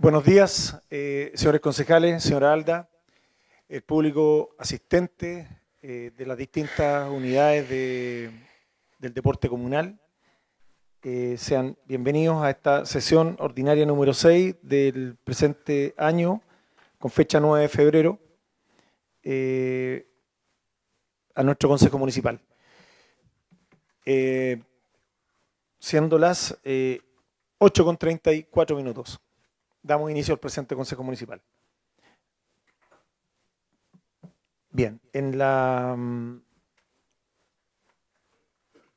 Buenos días, eh, señores concejales, señora Alda, el público asistente eh, de las distintas unidades del deporte comunal. Eh, sean bienvenidos a esta sesión ordinaria número 6 del presente año, con fecha 9 de febrero, a nuestro Consejo Municipal. siendo las 8 con 34 minutos damos inicio al presente Consejo Municipal. Bien, en la, mm,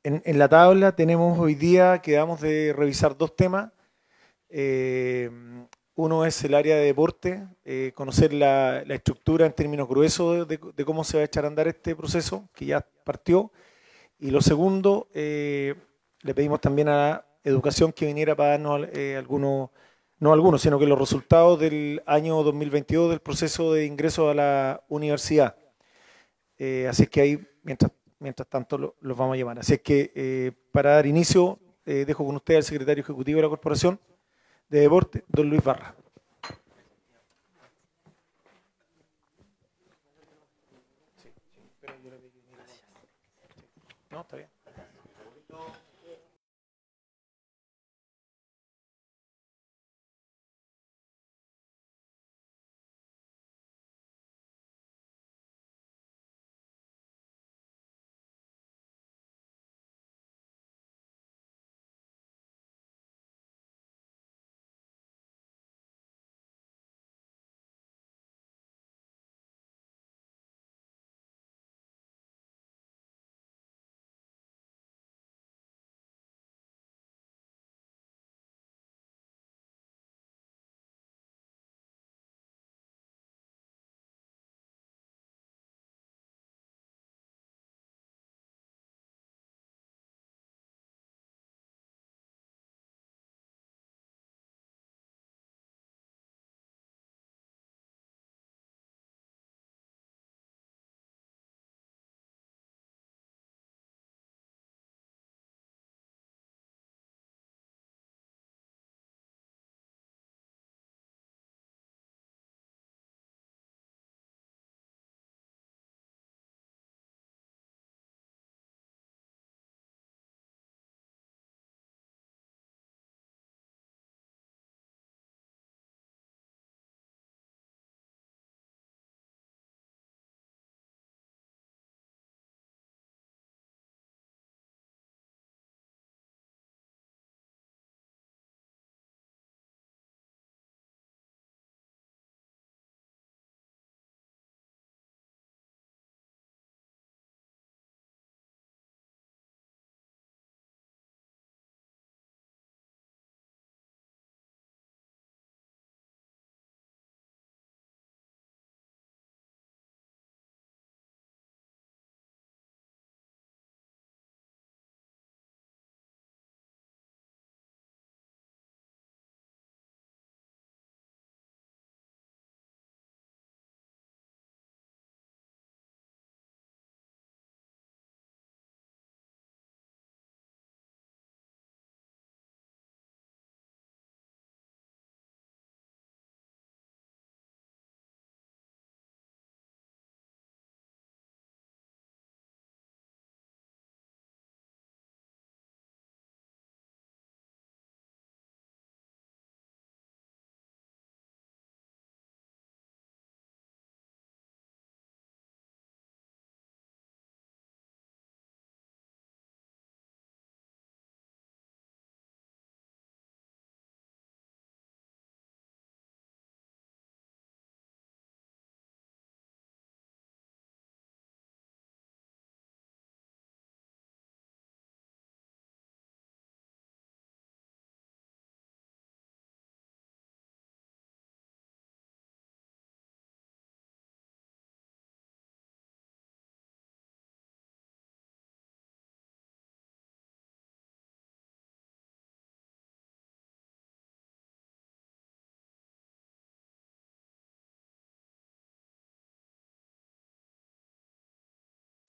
en, la tabla tenemos hoy día, quedamos de revisar dos temas. Eh, uno es el área de deporte, eh, conocer la, estructura en términos gruesos de, cómo se va a echar a andar este proceso que ya partió. Y lo segundo, eh, le pedimos también a la Educación que viniera para darnos algunos no algunos, sino que los resultados del año 2022 del proceso de ingreso a la universidad. Eh, así que ahí, mientras, mientras tanto, los vamos a llevar. Así es que eh, para dar inicio, eh, dejo con usted al secretario ejecutivo de la Corporación de Deporte, don Luis Barra.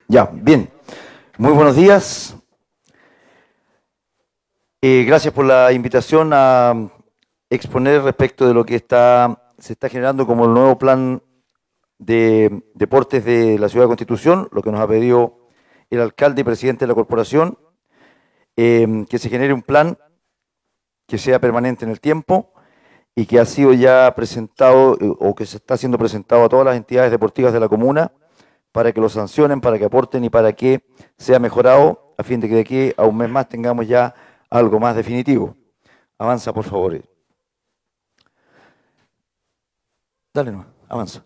Ya, bien. Muy buenos días. Eh, gracias por la invitación a exponer respecto de lo que está, se está generando como el nuevo plan de deportes de la Ciudad de Constitución, lo que nos ha pedido el alcalde y presidente de la corporación, em, que se genere un plan que sea permanente en el tiempo y que ha sido ya presentado eh, o que se está siendo presentado a todas las entidades deportivas de la comuna para que lo sancionen, para que aporten y para que sea mejorado, a fin de que de aquí a un mes más tengamos ya algo más definitivo. Avanza, por favor. Dale, no, avanza.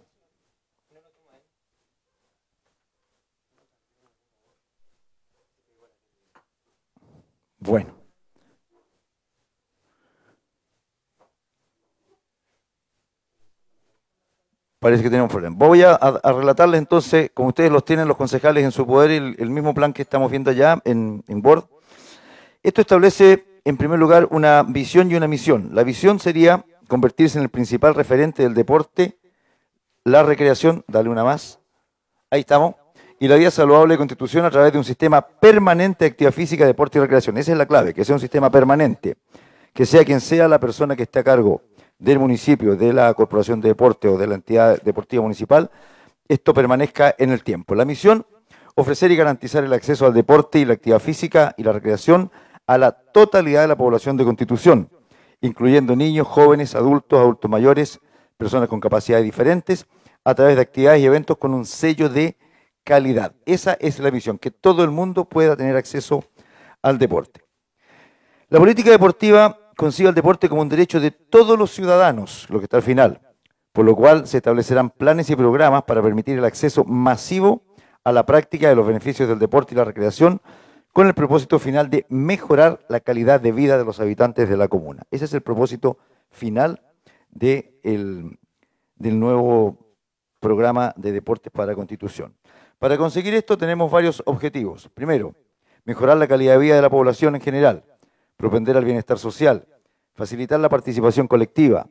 Bueno. Parece que tenemos problema. Voy a, relatarles entonces, como ustedes los tienen los concejales en su poder, el, mismo plan que estamos viendo allá en, en Board. Esto establece, en primer lugar, una visión y una misión. La visión sería convertirse en el principal referente del deporte, la recreación, dale una más, ahí estamos, y la vida saludable de constitución a través de un sistema permanente de actividad física, deporte y recreación. Esa es la clave, que sea un sistema permanente, que sea quien sea la persona que esté a cargo del municipio, de la Corporación de Deporte o de la entidad deportiva municipal, esto permanezca en el tiempo. La misión, ofrecer y garantizar el acceso al deporte y la actividad física y la recreación a la totalidad de la población de Constitución, incluyendo niños, jóvenes, adultos, adultos mayores, personas con capacidades diferentes, a través de actividades y eventos con un sello de calidad. Esa es la misión, que todo el mundo pueda tener acceso al deporte. La política deportiva consiga el deporte como un derecho de todos los ciudadanos, lo que está al final, por lo cual se establecerán planes y programas para permitir el acceso masivo a la práctica de los beneficios del deporte y la recreación, con el propósito final de mejorar la calidad de vida de los habitantes de la comuna. Ese es el propósito final del nuevo programa de deportes para Constitución. Para conseguir esto tenemos varios objetivos. Primero, mejorar la calidad de vida de la población en general propender al bienestar social, facilitar la participación colectiva,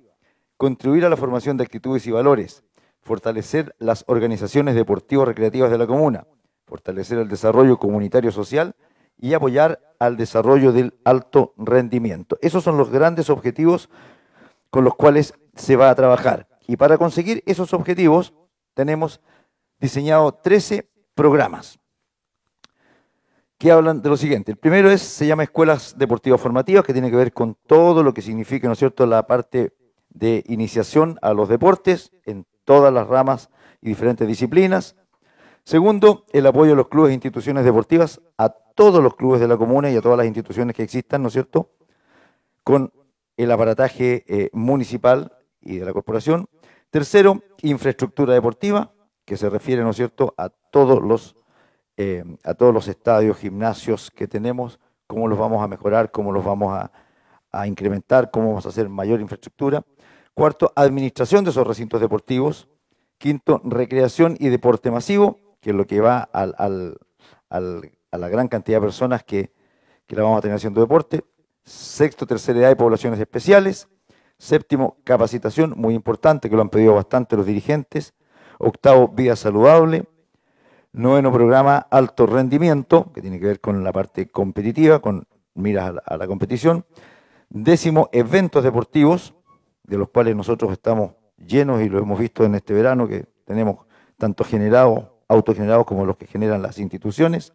contribuir a la formación de actitudes y valores, fortalecer las organizaciones deportivas recreativas de la comuna, fortalecer el desarrollo comunitario social y apoyar al desarrollo del alto rendimiento. Esos son los grandes objetivos con los cuales se va a trabajar. Y para conseguir esos objetivos tenemos diseñado 13 programas que hablan de lo siguiente. El primero es, se llama escuelas deportivas formativas, que tiene que ver con todo lo que significa, ¿no es cierto?, la parte de iniciación a los deportes en todas las ramas y diferentes disciplinas. Segundo, el apoyo a los clubes e instituciones deportivas a todos los clubes de la comuna y a todas las instituciones que existan, ¿no es cierto?, con el aparataje eh, municipal y de la corporación. Tercero, infraestructura deportiva, que se refiere, ¿no es cierto?, a todos los eh, a todos los estadios, gimnasios que tenemos, cómo los vamos a mejorar, cómo los vamos a, incrementar, cómo vamos a hacer mayor infraestructura. Cuarto, administración de esos recintos deportivos. Quinto, recreación y deporte masivo, que es lo que va a la gran cantidad de personas que, que la vamos a tener haciendo deporte. Sexto, tercera edad y poblaciones especiales. Séptimo, capacitación, muy importante, que lo han pedido bastante los dirigentes. Octavo, vida saludable noveno programa Alto Rendimiento, que tiene que ver con la parte competitiva, con miras a la, competición. Décimo, eventos deportivos, de los cuales nosotros estamos llenos y lo hemos visto en este verano, que tenemos tanto generados, autogenerados como los que generan las instituciones.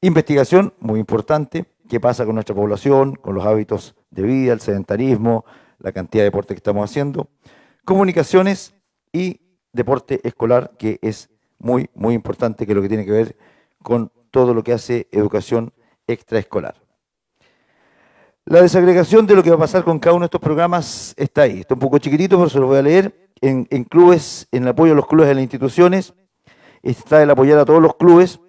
Investigación, muy importante, qué pasa con nuestra población, con los hábitos de vida, el sedentarismo, la cantidad de deporte que estamos haciendo. Comunicaciones y deporte escolar, que es muy, muy importante, que es lo que tiene que ver con todo lo que hace educación extraescolar. La desagregación de lo que va a pasar con cada uno de estos programas está ahí. Está un poco chiquitito, pero se lo voy a leer. En, clubes, en el apoyo a los clubes de las instituciones, está el apoyar a todos los clubes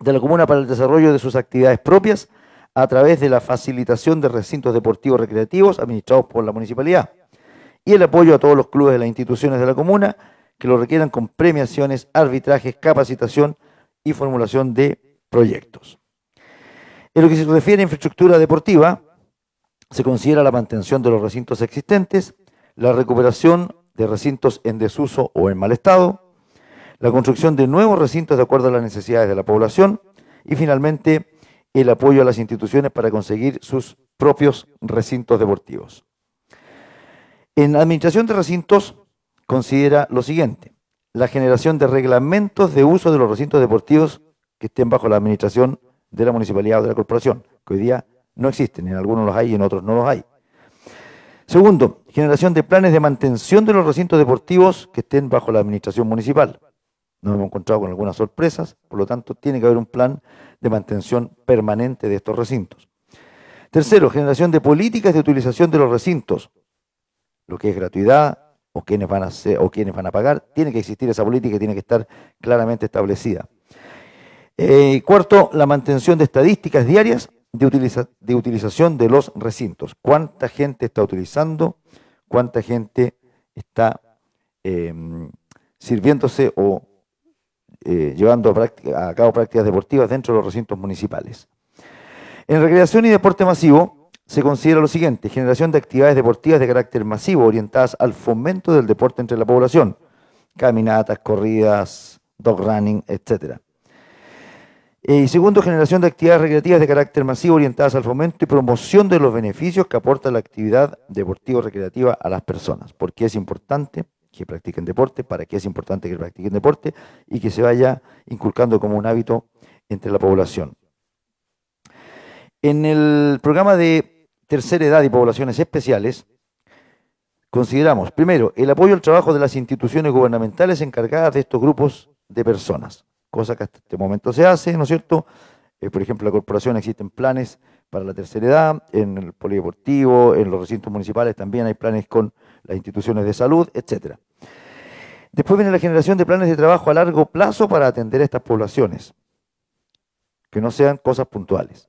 de la comuna para el desarrollo de sus actividades propias a través de la facilitación de recintos deportivos recreativos administrados por la municipalidad y el apoyo a todos los clubes de las instituciones de la comuna que lo requieran con premiaciones, arbitrajes, capacitación y formulación de proyectos. En lo que se refiere a infraestructura deportiva, se considera la mantención de los recintos existentes, la recuperación de recintos en desuso o en mal estado, la construcción de nuevos recintos de acuerdo a las necesidades de la población y finalmente el apoyo a las instituciones para conseguir sus propios recintos deportivos. En la administración de recintos considera lo siguiente, la generación de reglamentos de uso de los recintos deportivos que estén bajo la administración de la municipalidad o de la corporación, que hoy día no existen, en algunos los hay y en otros no los hay. Segundo, generación de planes de mantención de los recintos deportivos que estén bajo la administración municipal. Nos hemos encontrado con algunas sorpresas, por lo tanto tiene que haber un plan de mantención permanente de estos recintos. Tercero, generación de políticas de utilización de los recintos, lo que es gratuidad, o quiénes van a ser, o quiénes van a pagar. Tiene que existir esa política y tiene que estar claramente establecida. Eh, cuarto, la mantención de estadísticas diarias de, de utilización de los recintos. ¿Cuánta gente está utilizando? ¿Cuánta gente está eh, sirviéndose o eh, llevando a cabo prácticas deportivas dentro de los recintos municipales? En recreación y deporte masivo, se considera lo siguiente, generación de actividades deportivas de carácter masivo orientadas al fomento del deporte entre la población, caminatas, corridas, dog running, etc. Eh, y segundo, generación de actividades recreativas de carácter masivo orientadas al fomento y promoción de los beneficios que aporta la actividad deportiva recreativa a las personas. porque es importante que practiquen deporte? ¿Para qué es importante que practiquen deporte? Y que se vaya inculcando como un hábito entre la población. En el programa de tercera edad y poblaciones especiales, consideramos, primero, el apoyo al trabajo de las instituciones gubernamentales encargadas de estos grupos de personas, cosa que hasta este momento se hace, ¿no es cierto? Eh, por ejemplo, la corporación existen planes para la tercera edad, en el polideportivo, en los recintos municipales también hay planes con las instituciones de salud, etcétera. Después viene la generación de planes de trabajo a largo plazo para atender a estas poblaciones, que no sean cosas puntuales.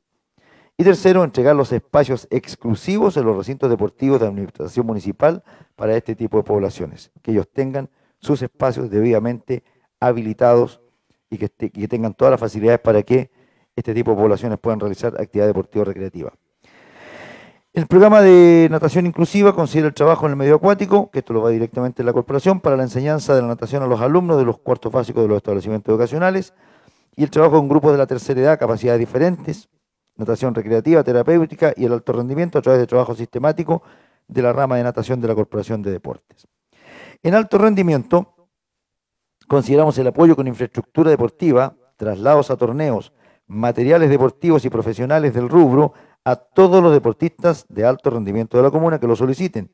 Y tercero, entregar los espacios exclusivos en los recintos deportivos de la administración municipal para este tipo de poblaciones, que ellos tengan sus espacios debidamente habilitados este, y que, tengan todas las facilidades para que este tipo de poblaciones puedan realizar actividad deportiva recreativa. El programa de natación inclusiva considera el trabajo en el medio acuático, que esto lo va directamente en la corporación, para la enseñanza de la natación a los alumnos de los cuartos básicos de los establecimientos educacionales y el trabajo en grupos de la tercera edad, capacidades diferentes, natación recreativa, terapéutica y el alto rendimiento a través de trabajo sistemático de la rama de natación de la Corporación de Deportes. En alto rendimiento, consideramos el apoyo con infraestructura deportiva, traslados a torneos, materiales deportivos y profesionales del rubro a todos los deportistas de alto rendimiento de la comuna que lo soliciten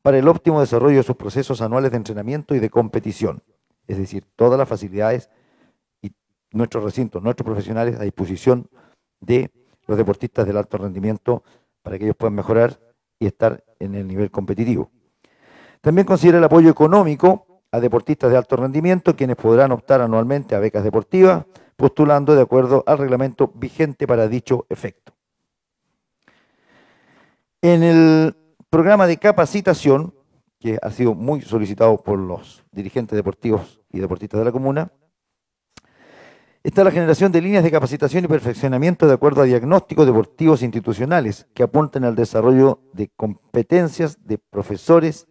para el óptimo desarrollo de sus procesos anuales de entrenamiento y de competición. Es decir, todas las facilidades y nuestros recintos, nuestros profesionales a disposición de los deportistas del alto rendimiento para que ellos puedan mejorar y estar en el nivel competitivo. También considera el apoyo económico a deportistas de alto rendimiento, quienes podrán optar anualmente a becas deportivas, postulando de acuerdo al reglamento vigente para dicho efecto. En el programa de capacitación, que ha sido muy solicitado por los dirigentes deportivos y deportistas de la comuna, Está la generación de líneas de capacitación y perfeccionamiento de acuerdo a diagnósticos deportivos institucionales que apunten al desarrollo de competencias de profesores,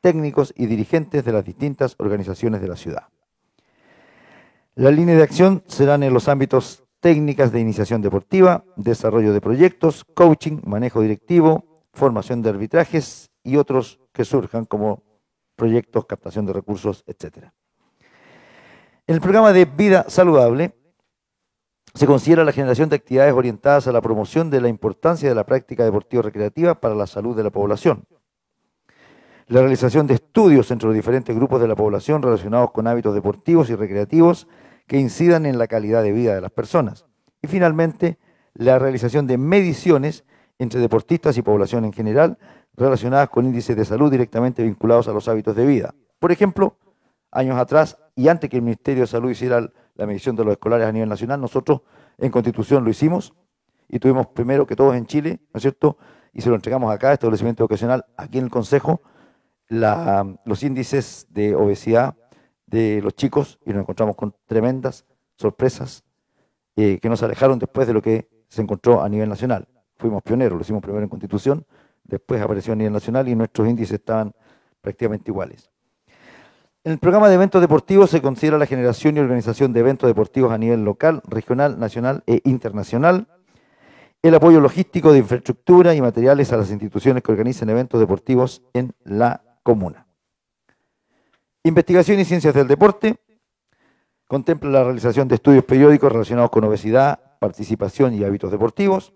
técnicos y dirigentes de las distintas organizaciones de la ciudad. Las líneas de acción serán en los ámbitos técnicas de iniciación deportiva, desarrollo de proyectos, coaching, manejo directivo, formación de arbitrajes y otros que surjan como proyectos, captación de recursos, etcétera. En el programa de Vida Saludable se considera la generación de actividades orientadas a la promoción de la importancia de la práctica deportiva recreativa para la salud de la población. La realización de estudios entre los diferentes grupos de la población relacionados con hábitos deportivos y recreativos que incidan en la calidad de vida de las personas. Y finalmente, la realización de mediciones entre deportistas y población en general relacionadas con índices de salud directamente vinculados a los hábitos de vida. Por ejemplo, años atrás y antes que el Ministerio de Salud hiciera la medición de los escolares a nivel nacional, nosotros en Constitución lo hicimos y tuvimos primero que todos en Chile, ¿no es cierto? Y se lo entregamos acá, establecimiento educacional, aquí en el Consejo, los índices de obesidad de los chicos y nos encontramos con tremendas sorpresas eh, que nos alejaron después de lo que se encontró a nivel nacional. Fuimos pioneros, lo hicimos primero en Constitución, después apareció a nivel nacional y nuestros índices estaban prácticamente iguales. En el programa de eventos deportivos se considera la generación y organización de eventos deportivos a nivel local, regional, nacional e internacional, el apoyo logístico de infraestructura y materiales a las instituciones que organizan eventos deportivos en la comuna. Investigación y ciencias del deporte contempla la realización de estudios periódicos relacionados con obesidad, participación y hábitos deportivos,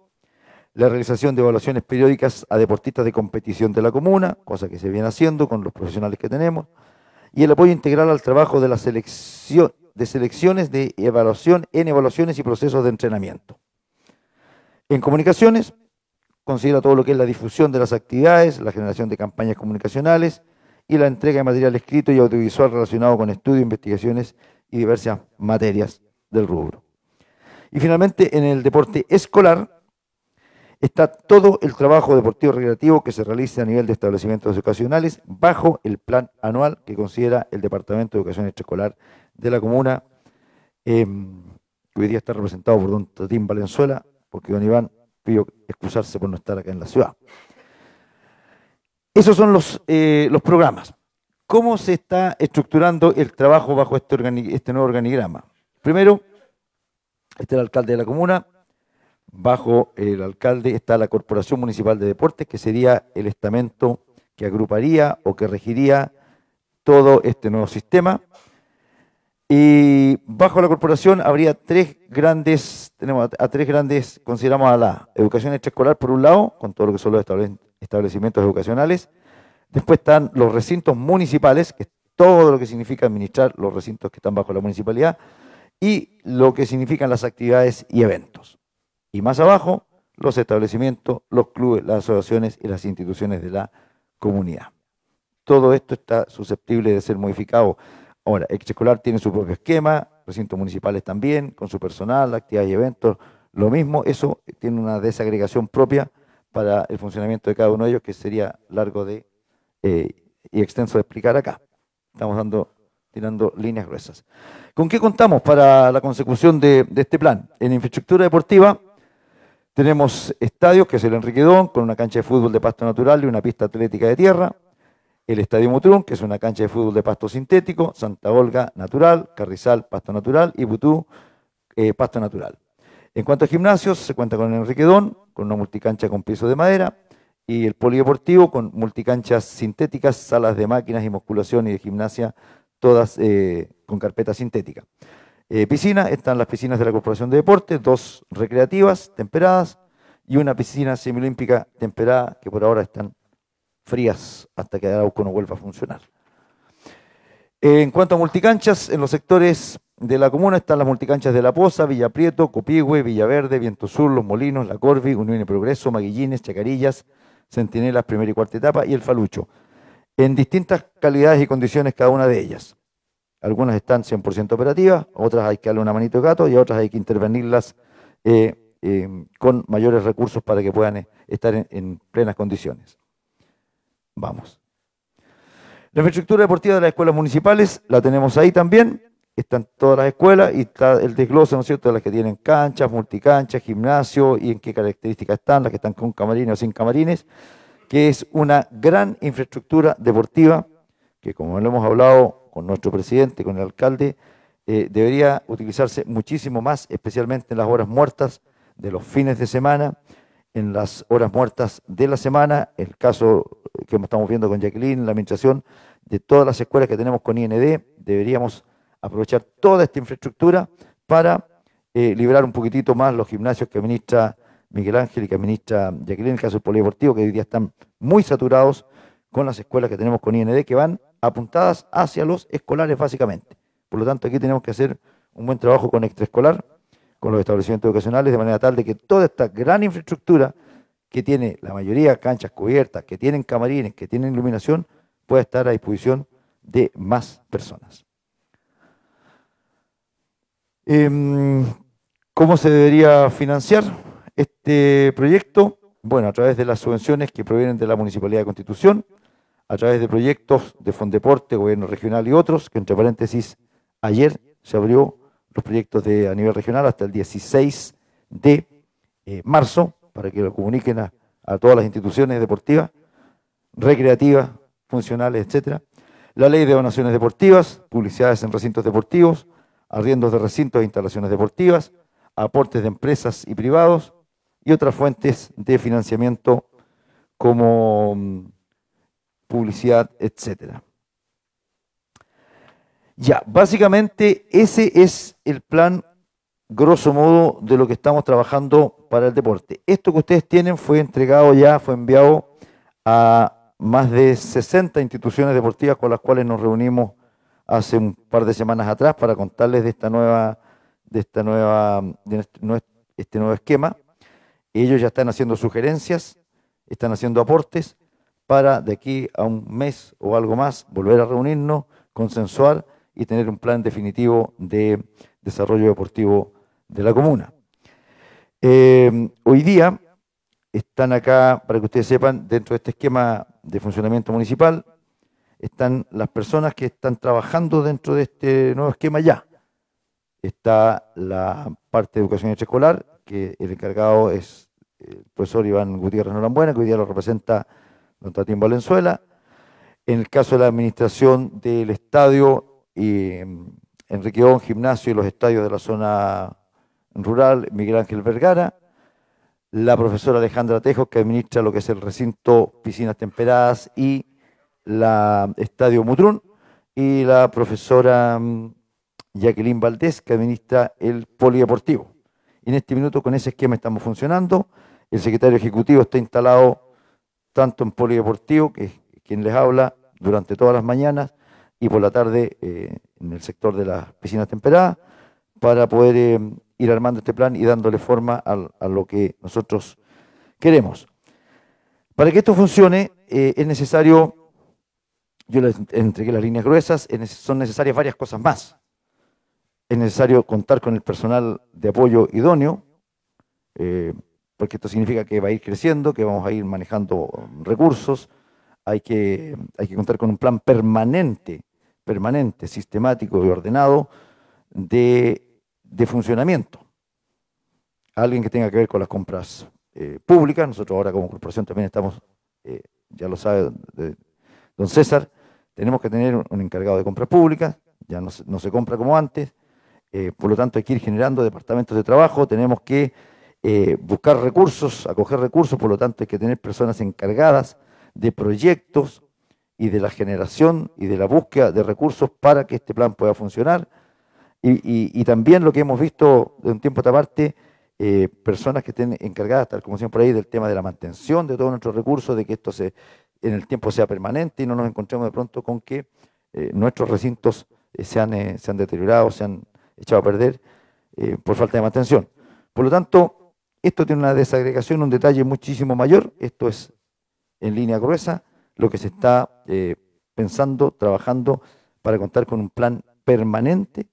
la realización de evaluaciones periódicas a deportistas de competición de la comuna, cosa que se viene haciendo con los profesionales que tenemos, y el apoyo integral al trabajo de la selección, de selecciones de evaluación en evaluaciones y procesos de entrenamiento. En comunicaciones, considera todo lo que es la difusión de las actividades, la generación de campañas comunicacionales y la entrega de material escrito y audiovisual relacionado con estudios, investigaciones y diversas materias del rubro. Y finalmente, en el deporte escolar, está todo el trabajo deportivo recreativo que se realiza a nivel de establecimientos educacionales bajo el plan anual que considera el Departamento de Educación Extraescolar de la comuna, em, que hoy día está representado por don Tatín Valenzuela, porque don Iván pidió excusarse por no estar acá en la ciudad. Esos son los, eh, programas. ¿Cómo se está estructurando el trabajo bajo este, este nuevo organigrama? Primero, este es el alcalde de la comuna, bajo el alcalde está la Corporación Municipal de Deportes, que sería el estamento que agruparía o que regiría todo este nuevo sistema. Y bajo la corporación habría tres grandes, tenemos a, tres grandes, consideramos a la educación extraescolar por un lado, con todo lo que son los establecimientos educacionales. Después están los recintos municipales, que es todo lo que significa administrar los recintos que están bajo la municipalidad, y lo que significan las actividades y eventos. Y más abajo, los establecimientos, los clubes, las asociaciones y las instituciones de la comunidad. Todo esto está susceptible de ser modificado. Ahora, el Extraescolar tiene su propio esquema, recintos municipales también, con su personal, actividades y eventos, lo mismo. Eso tiene una desagregación propia para el funcionamiento de cada uno de ellos, que sería largo de eh, y extenso de explicar acá. Estamos dando, tirando líneas gruesas. ¿Con qué contamos para la consecución de, de este plan? En infraestructura deportiva tenemos estadios, que es el Enriquedón, con una cancha de fútbol de pasto natural y una pista atlética de tierra. El Estadio Mutrún, que es una cancha de fútbol de pasto sintético. Santa Olga, natural. Carrizal, pasto natural. Y Butú, eh, pasto natural. En cuanto a gimnasios, se cuenta con el Enriquedón, con una multicancha con piso de madera. Y el polideportivo, con multicanchas sintéticas, salas de máquinas y musculación y de gimnasia, todas eh, con carpeta sintética eh, piscinas. Están las piscinas de la Corporación de Deportes, dos recreativas temperadas y una piscina semiolímpica temperada que por ahora están frías hasta que Arauco no vuelva a funcionar. Eh, en cuanto a multicanchas, en los sectores de la comuna están las multicanchas de La Poza, Villa Prieto, Copihue, Villaverde, Viento Sur, Los Molinos, La Corvi, Unión y Progreso, Maguillines, Chacarillas, Centinelas, primera y cuarta etapa y El Falucho, en distintas calidades y condiciones cada una de ellas. Algunas están 100% operativas, otras hay que darle una manito de gato y otras hay que intervenirlas eh, eh, con mayores recursos para que puedan eh, estar en, en plenas condiciones. Vamos. La infraestructura deportiva de las escuelas municipales la tenemos ahí también. Están todas las escuelas y está el desglose, ¿no es cierto?, de las que tienen canchas, multicanchas, gimnasio y en qué características están, las que están con camarines o sin camarines, que es una gran infraestructura deportiva que, como lo hemos hablado con nuestro presidente, con el alcalde, eh, debería utilizarse muchísimo más, especialmente en las horas muertas de los fines de semana, en las horas muertas de la semana, el caso que estamos viendo con Jacqueline, la administración de todas las escuelas que tenemos con IND, deberíamos aprovechar toda esta infraestructura para eh, liberar un poquitito más los gimnasios que administra Miguel Ángel y que administra Jacqueline, el caso del polideportivo, que hoy día están muy saturados con las escuelas que tenemos con IND que van apuntadas hacia los escolares básicamente. Por lo tanto, aquí tenemos que hacer un buen trabajo con extraescolar, con los establecimientos educacionales, de manera tal de que toda esta gran infraestructura que tiene la mayoría canchas cubiertas, que tienen camarines, que tienen iluminación, pueda estar a disposición de más personas. Em, ¿Cómo se debería financiar este proyecto? Bueno, a través de las subvenciones que provienen de la Municipalidad de Constitución, a través de proyectos de deporte Gobierno Regional y otros, que entre paréntesis, ayer se abrió los proyectos de, a nivel regional hasta el 16 de eh, marzo, para que lo comuniquen a, todas las instituciones deportivas, recreativas, funcionales, etcétera. La ley de donaciones deportivas, publicidades en recintos deportivos, arriendos de recintos e instalaciones deportivas, aportes de empresas y privados y otras fuentes de financiamiento como mm, publicidad, etc. Ya, básicamente ese es el plan grosso modo de lo que estamos trabajando para el deporte. Esto que ustedes tienen fue entregado ya, fue enviado a más de 60 instituciones deportivas con las cuales nos reunimos hace un par de semanas atrás para contarles de esta nueva, de esta nueva, de este nuevo esquema. Ellos ya están haciendo sugerencias, están haciendo aportes para de aquí a un mes o algo más volver a reunirnos, consensuar y tener un plan definitivo de desarrollo deportivo de la comuna. Eh, hoy día están acá, para que ustedes sepan, dentro de este esquema de funcionamiento municipal, están las personas que están trabajando dentro de este nuevo esquema ya. Está la parte de educación escolar, que el encargado es el profesor Iván Gutiérrez Norambuena, que hoy día lo representa don Tatín Valenzuela. En el caso de la administración del estadio, mm, EnriqueÓn, Gimnasio y los estadios de la zona rural, Miguel Ángel Vergara. La profesora Alejandra Tejos, que administra lo que es el recinto Piscinas Temperadas y la Estadio Mutrún. Y la profesora mm, Jacqueline Valdés, que administra el Polideportivo. en este minuto con ese esquema estamos funcionando. El secretario ejecutivo está instalado tanto en Polideportivo, que es quien les habla durante todas las mañanas, y por la tarde eh, en el sector de las piscinas temperadas, para poder eh, ir armando este plan y dándole forma a, lo que nosotros queremos. Para que esto funcione eh, es necesario, yo les entregué las líneas gruesas, son necesarias varias cosas más. Es necesario contar con el personal de apoyo idóneo, porque esto significa que va a ir creciendo, que vamos a ir manejando recursos, hay que, hay que contar con un plan permanente, permanente, sistemático y ordenado de, funcionamiento. Alguien que tenga que ver con las compras eh, públicas, nosotros ahora como corporación también estamos, eh, ya lo sabe don César, tenemos que tener un encargado de compras públicas, ya no, se compra como antes, eh, por lo tanto hay que ir generando departamentos de trabajo, tenemos que eh, buscar recursos, acoger recursos, por lo tanto hay que tener personas encargadas de proyectos y de la generación y de la búsqueda de recursos para que este plan pueda funcionar. Y, también lo que hemos visto de un tiempo a otra parte, eh, personas que estén encargadas, tal como siempre por ahí, del tema de la mantención de todos nuestros recursos, de que esto se, en el tiempo sea permanente y no nos encontremos de pronto con que eh, nuestros recintos se, han, se han deteriorado, se han echado a perder por falta de mantención. Por lo tanto, esto tiene una desagregación, un detalle muchísimo mayor. Esto es en línea gruesa lo que se está eh, pensando, trabajando para contar con un plan permanente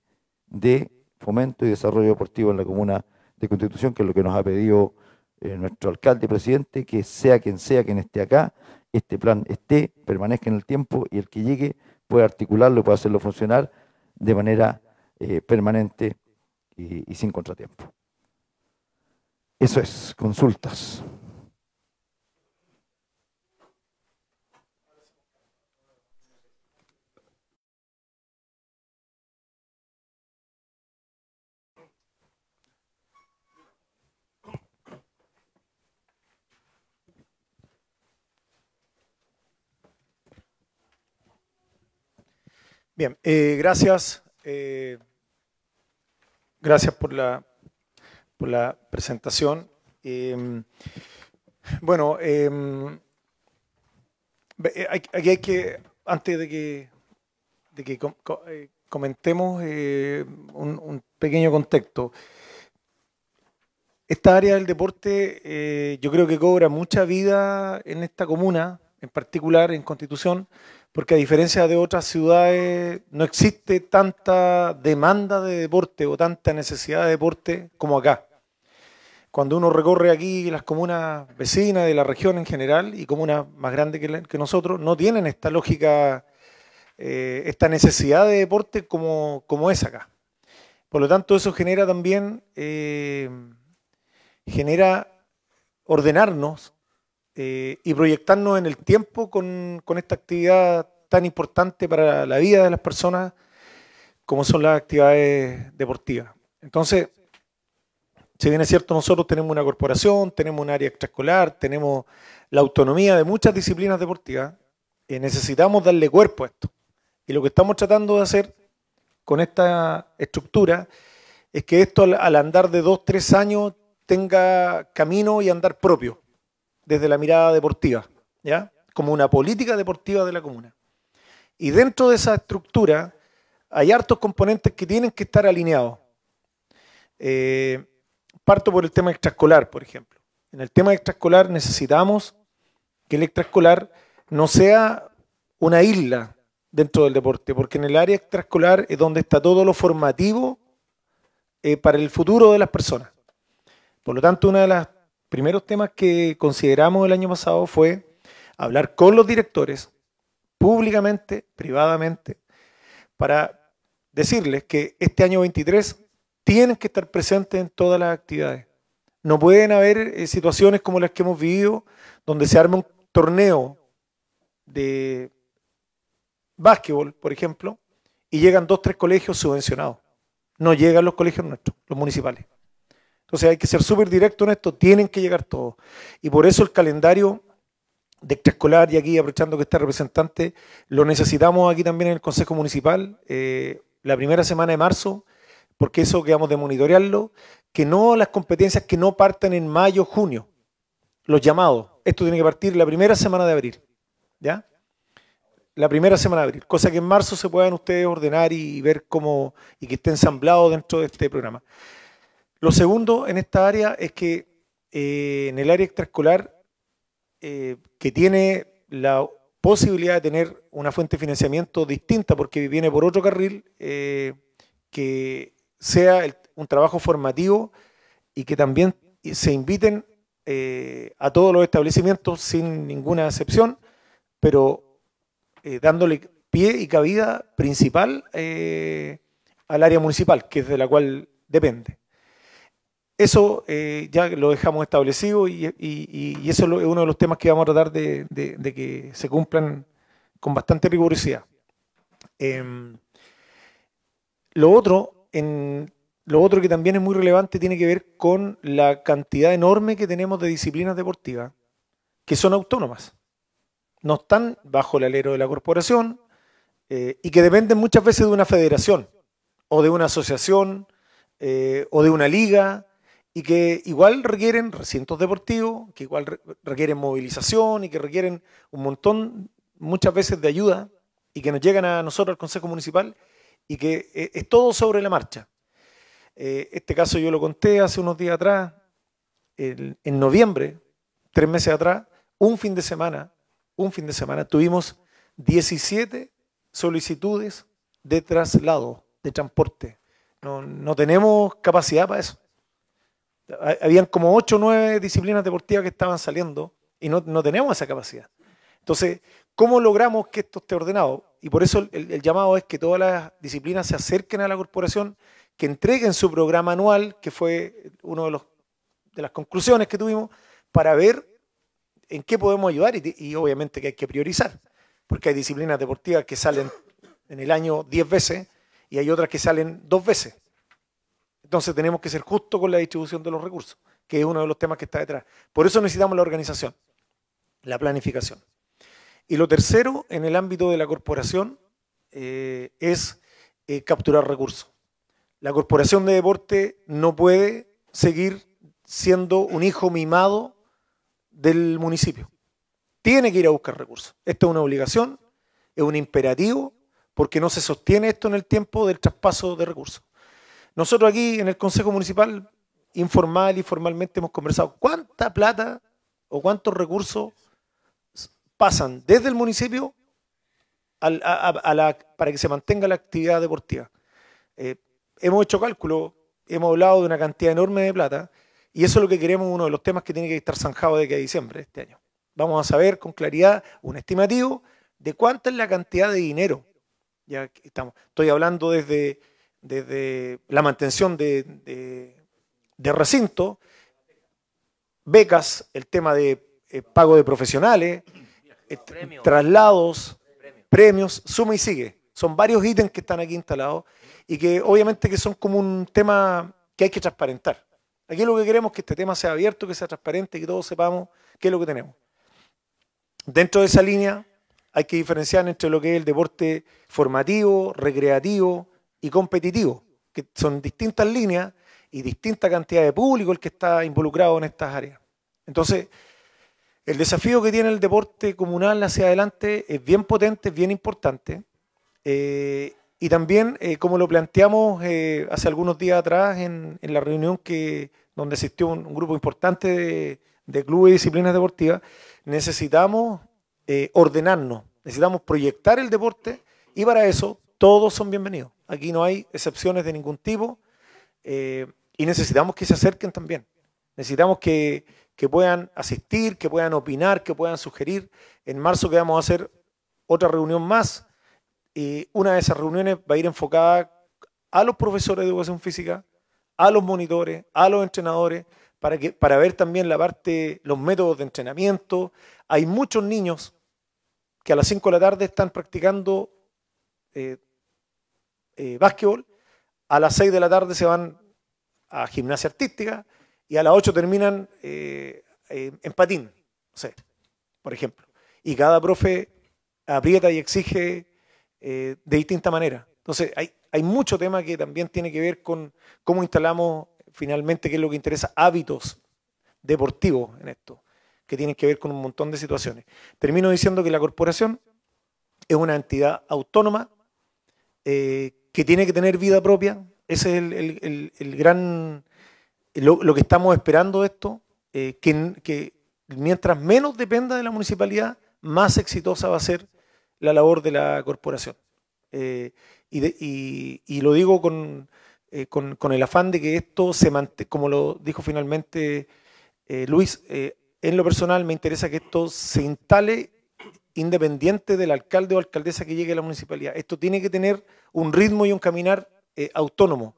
de fomento y desarrollo deportivo en la comuna de Constitución, que es lo que nos ha pedido eh, nuestro alcalde y presidente, que sea quien sea quien esté acá, este plan esté, permanezca en el tiempo y el que llegue pueda articularlo, pueda hacerlo funcionar de manera eh, permanente y sin contratiempo. Eso es, consultas. Bien, eh, gracias. Eh, gracias por la, por la presentación. Em, bueno, em, eh, aquí hay que, antes de que, que eh, comentemos eh, un, pequeño contexto, esta área del deporte yo creo que cobra mucha vida en esta comuna, en particular en Constitución, porque a diferencia de otras ciudades no existe tanta demanda de deporte o tanta necesidad de deporte como acá cuando uno recorre aquí las comunas vecinas de la región en general y comunas más grandes que, nosotros, no tienen esta lógica, eh, esta necesidad de deporte como, como, es acá. Por lo tanto, eso genera también, eh, genera ordenarnos eh, y proyectarnos en el tiempo con, con esta actividad tan importante para la vida de las personas como son las actividades deportivas. Entonces, si bien es cierto, nosotros tenemos una corporación, tenemos un área extraescolar, tenemos la autonomía de muchas disciplinas deportivas, y eh, necesitamos darle cuerpo a esto. Y lo que estamos tratando de hacer con esta estructura es que esto al, andar de dos, tres años tenga camino y andar propio, desde la mirada deportiva, ¿ya? Como una política deportiva de la comuna. Y dentro de esa estructura hay hartos componentes que tienen que estar alineados. Eh, Parto por el tema extraescolar, por ejemplo. En el tema extraescolar necesitamos que el extraescolar no sea una isla dentro del deporte, porque en el área extraescolar es donde está todo lo formativo eh, para el futuro de las personas. Por lo tanto, uno de los primeros temas que consideramos el año pasado fue hablar con los directores, públicamente, privadamente, para decirles que este año 23 tienen que estar presentes en todas las actividades. No pueden haber eh, situaciones como las que hemos vivido, donde se arma un torneo de básquetbol, por ejemplo, y llegan dos, tres colegios subvencionados. No llegan los colegios nuestros, los municipales. Entonces hay que ser súper directo en esto, tienen que llegar todos. Y por eso el calendario de extraescolar, y aquí aprovechando que está representante, lo necesitamos aquí también en el Consejo Municipal. Eh, la primera semana de marzo porque eso vamos de monitorearlo, que no las competencias que no partan en mayo, junio, los llamados. Esto tiene que partir la primera semana de abril, ¿ya? La primera semana de abril, cosa que en marzo se puedan ustedes ordenar y ver cómo, y que esté ensamblado dentro de este programa. Lo segundo en esta área es que eh, en el área extraescolar, eh, que tiene la posibilidad de tener una fuente de financiamiento distinta porque viene por otro carril eh, que sea un trabajo formativo y que también se inviten eh, a todos los establecimientos sin ninguna excepción, pero eh, dándole pie y cabida principal eh, al área municipal, que es de la cual depende. Eso ya lo dejamos establecido y, eso es uno de los temas que vamos a tratar de, de que se cumplan con bastante rigurosidad. Em, lo otro en lo otro que también es muy relevante tiene que ver con la cantidad enorme que tenemos de disciplinas deportivas que son autónomas. No están bajo el alero de la corporación eh, y que dependen muchas veces de una federación o de una asociación eh, o de una liga y que igual requieren recintos deportivos, que igual requieren movilización y que requieren un montón, muchas veces, de ayuda y que nos llegan a nosotros al Consejo Municipal y que eh, es todo sobre la marcha. Eh, este caso yo lo conté hace unos días atrás, en noviembre, tres meses atrás, un fin de semana, un fin de semana tuvimos 17 solicitudes de traslado, de transporte. No, tenemos capacidad para eso. Habían como 8 o 9 disciplinas deportivas que estaban saliendo y no, no tenemos esa capacidad. Entonces, ¿Cómo logramos que esto esté ordenado? Y por eso el, llamado es que todas las disciplinas se acerquen a la corporación, que entreguen su programa anual, que fue una de, de las conclusiones que tuvimos, para ver en qué podemos ayudar y, obviamente que hay que priorizar, porque hay disciplinas deportivas que salen en el año 10 veces y hay otras que salen dos veces. Entonces tenemos que ser justos con la distribución de los recursos, que es uno de los temas que está detrás. Por eso necesitamos la organización, la planificación. Y lo tercero, en el ámbito de la corporación, eh, es eh, capturar recursos. La corporación de deporte no puede seguir siendo un hijo mimado del municipio. Tiene que ir a buscar recursos. Esto es una obligación, es un imperativo, porque no se sostiene esto en el tiempo del traspaso de recursos. Nosotros aquí en el Consejo Municipal, informal y formalmente, hemos conversado cuánta plata o cuántos recursos pasan desde el municipio para que se mantenga la actividad deportiva. Eh, hemos hecho cálculo, hemos hablado de una cantidad enorme de plata y eso es lo que queremos, uno de los temas que tiene que estar zanjado de que a diciembre de este año. Vamos a saber con claridad un estimativo de cuánta es la cantidad de dinero. Ya estamos, estoy hablando desde, desde la mantención de, de, recinto, becas, el tema de eh, pago de profesionales, eh, traslados, premios. suma y sigue. Son varios ítems que están aquí instalados y que obviamente que son como un tema que hay que transparentar. Aquí lo que queremos es que este tema sea abierto, que sea transparente, que todos sepamos qué es lo que tenemos. Dentro de esa línea hay que diferenciar entre lo que es el deporte formativo, recreativo y competitivo, que son distintas líneas y distinta cantidad de público el que está involucrado en estas áreas. Entonces, el desafío que tiene el deporte comunal hacia adelante es bien potente, es bien importante. Eh, y también, eh, como lo planteamos eh, hace algunos días atrás en, la reunión que, donde asistió un, grupo importante de, de, clubes y disciplinas deportivas, necesitamos ordenarnos, necesitamos proyectar el deporte y para eso todos son bienvenidos. Aquí no hay excepciones de ningún tipo y necesitamos que se acerquen también. Necesitamos que, que puedan asistir, que puedan opinar, que puedan sugerir. En marzo que vamos a hacer otra reunión más. Y una de esas reuniones va a ir enfocada a los profesores de educación física, a los monitores, a los entrenadores, para, que, para ver también la parte, los métodos de entrenamiento. Hay muchos niños que a las 5 de la tarde están practicando eh, eh, básquetbol, a las 6 de la tarde se van a gimnasia artística, y a las 8 terminan eh, eh, en patín, por ejemplo. Y cada profe aprieta y exige eh, de distinta manera. Entonces, hay, mucho tema que también tiene que ver con cómo instalamos finalmente, qué es lo que interesa, hábitos deportivos en esto, que tienen que ver con un montón de situaciones. Termino diciendo que la corporación es una entidad autónoma que tiene que tener vida propia. Ese es el, el, el gran lo, que estamos esperando de esto, eh, que, mientras menos dependa de la municipalidad, más exitosa va a ser la labor de la corporación. Eh, y, lo digo eh, con, el afán de que esto se mantenga, como lo dijo finalmente Luis, en lo personal me interesa que esto se instale independiente del alcalde o alcaldesa que llegue a la municipalidad. Esto tiene que tener un ritmo y un caminar autónomo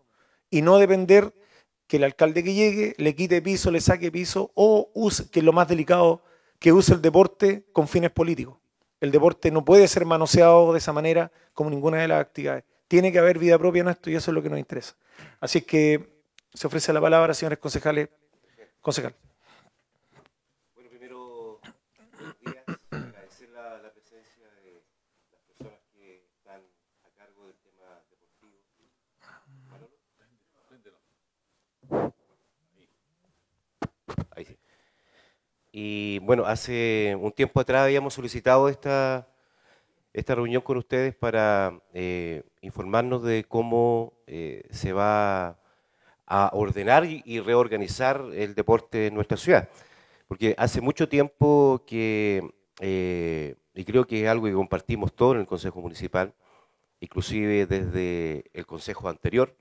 y no depender que el alcalde que llegue le quite piso, le saque piso, o use, que es lo más delicado, que use el deporte con fines políticos. El deporte no puede ser manoseado de esa manera como ninguna de las actividades. Tiene que haber vida propia en esto y eso es lo que nos interesa. Así que se ofrece la palabra, señores concejales. Concejal. Y bueno, hace un tiempo atrás habíamos solicitado esta, esta reunión con ustedes para eh, informarnos de cómo eh, se va a ordenar y, reorganizar el deporte en nuestra ciudad. Porque hace mucho tiempo que, eh, y creo que es algo que compartimos todos en el Consejo Municipal, inclusive desde el Consejo anterior,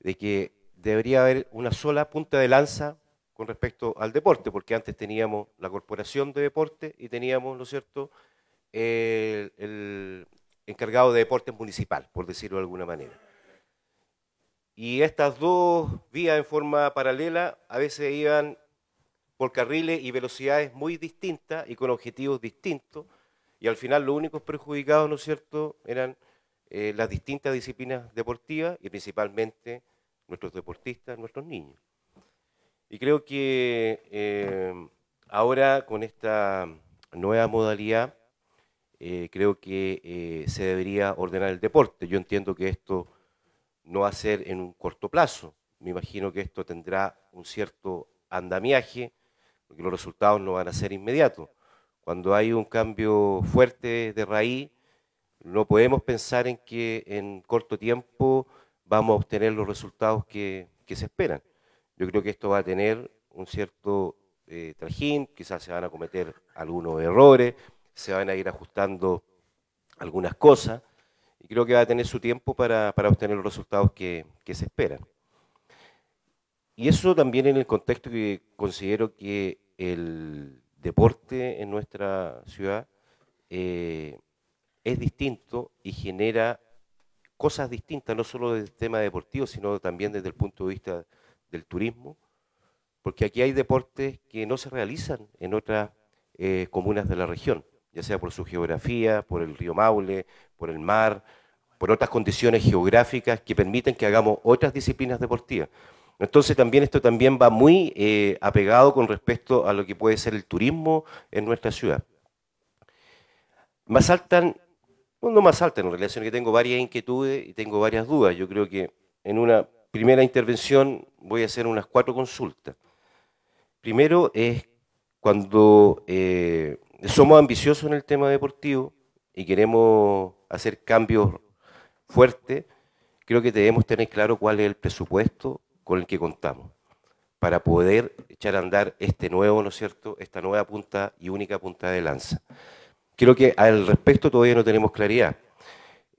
de que debería haber una sola punta de lanza con respecto al deporte, porque antes teníamos la Corporación de Deporte y teníamos, ¿no es cierto?, el, encargado de deporte municipal, por decirlo de alguna manera. Y estas dos vías en forma paralela a veces iban por carriles y velocidades muy distintas y con objetivos distintos, y al final los únicos perjudicados, ¿no es cierto?, eran eh, las distintas disciplinas deportivas y principalmente nuestros deportistas, nuestros niños. Y creo que eh, ahora con esta nueva modalidad, eh, creo que eh, se debería ordenar el deporte. Yo entiendo que esto no va a ser en un corto plazo. Me imagino que esto tendrá un cierto andamiaje, porque los resultados no van a ser inmediatos. Cuando hay un cambio fuerte de raíz, no podemos pensar en que en corto tiempo vamos a obtener los resultados que se esperan. Yo creo que esto va a tener un cierto eh, trajín, quizás se van a cometer algunos errores, se van a ir ajustando algunas cosas, y creo que va a tener su tiempo para, obtener los resultados que, se esperan. Y eso también en el contexto que considero que el deporte en nuestra ciudad eh, es distinto y genera cosas distintas, no solo desde el tema deportivo, sino también desde el punto de vista del turismo, porque aquí hay deportes que no se realizan en otras eh, comunas de la región, ya sea por su geografía, por el río Maule, por el mar, por otras condiciones geográficas que permiten que hagamos otras disciplinas deportivas. Entonces también esto también va muy eh, apegado con respecto a lo que puede ser el turismo en nuestra ciudad. Más altas, no más altas en relación que tengo varias inquietudes y tengo varias dudas. Yo creo que en una primera intervención voy a hacer unas cuatro consultas. Primero es cuando eh, somos ambiciosos en el tema deportivo y queremos hacer cambios fuertes, creo que debemos tener claro cuál es el presupuesto con el que contamos para poder echar a andar este nuevo, ¿no es cierto?, esta nueva punta y única punta de lanza. Creo que al respecto todavía no tenemos claridad.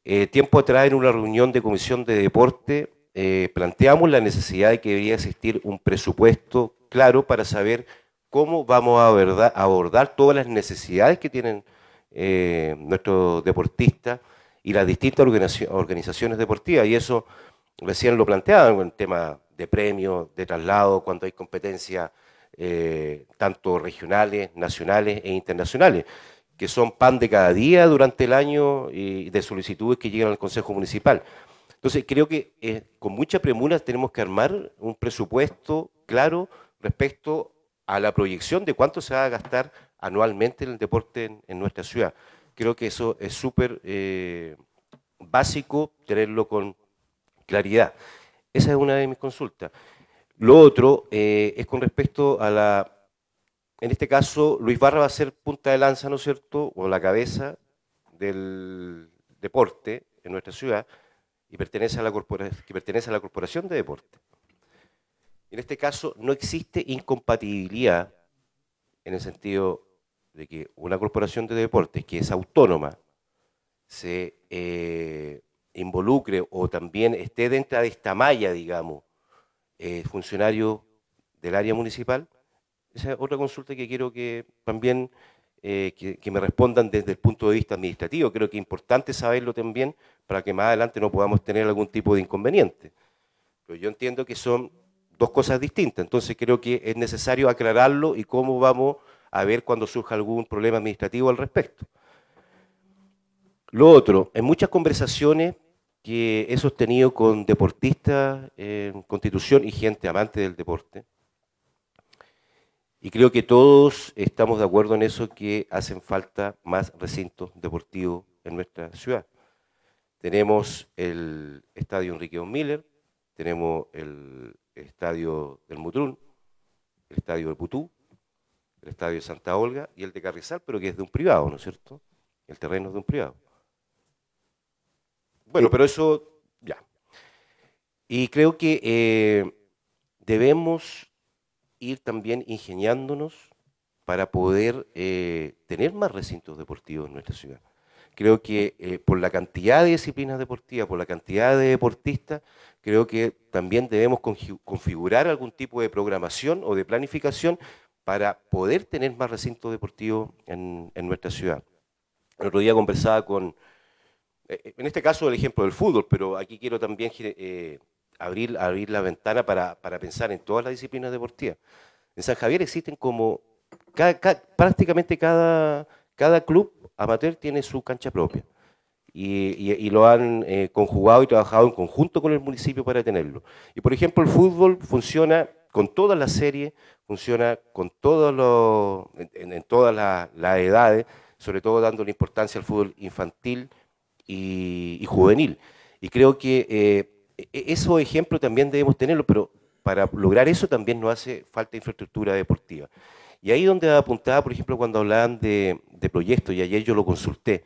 Eh, tiempo atrás, en una reunión de comisión de deporte, eh, planteamos la necesidad de que debería existir un presupuesto claro para saber cómo vamos a abordar, todas las necesidades que tienen eh, nuestros deportistas y las distintas organizaciones deportivas. Y eso recién lo planteaban en tema de premios, de traslado, cuando hay competencias eh, tanto regionales, nacionales e internacionales, que son pan de cada día durante el año y de solicitudes que llegan al Consejo Municipal. Entonces, creo que eh, con mucha premura tenemos que armar un presupuesto claro respecto a la proyección de cuánto se va a gastar anualmente en el deporte en, nuestra ciudad. Creo que eso es súper eh, básico tenerlo con claridad. Esa es una de mis consultas. Lo otro eh, es con respecto a la... En este caso, Luis Barra va a ser punta de lanza, ¿no es cierto?, o la cabeza del deporte en nuestra ciudad y pertenece a la que pertenece a la Corporación de deportes. En este caso no existe incompatibilidad en el sentido de que una corporación de deportes que es autónoma se eh, involucre o también esté dentro de esta malla, digamos, eh, funcionario del área municipal. Esa es otra consulta que quiero que también eh, que, me respondan desde el punto de vista administrativo. Creo que es importante saberlo también para que más adelante no podamos tener algún tipo de inconveniente. Pero yo entiendo que son dos cosas distintas, entonces creo que es necesario aclararlo y cómo vamos a ver cuando surja algún problema administrativo al respecto. Lo otro, en muchas conversaciones que he sostenido con deportistas eh, en Constitución y gente amante del deporte, y creo que todos estamos de acuerdo en eso, que hacen falta más recintos deportivos en nuestra ciudad. Tenemos el estadio Enrique Don Miller, tenemos el estadio del Mutrún, el estadio del Putú, el estadio de Santa Olga y el de Carrizal, pero que es de un privado, ¿no es cierto? El terreno es de un privado. Bueno, pero eso ya. Y creo que eh, debemos ir también ingeniándonos para poder eh, tener más recintos deportivos en nuestra ciudad creo que eh, por la cantidad de disciplinas deportivas, por la cantidad de deportistas, creo que también debemos configurar algún tipo de programación o de planificación para poder tener más recintos deportivos en, nuestra ciudad. El otro día conversaba con, eh, eh, en este caso el ejemplo del fútbol, pero aquí quiero también abrir, abrir la ventana para, pensar en todas las disciplinas deportivas. En San Javier existen como prácticamente cada cada club amateur tiene su cancha propia y, lo han eh, conjugado y trabajado en conjunto con el municipio para tenerlo. Y por ejemplo, el fútbol funciona con todas la serie, funciona con todos los, en, todas las, edades, sobre todo dando la importancia al fútbol infantil y, juvenil. Y creo que eh, e, ejemplo también debemos tenerlo, pero para lograr eso también nos hace falta infraestructura deportiva. Y ahí donde apuntaba, por ejemplo, cuando hablaban de, de proyectos, y ayer yo lo consulté,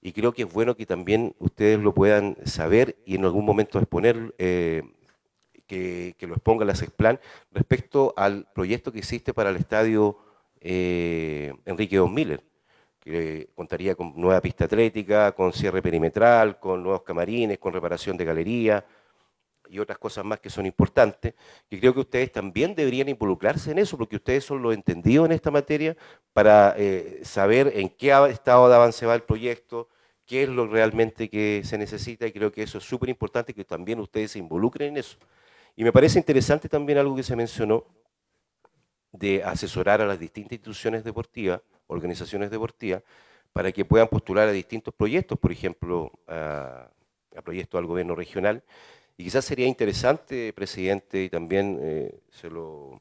y creo que es bueno que también ustedes lo puedan saber y en algún momento exponer, eh, que, que, lo exponga la CESPLAN, respecto al proyecto que existe para el estadio eh, Enrique Don Miller, que contaría con nueva pista atlética, con cierre perimetral, con nuevos camarines, con reparación de galería, y otras cosas más que son importantes, que creo que ustedes también deberían involucrarse en eso, porque ustedes son los entendidos en esta materia para eh, saber en qué estado de avance va el proyecto, qué es lo realmente que se necesita, y creo que eso es súper importante, que también ustedes se involucren en eso. Y me parece interesante también algo que se mencionó de asesorar a las distintas instituciones deportivas, organizaciones deportivas, para que puedan postular a distintos proyectos, por ejemplo, a, a proyectos al gobierno regional, y quizás sería interesante, presidente, y también eh, se lo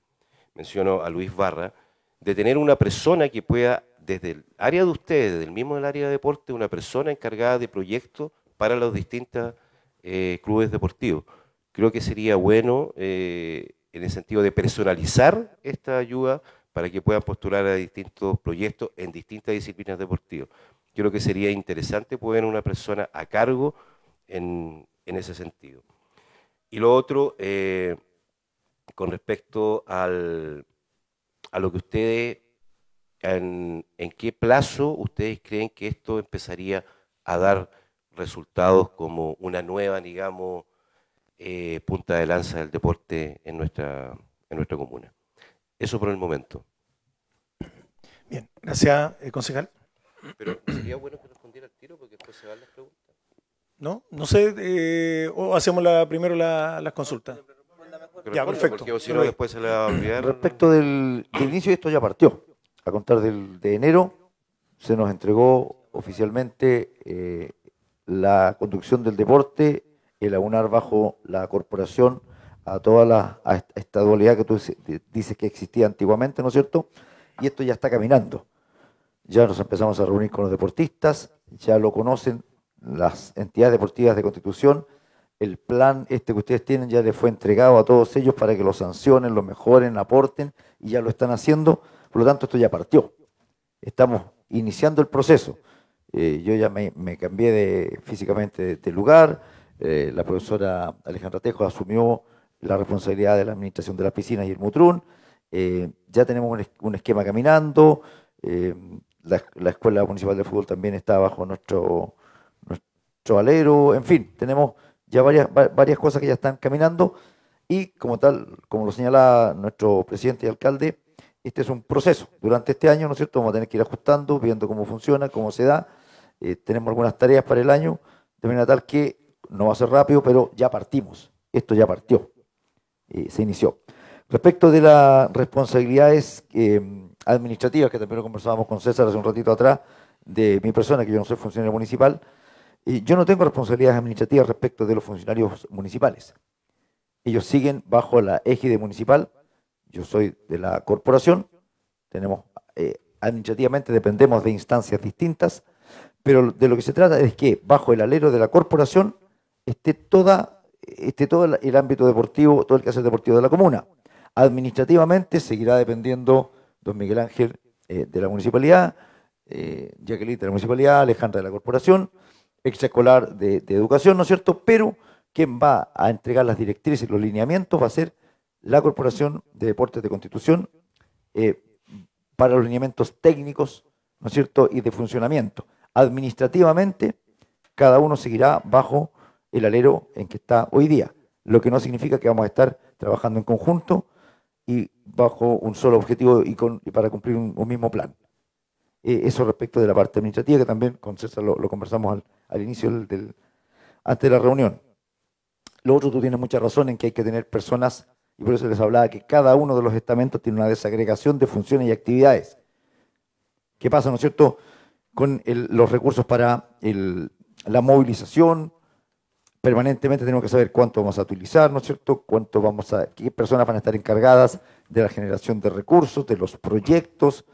menciono a Luis Barra, de tener una persona que pueda, desde el área de ustedes, desde el mismo del área de deporte, una persona encargada de proyectos para los distintos eh, clubes deportivos. Creo que sería bueno eh, en el sentido de personalizar esta ayuda para que puedan postular a distintos proyectos en distintas disciplinas deportivas. Creo que sería interesante poner una persona a cargo en ese sentido. Y lo otro, eh, con respecto al, a lo que ustedes, en, qué plazo ustedes creen que esto empezaría a dar resultados como una nueva, digamos, eh, punta de lanza del deporte en nuestra, en nuestra comuna. Eso por el momento. Bien, gracias, eh, concejal. Pero sería bueno que respondiera al tiro porque después se van las preguntas. ¿No? No sé, eh, o hacemos la, primero las consultas. Ya, perfecto. Respecto del, inicio, esto ya partió. A contar del, de enero se nos entregó oficialmente eh, la conducción del deporte, el aunar bajo la corporación a toda la esta dualidad que tú dices que existía antiguamente, ¿no es cierto? Y esto ya está caminando. Ya nos empezamos a reunir con los deportistas, ya lo conocen las entidades deportivas de Constitución, el plan este que ustedes tienen ya le fue entregado a todos ellos para que lo sancionen, lo mejoren, aporten, y ya lo están haciendo, por lo tanto esto ya partió. Estamos iniciando el proceso. Eh, yo ya me, cambié físicamente de, lugar, eh, la profesora Alejandra Tejo asumió la responsabilidad de la administración de las piscinas y el Mutrún, eh, ya tenemos un, esquema caminando, la Escuela Municipal de Fútbol también está bajo nuestro Chovalero, en fin, tenemos ya varias, varias cosas que ya están caminando y como tal, como lo señala nuestro presidente y alcalde, este es un proceso. Durante este año, ¿no es cierto?, vamos a tener que ir ajustando, viendo cómo funciona, cómo se da. Eh, tenemos algunas tareas para el año de manera tal que no va a ser rápido, pero ya partimos. Esto ya partió, eh, se inició. Respecto de las responsabilidades eh, administrativas, que también lo conversábamos con César hace un ratito atrás, de mi persona, que yo no soy funcionario municipal, yo no tengo responsabilidades administrativas respecto de los funcionarios municipales. Ellos siguen bajo la égide municipal. Yo soy de la corporación. Tenemos eh, administrativamente dependemos de instancias distintas, pero de lo que se trata es que bajo el alero de la corporación esté toda esté todo el ámbito deportivo, todo el que hace deportivo de la comuna. Administrativamente seguirá dependiendo don Miguel Ángel eh, de la municipalidad, eh, Jacqueline de la municipalidad, Alejandra de la corporación extraescolar de, educación, ¿no es cierto? Pero quien va a entregar las directrices, y los lineamientos, va a ser la Corporación de Deportes de Constitución eh, para los lineamientos técnicos, ¿no es cierto?, y de funcionamiento. Administrativamente, cada uno seguirá bajo el alero en que está hoy día, lo que no significa que vamos a estar trabajando en conjunto y bajo un solo objetivo y, para cumplir un mismo plan. Eh, eso respecto de la parte administrativa, que también con César lo, conversamos al, inicio antes de la reunión. Lo otro, tú tienes mucha razón en que hay que tener personas, y por eso les hablaba que cada uno de los estamentos tiene una desagregación de funciones y actividades. ¿Qué pasa, no es cierto?, con los recursos para la movilización. Permanentemente tenemos que saber cuánto vamos a utilizar, ¿no es cierto? Cuánto vamos a, qué personas van a estar encargadas de la generación de recursos, de los proyectos,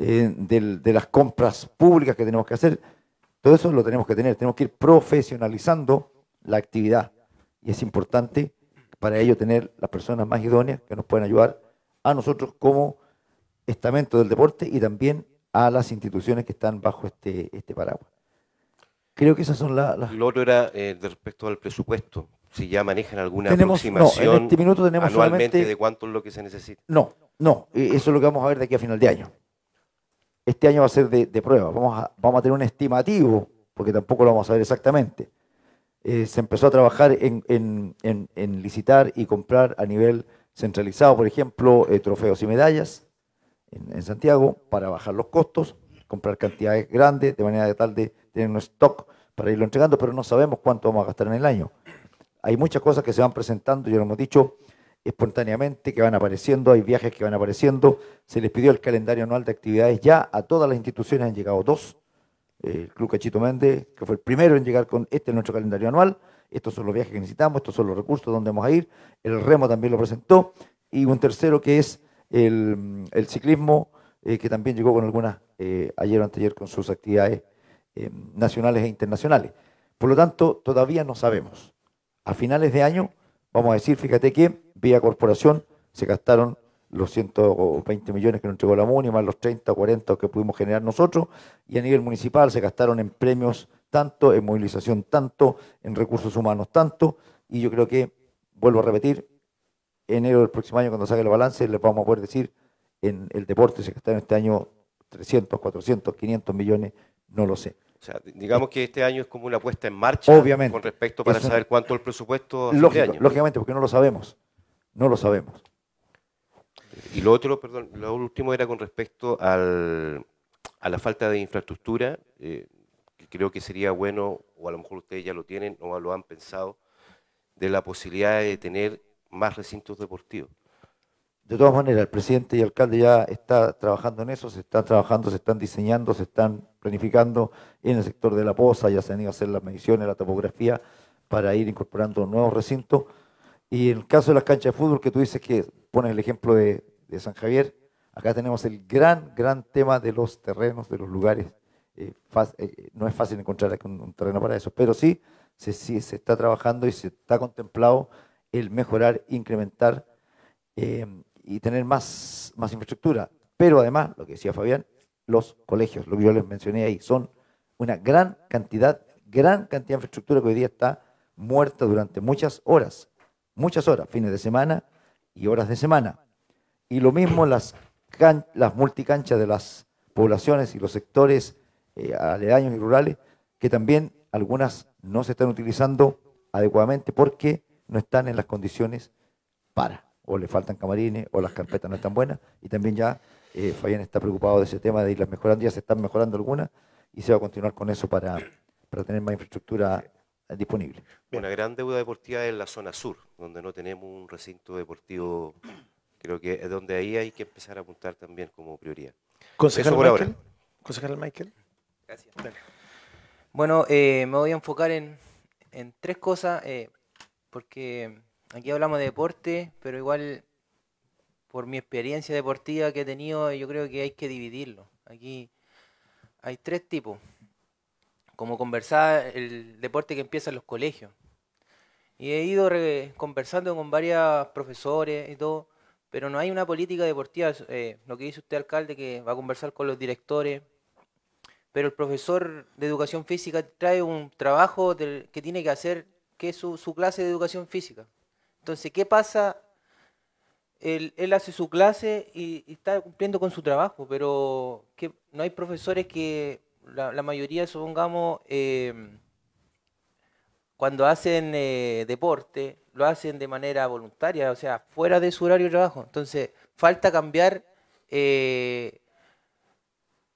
eh, de las compras públicas que tenemos que hacer. Todo eso lo tenemos que tener. Tenemos que ir profesionalizando la actividad. Y es importante para ello tener las personas más idóneas que nos pueden ayudar a nosotros como estamento del deporte y también a las instituciones que están bajo este, este paraguas. Creo que esas son las... Lo otro era eh, respecto al presupuesto, si ya manejan alguna tenemos, aproximación en este minuto tenemos anualmente de cuánto es lo que se necesita. No, no, eh, eso es lo que vamos a ver de aquí a final de año este año va a ser de, prueba. Vamos a, tener un estimativo, porque tampoco lo vamos a ver exactamente. Eh, se empezó a trabajar en, licitar y comprar a nivel centralizado, por ejemplo, eh, trofeos y medallas en, Santiago para bajar los costos, comprar cantidades grandes de manera de tal de tener un stock para irlo entregando, pero no sabemos cuánto vamos a gastar en el año. Hay muchas cosas que se van presentando, ya lo hemos dicho, espontáneamente, que van apareciendo, hay viajes que van apareciendo. Se les pidió el calendario anual de actividades ya, a todas las instituciones han llegado dos. El Club Cachito Méndez, que fue el primero en llegar con este nuestro calendario anual. Estos son los viajes que necesitamos, estos son los recursos donde vamos a ir. El remo también lo presentó. Y un tercero que es el, ciclismo, eh, que también llegó con algunas eh, ayer o anteayer con sus actividades eh, nacionales e internacionales. Por lo tanto, todavía no sabemos. A finales de año vamos a decir, fíjate que vía corporación se gastaron los 120 millones que nos entregó la MUNI, más los 30 o 40 que pudimos generar nosotros, y a nivel municipal se gastaron en premios tanto, en movilización tanto, en recursos humanos tanto, y yo creo que, vuelvo a repetir, enero del próximo año cuando salga el balance les vamos a poder decir, en el deporte se gastaron este año 300, 400, 500 millones, no lo sé. O sea, digamos que este año es como una puesta en marcha con respecto para saber cuánto el presupuesto. Lógico, año. Lógicamente, porque no lo sabemos. No lo sabemos. Y lo otro, perdón, lo último era con respecto a la falta de infraestructura. Eh, que creo que sería bueno, o a lo mejor ustedes ya lo tienen o lo han pensado, de la posibilidad de tener más recintos deportivos. De todas maneras, el presidente y el alcalde ya está trabajando en eso, se están trabajando, se están diseñando, se están planificando en el sector de la poza, ya se han ido a hacer las mediciones, la topografía, para ir incorporando nuevos recintos. Y en el caso de las canchas de fútbol, que tú dices que pones el ejemplo de, San Javier, acá tenemos el gran, gran tema de los terrenos, de los lugares. Eh, eh, eh, no es fácil encontrar un, terreno para eso, pero sí se, está trabajando y se está contemplado el mejorar, incrementar y tener más, más infraestructura. Pero además, lo que decía Fabián, los colegios, lo que yo les mencioné ahí, son una gran cantidad, gran cantidad de infraestructura que hoy día está muerta durante muchas horas muchas horas, fines de semana y horas de semana. Y lo mismo las, las multicanchas de las poblaciones y los sectores eh, aledaños y rurales, que también algunas no se están utilizando adecuadamente porque no están en las condiciones para, o le faltan camarines, o las carpetas no están buenas, y también ya eh, Fabián está preocupado de ese tema de las mejorando, ya se están mejorando algunas, y se va a continuar con eso para, para tener más infraestructura disponible. Una gran deuda deportiva es la zona sur, donde no tenemos un recinto deportivo, creo que es donde ahí hay que empezar a apuntar también como prioridad. Concejal Michael. Ahora. Concejal Michael. Gracias. Bueno, eh, me voy a enfocar en, en tres cosas, eh, porque aquí hablamos de deporte, pero igual por mi experiencia deportiva que he tenido, yo creo que hay que dividirlo. Aquí hay tres tipos como conversar el deporte que empieza en los colegios. Y he ido conversando con varios profesores y todo, pero no hay una política deportiva, eh, lo que dice usted, alcalde, que va a conversar con los directores, pero el profesor de educación física trae un trabajo que tiene que hacer, que es su, clase de educación física. Entonces, ¿qué pasa? Él, hace su clase y, está cumpliendo con su trabajo, pero no hay profesores que la, mayoría, supongamos, eh, cuando hacen eh, deporte, lo hacen de manera voluntaria, o sea, fuera de su horario de trabajo. Entonces, falta cambiar eh,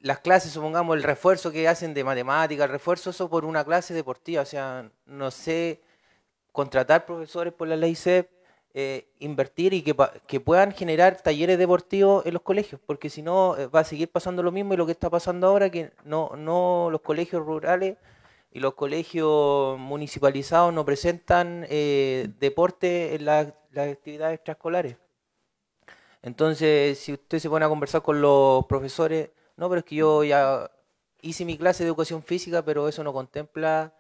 las clases, supongamos, el refuerzo que hacen de matemática, el refuerzo eso por una clase deportiva. O sea, no sé, contratar profesores por la ley CEP, eh, invertir y que, que, puedan generar talleres deportivos en los colegios, porque si no eh, va a seguir pasando lo mismo y lo que está pasando ahora, que no, no los colegios rurales y los colegios municipalizados no presentan eh, deporte en las actividades extraescolares. Entonces, si usted se pone a conversar con los profesores, no, pero es que yo ya hice mi clase de educación física, pero eso no contempla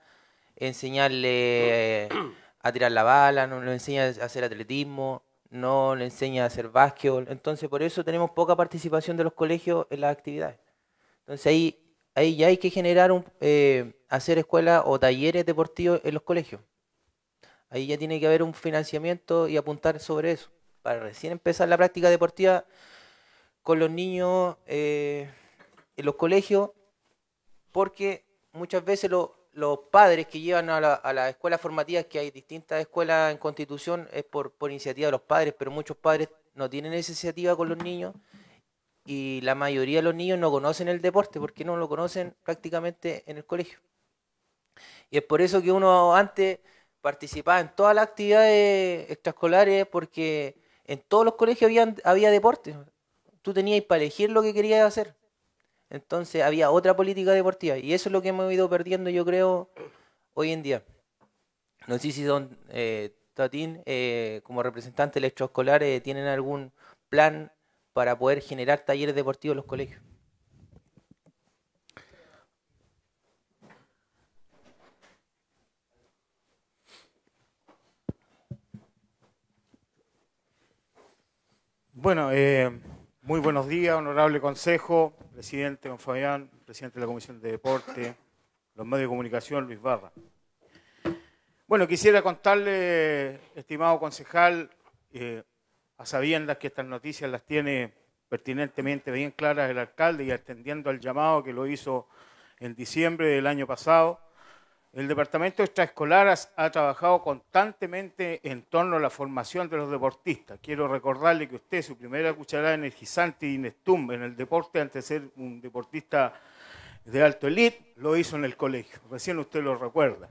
enseñarle... a tirar la bala, no le enseña a hacer atletismo, no le enseña a hacer básquetbol. Entonces, por eso tenemos poca participación de los colegios en las actividades. Entonces, ahí, ahí ya hay que generar, un, eh, hacer escuelas o talleres deportivos en los colegios. Ahí ya tiene que haber un financiamiento y apuntar sobre eso. Para recién empezar la práctica deportiva con los niños eh, en los colegios, porque muchas veces lo, los padres que llevan a, la, a las escuelas formativas, que hay distintas escuelas en constitución, es por, iniciativa de los padres, pero muchos padres no tienen esa iniciativa con los niños y la mayoría de los niños no conocen el deporte porque no lo conocen prácticamente en el colegio. Y es por eso que uno antes participaba en todas las actividades extraescolares porque en todos los colegios había, había deporte. Tú tenías para elegir lo que querías hacer. Entonces había otra política deportiva y eso es lo que hemos ido perdiendo, yo creo, hoy en día. No sé si don eh, Tatín, eh, como representante electroescolar, eh, tienen algún plan para poder generar talleres deportivos en los colegios. Bueno, eh, muy buenos días, honorable consejo, presidente Don Fabián, presidente de la Comisión de Deporte, los medios de comunicación, Luis Barra. Bueno, quisiera contarle, estimado concejal, eh, a sabiendas que estas noticias las tiene pertinentemente bien claras el alcalde y atendiendo al llamado que lo hizo en diciembre del año pasado, el Departamento Extraescolar ha, trabajado constantemente en torno a la formación de los deportistas. Quiero recordarle que usted, su primera cucharada energizante y Inestum en el deporte, antes de ser un deportista de alto elite, lo hizo en el colegio. Recién usted lo recuerda.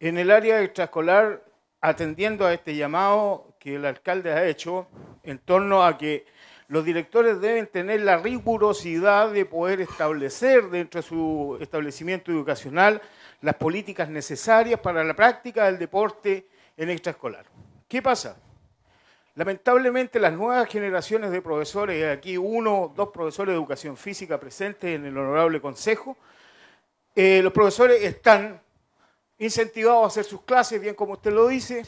En el área extraescolar, atendiendo a este llamado que el alcalde ha hecho en torno a que los directores deben tener la rigurosidad de poder establecer dentro de su establecimiento educacional las políticas necesarias para la práctica del deporte en extraescolar. ¿Qué pasa? Lamentablemente las nuevas generaciones de profesores, aquí uno, dos profesores de educación física presentes en el honorable consejo, eh, los profesores están incentivados a hacer sus clases, bien como usted lo dice,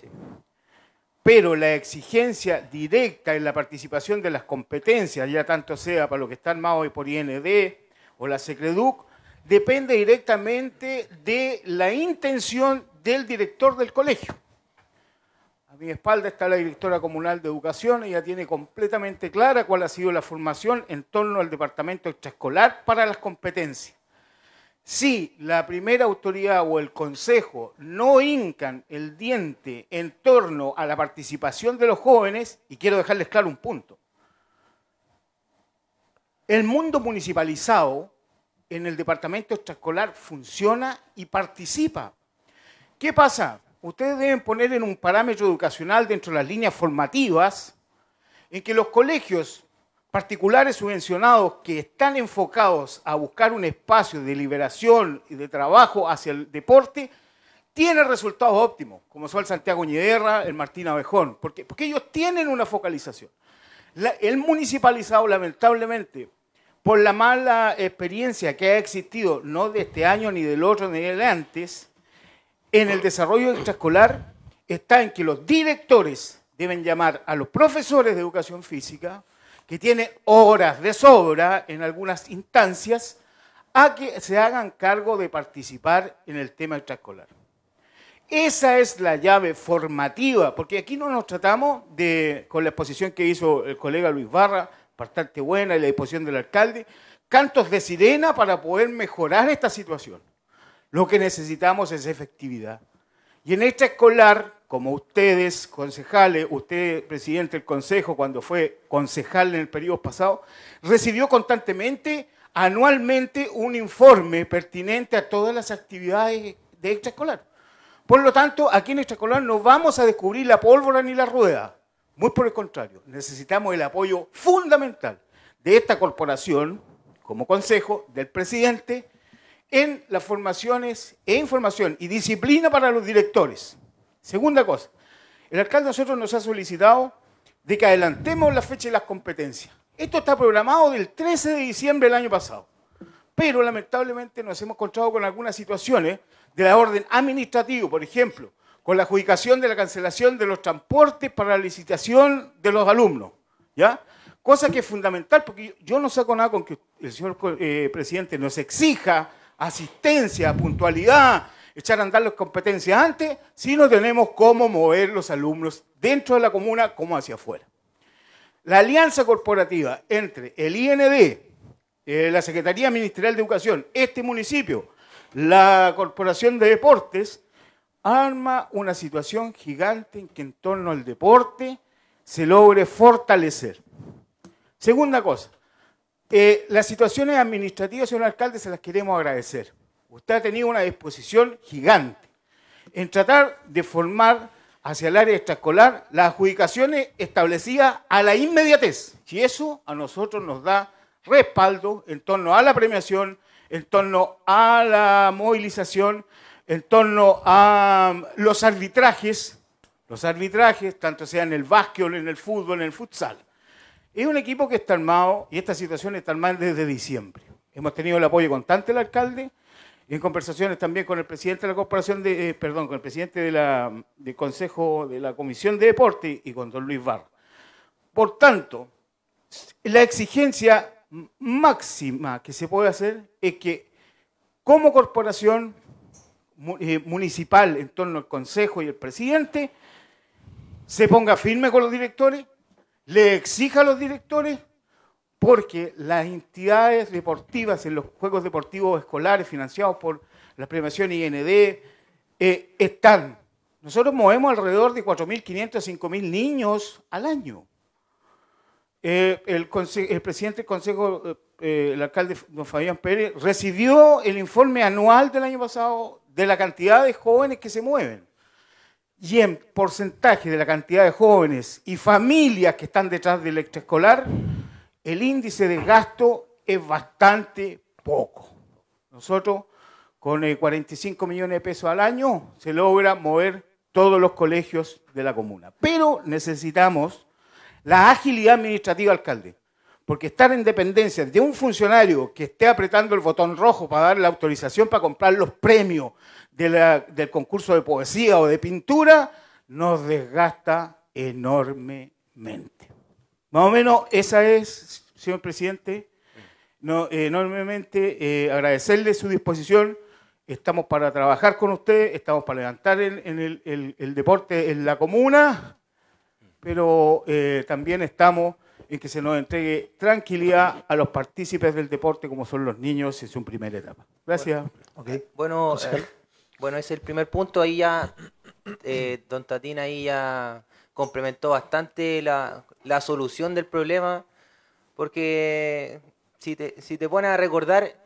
pero la exigencia directa en la participación de las competencias, ya tanto sea para lo que están más hoy por IND o la SECREDUC, depende directamente de la intención del director del colegio. A mi espalda está la directora comunal de educación, ella tiene completamente clara cuál ha sido la formación en torno al departamento extraescolar para las competencias. Si la primera autoridad o el consejo no hincan el diente en torno a la participación de los jóvenes, y quiero dejarles claro un punto, el mundo municipalizado en el departamento extraescolar funciona y participa. ¿Qué pasa? Ustedes deben poner en un parámetro educacional dentro de las líneas formativas en que los colegios particulares subvencionados que están enfocados a buscar un espacio de liberación y de trabajo hacia el deporte, tienen resultados óptimos, como son el Santiago Ñederra, el Martín Abejón, porque, porque ellos tienen una focalización. el municipalizado, lamentablemente, por la mala experiencia que ha existido, no de este año ni del otro ni del antes, en el desarrollo extraescolar está en que los directores deben llamar a los profesores de educación física, que tienen horas de sobra en algunas instancias, a que se hagan cargo de participar en el tema extraescolar. Esa es la llave formativa, porque aquí no nos tratamos de, con la exposición que hizo el colega Luis Barra, bastante buena y la disposición del alcalde, cantos de sirena para poder mejorar esta situación. Lo que necesitamos es efectividad. Y en esta escolar, como ustedes, concejales, usted, presidente del consejo, cuando fue concejal en el periodo pasado, recibió constantemente, anualmente, un informe pertinente a todas las actividades de extraescolar. Este Por lo tanto, aquí en extraescolar este no vamos a descubrir la pólvora ni la rueda. Muy por el contrario, necesitamos el apoyo fundamental de esta corporación, como consejo del presidente, en las formaciones e información y disciplina para los directores. Segunda cosa, el alcalde a nosotros nos ha solicitado de que adelantemos la fecha de las competencias. Esto está programado del 13 de diciembre del año pasado, pero lamentablemente nos hemos encontrado con algunas situaciones de la orden administrativo, por ejemplo, con la adjudicación de la cancelación de los transportes para la licitación de los alumnos, ¿ya? Cosa que es fundamental, porque yo no saco nada con que el señor eh, presidente nos exija asistencia, puntualidad, echar a andar las competencias antes, si no tenemos cómo mover los alumnos dentro de la comuna como hacia afuera. La alianza corporativa entre el IND, eh, la Secretaría Ministerial de Educación, este municipio, la Corporación de Deportes, arma una situación gigante en que en torno al deporte se logre fortalecer. Segunda cosa, eh, las situaciones administrativas, señor alcalde, se las queremos agradecer. Usted ha tenido una disposición gigante en tratar de formar hacia el área extraescolar las adjudicaciones establecidas a la inmediatez. Y eso a nosotros nos da respaldo en torno a la premiación, en torno a la movilización en torno a um, los arbitrajes, los arbitrajes, tanto sea en el básquet, en el fútbol, en el futsal. Es un equipo que está armado, y esta situación está armada desde diciembre. Hemos tenido el apoyo constante del alcalde, y en conversaciones también con el presidente de la corporación de, eh, perdón, con el presidente del Consejo de la Comisión de Deporte y con don Luis Barro. Por tanto, la exigencia máxima que se puede hacer es que como corporación eh, municipal en torno al Consejo y el presidente, se ponga firme con los directores, le exija a los directores, porque las entidades deportivas en los Juegos Deportivos Escolares financiados por la premiación IND eh, están. Nosotros movemos alrededor de 4.500 a 5.000 niños al año. Eh, el, presidente del Consejo, el alcalde don Fabián Pérez, recibió el informe anual del año pasado de la cantidad de jóvenes que se mueven y en porcentaje de la cantidad de jóvenes y familias que están detrás del extraescolar, el índice de gasto es bastante poco. Nosotros, con 45 eh, millones de pesos al año, se logra mover todos los colegios de la comuna. Pero necesitamos la agilidad administrativa, alcalde. Porque estar en dependencia de un funcionario que esté apretando el botón rojo para dar la autorización para comprar los premios del concurso de poesía o de pintura, nos desgasta enormemente. Más o menos esa es, señor presidente, eh, enormemente eh, agradecerle su disposición. Estamos para trabajar con usted, estamos para levantar el, deporte en la comuna, pero eh, también estamos en que se nos entregue tranquilidad a los partícipes del deporte, como son los niños, en su primera etapa. Gracias. Bueno, eh, eh, bueno, ese es el primer punto. Ahí ya, eh, Don Tatín ahí ya complementó bastante la, la solución del problema, porque si te, si te pones a recordar,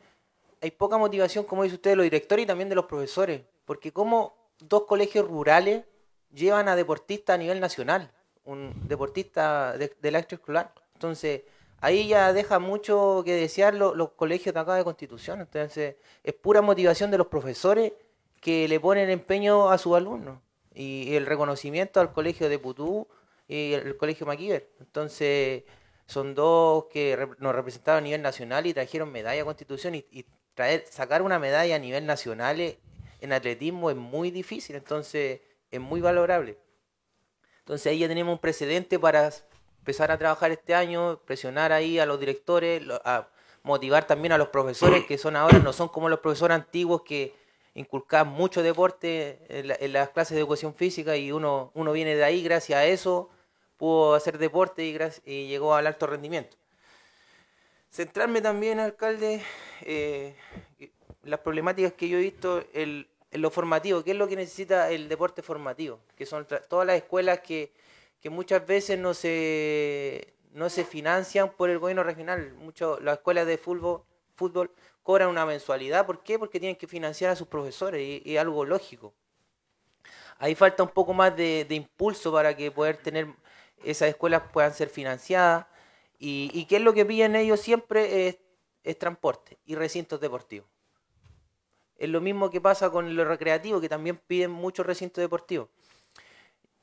hay poca motivación, como dice usted, de los directores y también de los profesores, porque como dos colegios rurales llevan a deportistas a nivel nacional un deportista de, del acto escolar. Entonces, ahí ya deja mucho que desear los colegios de acá de Constitución. Entonces, es pura motivación de los profesores que le ponen empeño a sus alumnos. Y, el reconocimiento al colegio de Putú y el, colegio Maquiver. Entonces, son dos que nos representaron a nivel nacional y trajeron medalla a Constitución. Y, traer, sacar una medalla a nivel nacional en atletismo es muy difícil. Entonces, es muy valorable. Entonces ahí ya tenemos un precedente para empezar a trabajar este año, presionar ahí a los directores, a motivar también a los profesores que son ahora, no son como los profesores antiguos que inculcaban mucho deporte en, las clases de educación física y uno, viene de ahí, gracias a eso pudo hacer deporte y, llegó al alto rendimiento. Centrarme también, alcalde, eh, las problemáticas que yo he visto, el, en lo formativo, ¿qué es lo que necesita el deporte formativo? Que son todas las escuelas que, que, muchas veces no se, no se financian por el gobierno regional. Mucho, las escuelas de fútbol, fútbol cobran una mensualidad. ¿Por qué? Porque tienen que financiar a sus profesores y, es algo lógico. Ahí falta un poco más de, impulso para que poder tener esas escuelas puedan ser financiadas. ¿Y, y qué es lo que piden ellos siempre? es transporte y recintos deportivos. Es lo mismo que pasa con lo recreativo, que también piden muchos recintos deportivos.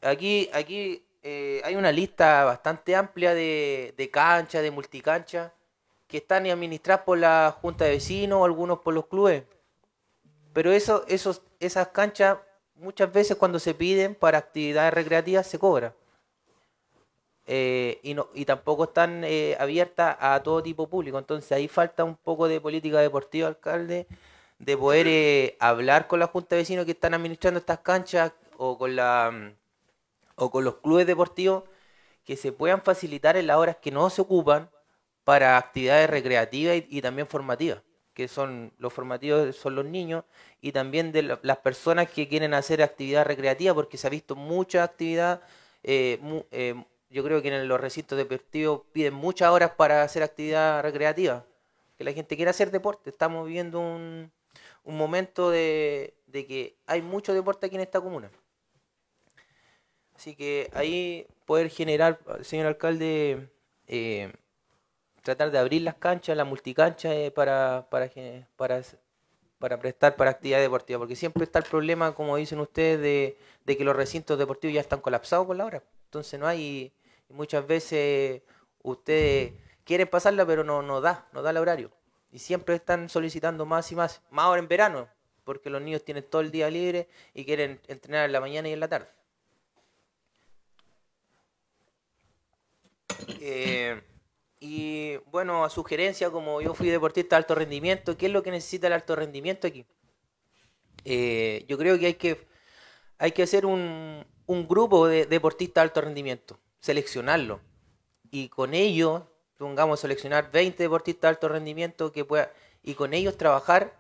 Aquí, aquí eh, hay una lista bastante amplia de, de canchas, de multicanchas, que están administradas por la Junta de Vecinos, algunos por los clubes. Pero eso, esos, esas canchas muchas veces cuando se piden para actividades recreativas se cobra. Eh, y, no, y tampoco están eh, abiertas a todo tipo público. Entonces ahí falta un poco de política deportiva, alcalde, de poder eh, hablar con la Junta de Vecinos que están administrando estas canchas o con, la, mm, o con los clubes deportivos que se puedan facilitar en las horas que no se ocupan para actividades recreativas y, también formativas, que son los formativos son los niños y también de las personas que quieren hacer actividad recreativa porque se ha visto mucha actividad eh, eh, yo creo que en los recintos deportivos piden muchas horas para hacer actividad recreativa. Que la gente quiera hacer deporte. Estamos viendo un, un momento de, de que hay mucho deporte aquí en esta comuna. Así que ahí poder generar, señor alcalde, eh, tratar de abrir las canchas, las multicanchas eh, para, para, para, prestar para actividad deportiva, porque siempre está el problema, como dicen ustedes, de, que los recintos deportivos ya están colapsados por la hora. Entonces no hay, muchas veces ustedes quieren pasarla, pero no, no da, no da el horario. Y siempre están solicitando más y más, más ahora en verano, porque los niños tienen todo el día libre y quieren entrenar en la mañana y en la tarde. Eh, y bueno, a sugerencia, como yo fui deportista de alto rendimiento, ¿qué es lo que necesita el alto rendimiento aquí? Eh, yo creo que hay que, hay que hacer un, un grupo de deportistas de alto rendimiento, seleccionarlo. Y con ello pongamos seleccionar 20 deportistas de alto rendimiento que pueda, y con ellos trabajar,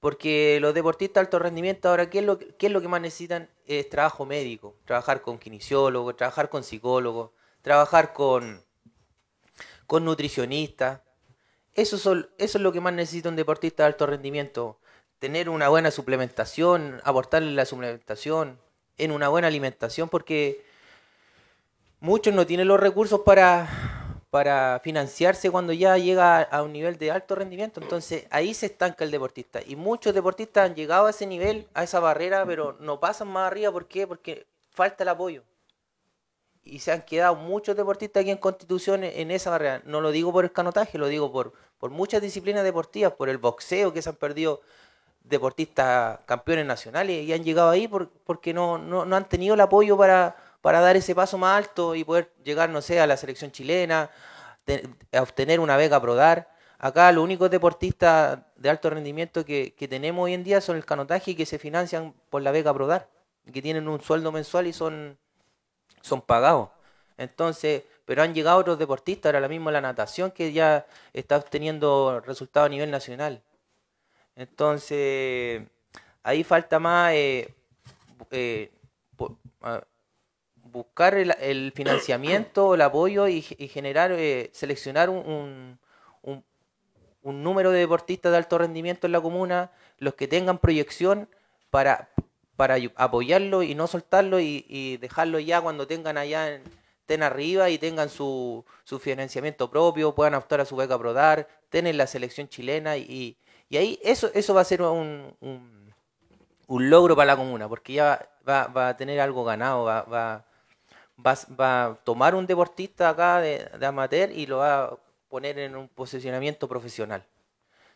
porque los deportistas de alto rendimiento ahora, ¿qué es lo, qué es lo que más necesitan? Es trabajo médico, trabajar con kinesiólogos, trabajar con psicólogo trabajar con, con nutricionistas. Eso, son, eso es lo que más necesita un deportista de alto rendimiento. Tener una buena suplementación, aportarle la suplementación, en una buena alimentación, porque muchos no tienen los recursos para, para financiarse cuando ya llega a un nivel de alto rendimiento. Entonces ahí se estanca el deportista. Y muchos deportistas han llegado a ese nivel, a esa barrera, pero no pasan más arriba. ¿Por qué? Porque falta el apoyo. Y se han quedado muchos deportistas aquí en Constitución en esa barrera. No lo digo por el canotaje, lo digo por, por muchas disciplinas deportivas, por el boxeo que se han perdido deportistas campeones nacionales y han llegado ahí porque no, no han tenido el apoyo para, para dar ese paso más alto y poder llegar, no sé, a la selección chilena, a obtener una beca Prodar. Acá los únicos deportistas de alto rendimiento que, tenemos hoy en día son el canotaje y que se financian por la beca Prodar, que tienen un sueldo mensual y son, son pagados. Entonces, pero han llegado otros deportistas, ahora mismo la natación que ya está obteniendo resultados a nivel nacional. Entonces, ahí falta más eh, eh, ah, buscar el, financiamiento, el apoyo y, generar, eh, seleccionar un, número de deportistas de alto rendimiento en la comuna, los que tengan proyección para, para apoyarlo y no soltarlo y, dejarlo ya cuando tengan allá estén arriba y tengan su, financiamiento propio, puedan optar a su beca Prodar, tienen la selección chilena y, ahí eso, eso va a ser un, un, logro para la comuna, porque ya va, a tener algo ganado, va, va, va, a tomar un deportista acá de, amateur y lo va a poner en un posicionamiento profesional.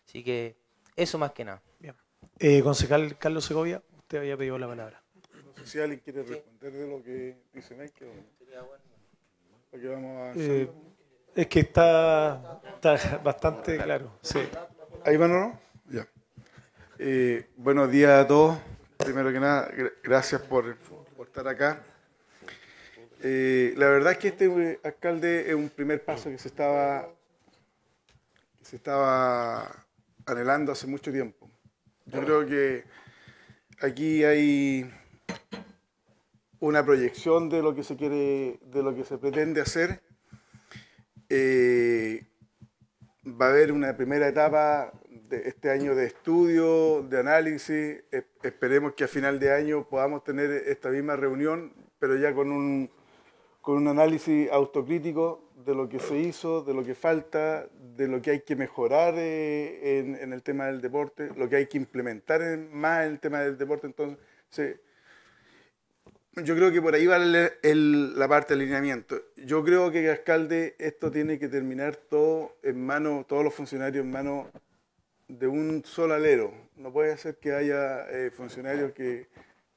Así que eso más que nada. Bien. Eh, concejal Carlos Segovia, usted había pedido la palabra. No sé si alguien quiere responder de lo que dice eh, es que está, bastante claro. Sí. ¿Ahí no? Ya. Eh, buenos días a todos. Primero que nada, gracias por, por estar acá. Eh, la verdad es que este eh, alcalde es un primer paso que se estaba, se estaba anhelando hace mucho tiempo. Yo creo que aquí hay una proyección de lo que se quiere, de lo que se pretende hacer. Eh, va a haber una primera etapa de este año de estudio, de análisis. Esperemos que a final de año podamos tener esta misma reunión, pero ya con un con un análisis autocrítico de lo que se hizo, de lo que falta, de lo que hay que mejorar eh, en, el tema del deporte, lo que hay que implementar más en el tema del deporte. Entonces, yo creo que por ahí va la parte de alineamiento. Yo creo que alcalde esto tiene que terminar todo en mano, todos los funcionarios en mano de un solo alero. No puede ser que haya eh, funcionarios que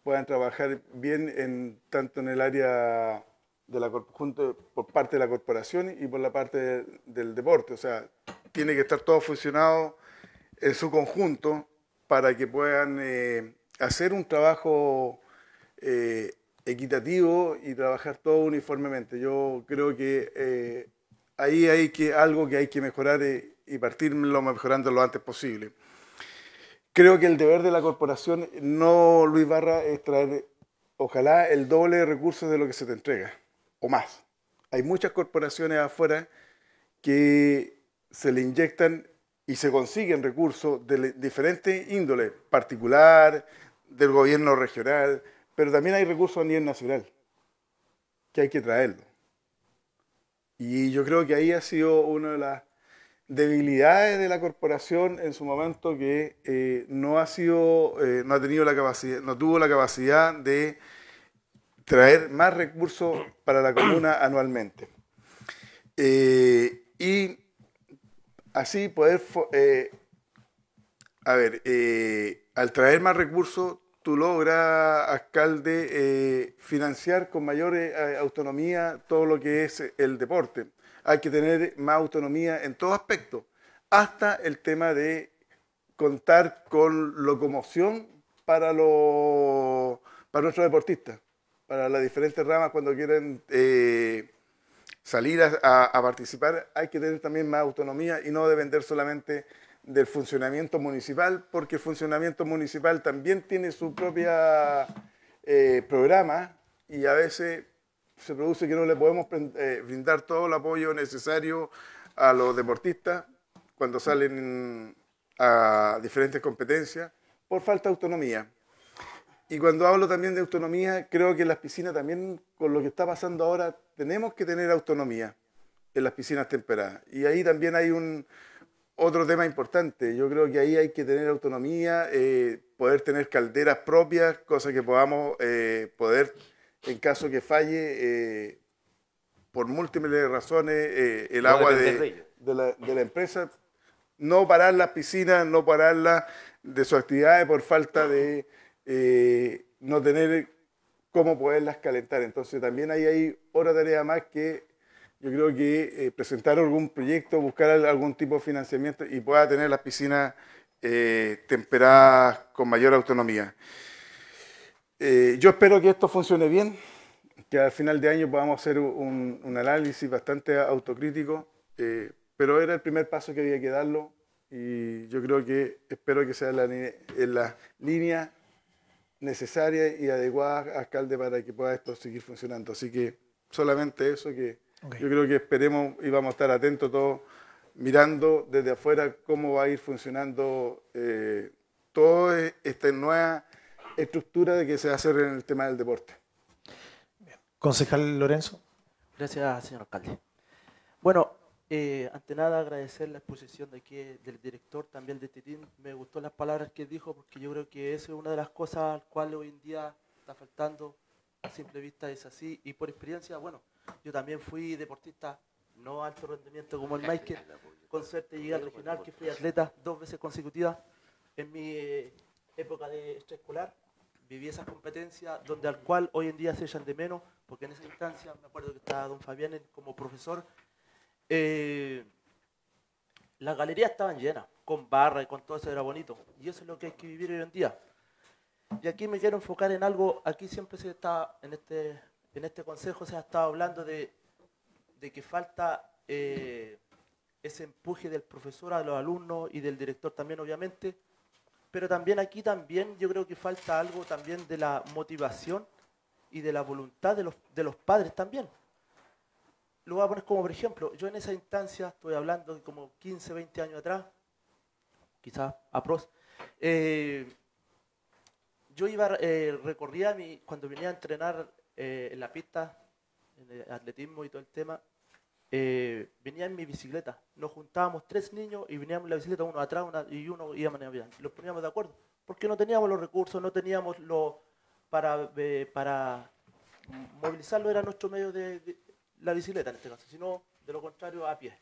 puedan trabajar bien en, tanto en el área la, por parte de la corporación y por la parte del deporte. O sea, tiene que estar todo funcionado en su conjunto para que puedan eh, hacer un trabajo eh, equitativo y trabajar todo uniformemente. Yo creo que eh, ahí hay que, algo que hay que mejorar y partirlo mejorando lo antes posible. Creo que el deber de la corporación, no Luis Barra, es traer, ojalá, el doble de recursos de lo que se te entrega más. Hay muchas corporaciones afuera que se le inyectan y se consiguen recursos de diferentes índole, particular, del gobierno regional, pero también hay recursos a nivel nacional que hay que traerlo. Y yo creo que ahí ha sido una de las debilidades de la corporación en su momento que eh, no ha sido, eh, no ha tenido la capacidad, no tuvo la capacidad de traer más recursos para la comuna anualmente. Eh, y así poder, eh, a ver, eh, al traer más recursos, tú logras, alcalde, financiar con mayor autonomía todo lo que es el deporte. Hay que tener más autonomía en todo aspecto, hasta el tema de contar con locomoción para, los para nuestros deportistas para las diferentes ramas cuando quieren eh, salir a, participar, hay que tener también más autonomía y no depender solamente del funcionamiento municipal, porque el funcionamiento municipal también tiene su propia eh, programa y a veces se produce que no le podemos eh, brindar todo el apoyo necesario a los deportistas cuando salen a diferentes competencias por falta de autonomía. Y cuando hablo también de autonomía, creo que en las piscinas también, con lo que está pasando ahora, tenemos que tener autonomía en las piscinas temperadas. Y ahí también hay un otro tema importante. Yo creo que ahí hay que tener autonomía, eh, poder tener calderas propias, cosas que podamos eh, poder, en caso que falle, eh, por múltiples razones, el agua de, la, de la empresa, no parar las piscinas, no pararlas de sus actividades por falta de eh, no tener cómo poderlas calentar. Entonces también ahí hay otra tarea más que yo creo que eh, presentar algún proyecto, buscar algún tipo de financiamiento y pueda tener las piscinas eh, temperadas con mayor autonomía. yo espero que esto funcione bien, que al final de año podamos hacer un, análisis bastante autocrítico, pero era el primer paso que había que darlo y yo creo que espero que sea la, en la línea necesarias y adecuadas, alcalde, para que pueda esto seguir funcionando. Así que solamente eso que yo creo que esperemos y vamos a estar atentos todos, mirando desde afuera cómo va a ir funcionando eh, toda esta nueva estructura de que se va a hacer en el tema del deporte. Bien. Concejal Lorenzo. Gracias, señor alcalde. Bueno, eh, ante nada, agradecer la exposición de aquí, del director, también de Titín. Me gustó las palabras que dijo, porque yo creo que eso es una de las cosas al cual hoy en día está faltando. A simple vista es así. Y por experiencia, bueno, yo también fui deportista, no alto rendimiento como el Mike, Con suerte llegué al regional, que fui atleta dos veces consecutivas en mi eh, época de extraescolar Viví esas competencias, donde al cual hoy en día se echan de menos, porque en esa instancia me acuerdo que estaba don Fabián como profesor eh, las galerías estaban llenas, con barra y con todo eso era bonito. Y eso es lo que hay que vivir hoy en día. Y aquí me quiero enfocar en algo, aquí siempre se está, en este, en este consejo se ha estado hablando de, que falta eh, ese empuje del profesor a los alumnos y del director también, obviamente. Pero también aquí también yo creo que falta algo también de la motivación y de la voluntad de los, de los padres también lo voy a poner como por ejemplo, yo en esa instancia, estoy hablando de como 15, 20 años atrás, quizás a pros, eh, yo iba, eh, recorría, mi, cuando venía a entrenar eh, en la pista, en el atletismo y todo el tema, venía en mi bicicleta. Nos juntábamos tres niños y veníamos en la bicicleta, uno atrás una, y uno iba manejando. Los poníamos de acuerdo, porque no teníamos los recursos, no teníamos lo Para, para movilizarlo era nuestro medio de la bicicleta en este caso, sino de lo contrario a pie.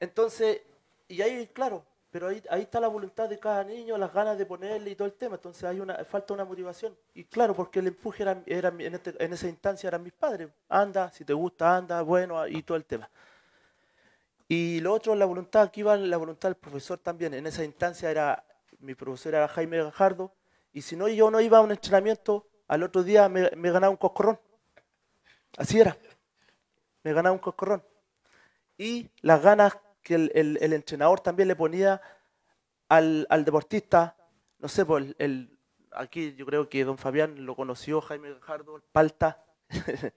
Entonces, y ahí, claro, pero ahí, ahí está la voluntad de cada niño, las ganas de ponerle y todo el tema. Entonces hay una, falta una motivación. Y claro, porque el empuje era, este, en, esa instancia eran mis padres. Anda, si te gusta, anda, bueno, y todo el tema. Y lo otro, la voluntad, aquí va la voluntad del profesor también. En esa instancia era, mi profesor era Jaime Gajardo, y si no, yo no iba a un entrenamiento, al otro día me, me ganaba un coscorrón. Así era me ganaba un cocorrón. Y las ganas que el, entrenador también le ponía al, deportista, no sé, por pues, el, aquí yo creo que don Fabián lo conoció, Jaime Gajardo, el palta.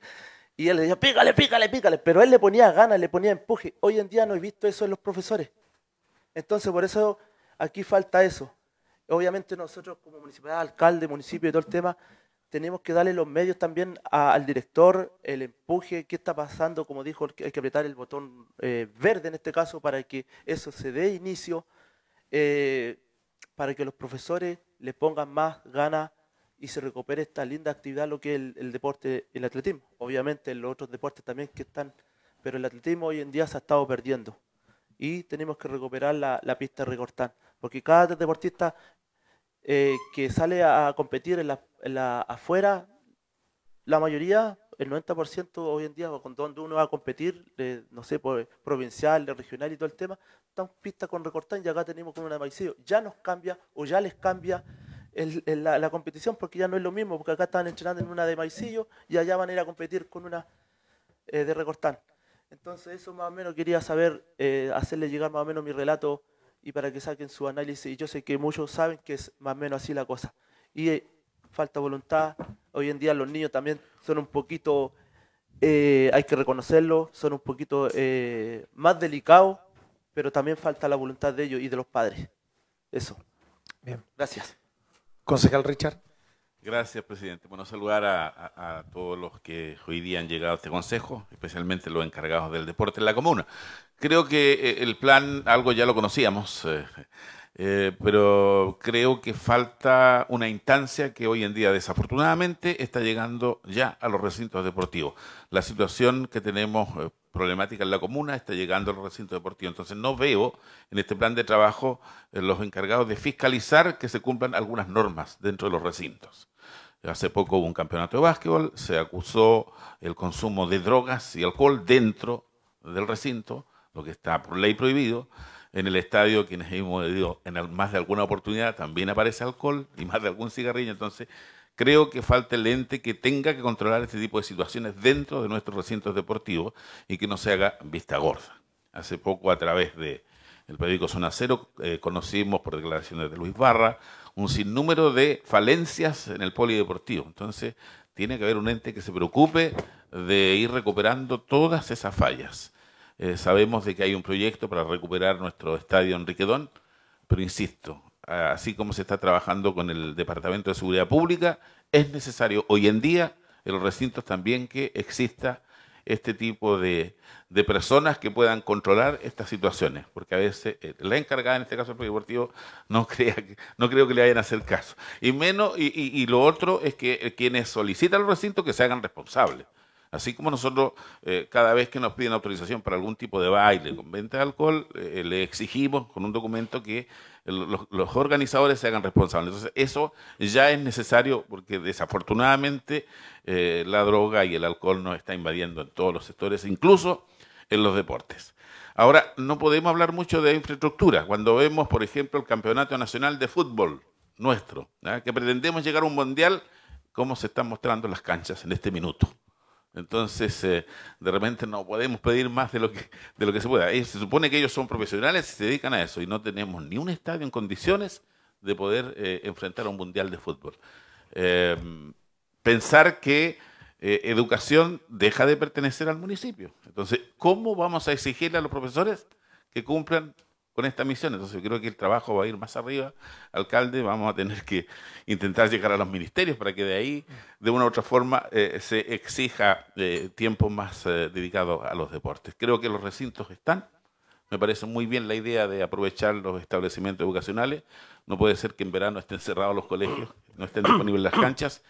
Y él le decía, pícale, pícale, pícale. Pero él le ponía ganas, le ponía empuje. Hoy en día no he visto eso en los profesores. Entonces, por eso aquí falta eso. Obviamente nosotros como municipalidad, alcalde, municipio y todo el tema, tenemos que darle los medios también al director, el empuje, qué está pasando, como dijo, hay que apretar el botón eh, verde en este caso para que eso se dé inicio, eh, para que los profesores le pongan más ganas y se recupere esta linda actividad, lo que es el, deporte, el atletismo. Obviamente los otros deportes también que están, pero el atletismo hoy en día se ha estado perdiendo y tenemos que recuperar la, la pista recortar, porque cada deportista eh, que sale a competir en la, afuera, la mayoría, el 90% hoy en día, con donde uno va a competir, no sé, pues, provincial, regional y todo el tema, están pistas con recortán y acá tenemos con una maicillo. Ya nos cambia o ya les cambia la, competición porque ya no es lo mismo, porque acá están entrenando en una de maicillo y allá van a ir a competir con una eh, de recortán. Entonces eso más o menos quería saber, eh, hacerle llegar más o menos mi relato y para que saquen su análisis. Y yo sé que muchos saben que es más o menos así la cosa. Y eh, falta voluntad. Hoy en día los niños también son un poquito, eh, hay que reconocerlo, son un poquito eh, más delicados, pero también falta la voluntad de ellos y de los padres. Eso. Bien. Gracias. Concejal Richard. Gracias, presidente. Bueno, saludar a, todos los que hoy día han llegado a este consejo, especialmente los encargados del deporte en la comuna. Creo que eh, el plan, algo ya lo conocíamos, eh, eh, pero creo que falta una instancia que hoy en día desafortunadamente está llegando ya a los recintos deportivos. La situación que tenemos problemática en la comuna está llegando a los recintos deportivos. Entonces no veo en este plan de trabajo los encargados de fiscalizar que se cumplan algunas normas dentro de los recintos. Hace poco hubo un campeonato de básquetbol, se acusó el consumo de drogas y alcohol dentro del recinto, lo que está por ley prohibido. En el estadio, quienes hemos ido en más de alguna oportunidad, también aparece alcohol y más de algún cigarrillo. Entonces, creo que falta el ente que tenga que controlar este tipo de situaciones dentro de nuestros recintos deportivos y que no se haga vista gorda. Hace poco, a través de el periódico Zona Cero, eh, conocimos por declaraciones de Luis Barra un sinnúmero de falencias en el polideportivo. Entonces, tiene que haber un ente que se preocupe de ir recuperando todas esas fallas. Eh, sabemos de que hay un proyecto para recuperar nuestro estadio Enriquedón, pero insisto, así como se está trabajando con el Departamento de Seguridad Pública, es necesario hoy en día en los recintos también que exista este tipo de, personas que puedan controlar estas situaciones, porque a veces eh, la encargada, en este caso el Deportivo, no, crea que, no creo que le vayan a hacer caso. Y, menos, y, y, lo otro es que eh, quienes solicitan el recinto que se hagan responsables. Así como nosotros, eh, cada vez que nos piden autorización para algún tipo de baile con venta de alcohol, eh, le exigimos con un documento que los, organizadores se hagan responsables. Entonces, eso ya es necesario porque desafortunadamente eh, la droga y el alcohol nos está invadiendo en todos los sectores, incluso en los deportes. Ahora, no podemos hablar mucho de infraestructura. Cuando vemos, por ejemplo, el Campeonato Nacional de Fútbol nuestro, que pretendemos llegar a un mundial, cómo se están mostrando las canchas en este minuto. Entonces, eh, de repente no podemos pedir más de lo que, de lo que se pueda. se supone que ellos son profesionales y se dedican a eso y no tenemos ni un estadio en condiciones de poder eh, enfrentar a un mundial de fútbol. Em, pensar que eh, educación deja de pertenecer al municipio. Entonces, ¿cómo vamos a exigirle a los profesores que cumplan con esta misión. Entonces creo que el trabajo va a ir más arriba, alcalde, vamos a tener que intentar llegar a los ministerios para que de ahí, de una u otra forma, eh, se exija eh, tiempo más eh, dedicado a los deportes. Creo que los recintos están. Me parece muy bien la idea de aprovechar los establecimientos educacionales. No puede ser que en verano estén cerrados los colegios, no estén disponibles las canchas.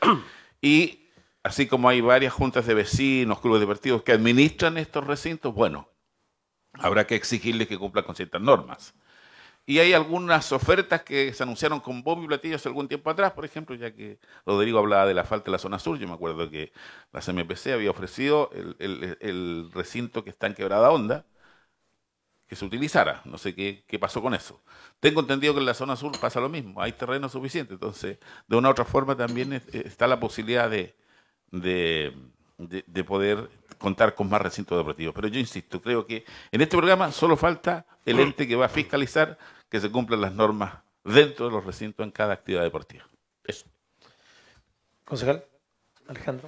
Y así como hay varias juntas de vecinos, clubes deportivos que administran estos recintos, bueno, habrá que exigirles que cumplan con ciertas normas. Y hay algunas ofertas que se anunciaron con bombo y platillo hace algún tiempo atrás, por ejemplo, ya que Rodrigo hablaba de la falta de la zona sur, yo me acuerdo que la CMPC había ofrecido el, recinto que está en Quebrada Onda, que se utilizara. No sé qué, pasó con eso. Tengo entendido que en la zona sur pasa lo mismo, hay terreno suficiente, entonces de una u otra forma también está la posibilidad de poder contar con más recintos deportivos. Pero yo insisto, creo que en este programa solo falta el mm. ente que va a fiscalizar que se cumplan las normas dentro de los recintos en cada actividad deportiva. Eso. Concejal, Alejandro.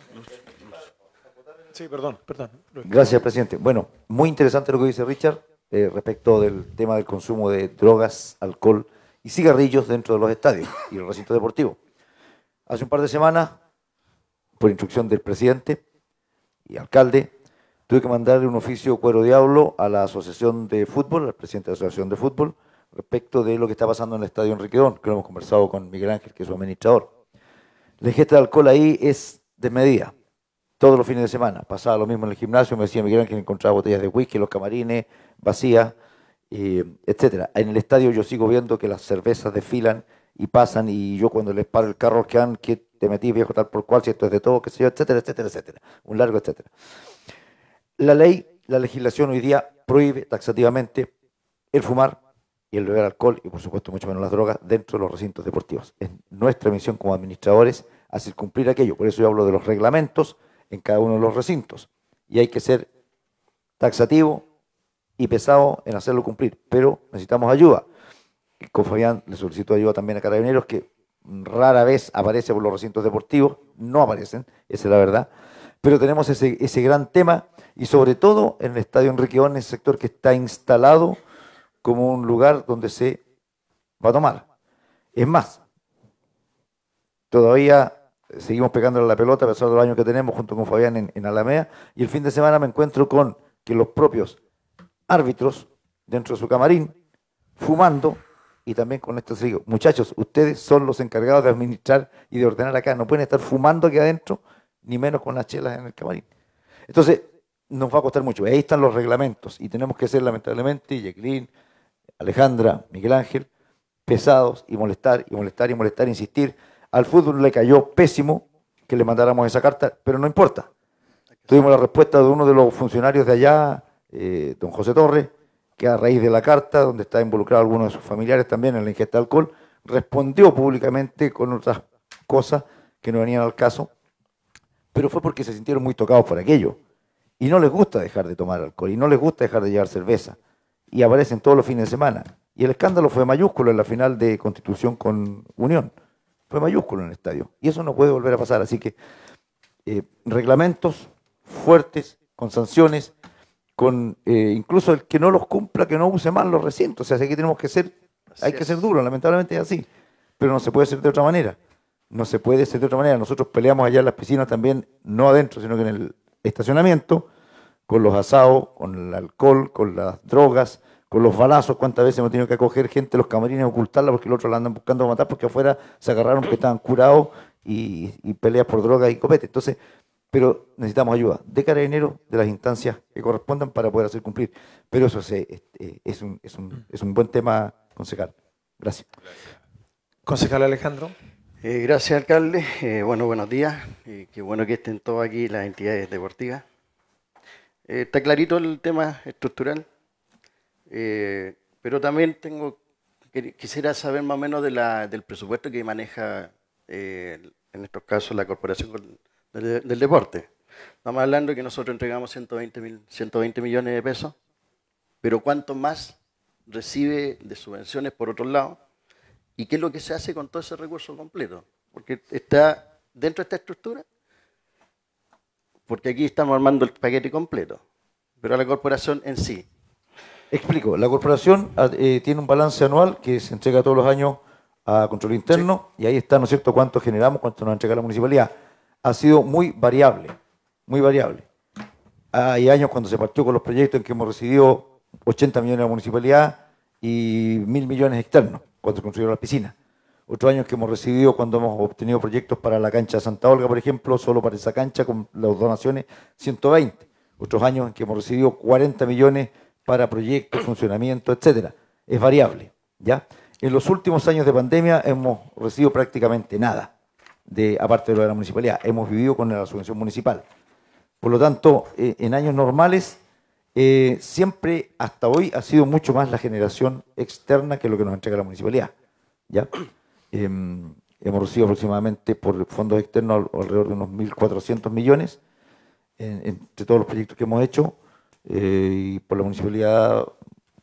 Sí, perdón, perdón. Gracias, presidente. Bueno, muy interesante lo que dice Richard eh, respecto del tema del consumo de drogas, alcohol y cigarrillos dentro de los estadios y los recintos deportivos. Hace un par de semanas, por instrucción del presidente, y alcalde, tuve que mandarle un oficio cuero diablo a la Asociación de Fútbol, al presidente de la Asociación de Fútbol, respecto de lo que está pasando en el Estadio Dón, que lo hemos conversado con Miguel Ángel, que es su administrador. La ingesta de alcohol ahí es desmedida, todos los fines de semana. Pasaba lo mismo en el gimnasio, me decía Miguel Ángel, encontraba botellas de whisky, los camarines, vacías, etc. En el estadio yo sigo viendo que las cervezas desfilan y pasan y yo cuando les paro el carro que han, que te metí viejo tal por cual, si esto es de todo, qué sé yo, etcétera, etcétera, etcétera. Un largo etcétera. La ley, la legislación hoy día prohíbe taxativamente el fumar y el beber alcohol y por supuesto mucho menos las drogas dentro de los recintos deportivos. Es nuestra misión como administradores hacer cumplir aquello. Por eso yo hablo de los reglamentos en cada uno de los recintos. Y hay que ser taxativo y pesado en hacerlo cumplir, pero necesitamos ayuda con Fabián le solicito ayuda también a Carabineros, que rara vez aparece por los recintos deportivos, no aparecen, esa es la verdad. Pero tenemos ese, gran tema y sobre todo en el Estadio Enrique ese sector que está instalado como un lugar donde se va a tomar. Es más, todavía seguimos pegándole la pelota a pesar de los años que tenemos junto con Fabián en, en y el fin de semana me encuentro con que los propios árbitros dentro de su camarín, fumando, y también con nuestros hijos. Muchachos, ustedes son los encargados de administrar y de ordenar acá. No pueden estar fumando aquí adentro, ni menos con las chelas en el camarín. Entonces, nos va a costar mucho. Ahí están los reglamentos y tenemos que ser, lamentablemente, Jacqueline, Alejandra, Miguel Ángel, pesados y molestar y molestar y molestar, insistir. Al fútbol le cayó pésimo que le mandáramos esa carta, pero no importa. Tuvimos la respuesta de uno de los funcionarios de allá, eh, don José Torres, que a raíz de la carta, donde está involucrado alguno de sus familiares también en la ingesta de alcohol, respondió públicamente con otras cosas que no venían al caso, pero fue porque se sintieron muy tocados por aquello. Y no les gusta dejar de tomar alcohol, y no les gusta dejar de llevar cerveza. Y aparecen todos los fines de semana. Y el escándalo fue mayúsculo en la final de Constitución con Unión. Fue mayúsculo en el estadio. Y eso no puede volver a pasar. Así que eh, reglamentos fuertes, con sanciones, eh, incluso el que no los cumpla, que no use más los recintos. O sea, aquí tenemos que ser, hay que ser duros, lamentablemente es así, pero no se puede hacer de otra manera. No se puede ser de otra manera. Nosotros peleamos allá en las piscinas también, no adentro, sino que en el estacionamiento, con los asados, con el alcohol, con las drogas, con los balazos. ¿Cuántas veces hemos tenido que acoger gente, los camarines, ocultarla porque el otro la andan buscando matar porque afuera se agarraron que estaban curados y, y peleas por drogas y copete. Entonces, pero necesitamos ayuda de enero de las instancias que correspondan para poder hacer cumplir. Pero eso es, es, eh, es, un, mm. es un, buen tema, concejal. Gracias. Concejal Alejandro. Eh, gracias, alcalde. Eh, bueno, buenos días. qué bueno que estén todos aquí las entidades deportivas. está clarito el tema estructural, pero también tengo quisiera saber más o menos de la, del presupuesto que maneja, en estos casos, la corporación del, deporte. Estamos hablando que nosotros entregamos 120, 120 millones de pesos, pero ¿cuánto más recibe de subvenciones por otro lado? ¿Y qué es lo que se hace con todo ese recurso completo? Porque está dentro de esta estructura, porque aquí estamos armando el paquete completo, pero a la corporación en sí. Explico, la corporación ah, eh, tiene un balance anual que se entrega todos los años a control interno y ahí está, ¿no es cierto?, cuánto generamos, cuánto nos entrega la municipalidad ha sido muy variable, muy variable. Hay años cuando se partió con los proyectos en que hemos recibido 80 millones de la municipalidad y mil millones externos cuando se construyeron las piscinas. Otros años que hemos recibido cuando hemos obtenido proyectos para la cancha de Santa Olga, por ejemplo, solo para esa cancha con las donaciones 120. Otros años en que hemos recibido 40 millones para proyectos, funcionamiento, etcétera. Es variable, ¿ya? En los últimos años de pandemia hemos recibido prácticamente nada aparte de lo de la municipalidad. Hemos vivido con la subvención municipal. Por lo tanto, eh, en años normales, eh, siempre hasta hoy ha sido mucho más la generación externa que lo que nos entrega la municipalidad. ¿ya? Em, hemos recibido aproximadamente por fondos externos alrededor de unos 1.400 millones entre todos los proyectos que hemos hecho eh, y por la municipalidad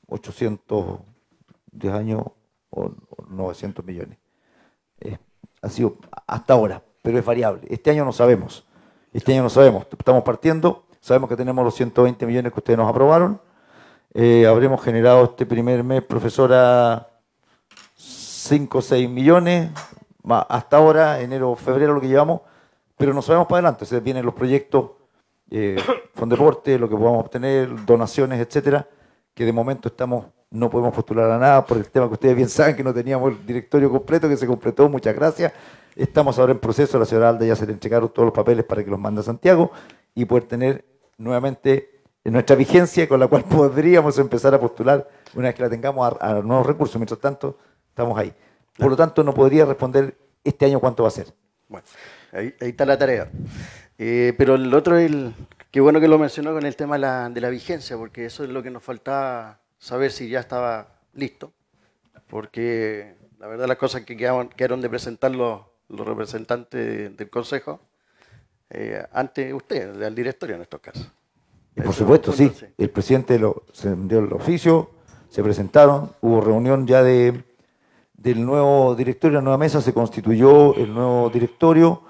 810 años o, 900 millones ha sido hasta ahora, pero es variable. Este año no sabemos. Este año no sabemos. Estamos partiendo, sabemos que tenemos los 120 millones que ustedes nos aprobaron. Eh, habremos generado este primer mes, profesora, 5 o 6 millones, hasta ahora, enero, febrero, lo que llevamos, pero no sabemos para adelante. Se vienen los proyectos eh, Fondeporte, lo que podamos obtener, donaciones, etcétera, que de momento estamos no podemos postular a nada por el tema que ustedes bien saben, que no teníamos el directorio completo, que se completó, muchas gracias. Estamos ahora en proceso, la señora Alda ya se le entregaron todos los papeles para que los mande a Santiago y poder tener nuevamente nuestra vigencia con la cual podríamos empezar a postular una vez que la tengamos a, nuevos recursos. Mientras tanto, estamos ahí. Por lo tanto, no podría responder este año cuánto va a ser. Bueno, ahí, está la tarea. Eh, pero el otro, el, qué bueno que lo mencionó con el tema la, de la vigencia, porque eso es lo que nos faltaba saber si ya estaba listo, porque la verdad las cosas que quedaron, de presentar los, representantes del Consejo eh, ante usted, al directorio en estos casos. por supuesto, sí. El presidente lo, se dio el oficio, se presentaron, hubo reunión ya de, del nuevo directorio, la nueva mesa, se constituyó el nuevo directorio,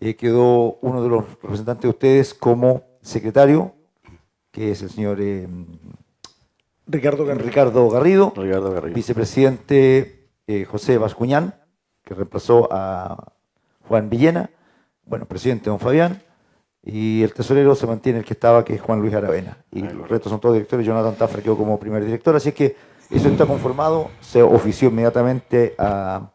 eh, quedó uno de los representantes de ustedes como secretario, que es el señor... Eh, Ricardo Garrido. Ricardo Garrido, vicepresidente eh, José Vascuñán, que reemplazó a Juan Villena, bueno, presidente don Fabián, y el tesorero se mantiene el que estaba, que es Juan Luis Aravena. Y los retos son todos directores, Jonathan Tafra quedó como primer director, así que eso está conformado, se ofició inmediatamente a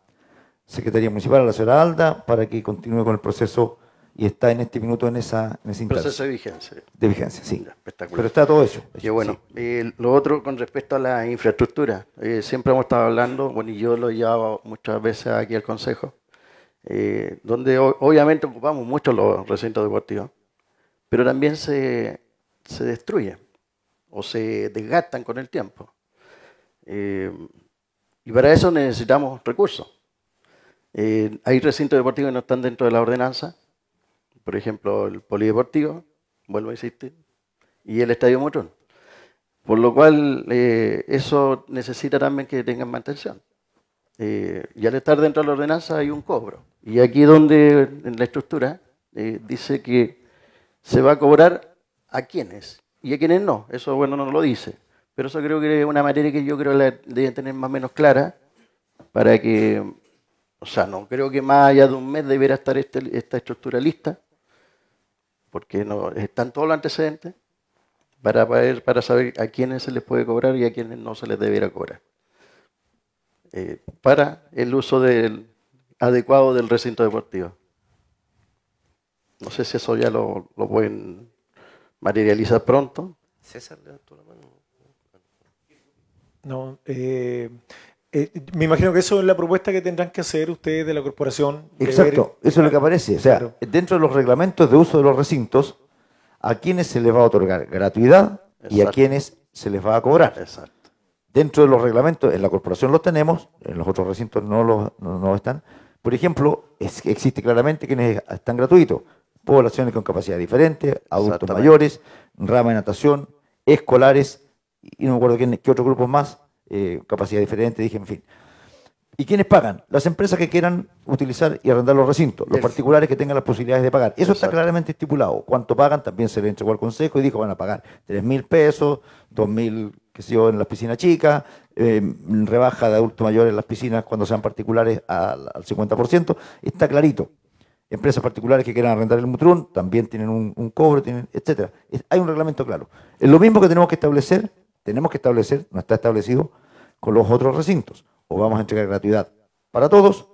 Secretaría Municipal, a la señora Alda, para que continúe con el proceso y está en este minuto en esa, en Proceso de vigencia. De vigencia, sí. Espectacular. Pero está todo eso. Y bueno. Eh, lo otro con respecto a la infraestructura. Eh, siempre hemos estado hablando, bueno, y yo lo he llevado muchas veces aquí al Consejo, eh, donde obviamente ocupamos mucho los recintos deportivos, pero también se, se destruyen o se desgastan con el tiempo. y para eso necesitamos recursos. hay recintos deportivos que no están dentro de la ordenanza, por ejemplo, el polideportivo, vuelvo a insistir, y el estadio Motrón. Por lo cual, eh, eso necesita también que tengan mantención. Eh, y al estar dentro de la ordenanza hay un cobro. Y aquí donde en la estructura eh, dice que se va a cobrar a quienes y a quienes no. Eso, bueno, no lo dice. Pero eso creo que es una materia que yo creo que deben tener más o menos clara para que, o sea, no creo que más allá de un mes deberá estar este, esta estructura lista porque no, están todos los antecedentes para, para saber a quiénes se les puede cobrar y a quiénes no se les debiera cobrar. Eh, para el uso del, adecuado del recinto deportivo. No sé si eso ya lo, lo pueden materializar pronto. César, levantó la mano. No, eh, eh, me imagino que eso es la propuesta que tendrán que hacer ustedes de la corporación. Exacto, eso es lo que aparece. O sea, dentro de los reglamentos de uso de los recintos, a quienes se les va a otorgar gratuidad y a quienes se les va a cobrar. Dentro de los reglamentos, en la corporación los tenemos, en los otros recintos no, los, no, están. Por ejemplo, existe claramente quienes están gratuitos. Poblaciones con capacidad diferente, adultos mayores, rama de natación, escolares, y no me acuerdo qué otros grupos más eh, capacidad diferente, dije, en fin. ¿Y quiénes pagan? Las empresas que quieran utilizar y arrendar los recintos, los particulares que tengan las posibilidades de pagar. Eso está claramente estipulado. ¿Cuánto pagan? También se le entregó al Consejo y dijo, van a pagar 3.000 pesos, 2.000, mil, qué sé yo, en las piscinas chicas, eh, rebaja de adultos mayores en las piscinas cuando sean particulares al, 50%. Está clarito. Empresas particulares que quieran arrendar el mutrón también tienen un, cobro, tienen, etcétera. hay un reglamento claro. Es lo mismo que tenemos que establecer tenemos que establecer, no está establecido con los otros recintos. O vamos a entregar gratuidad para todos,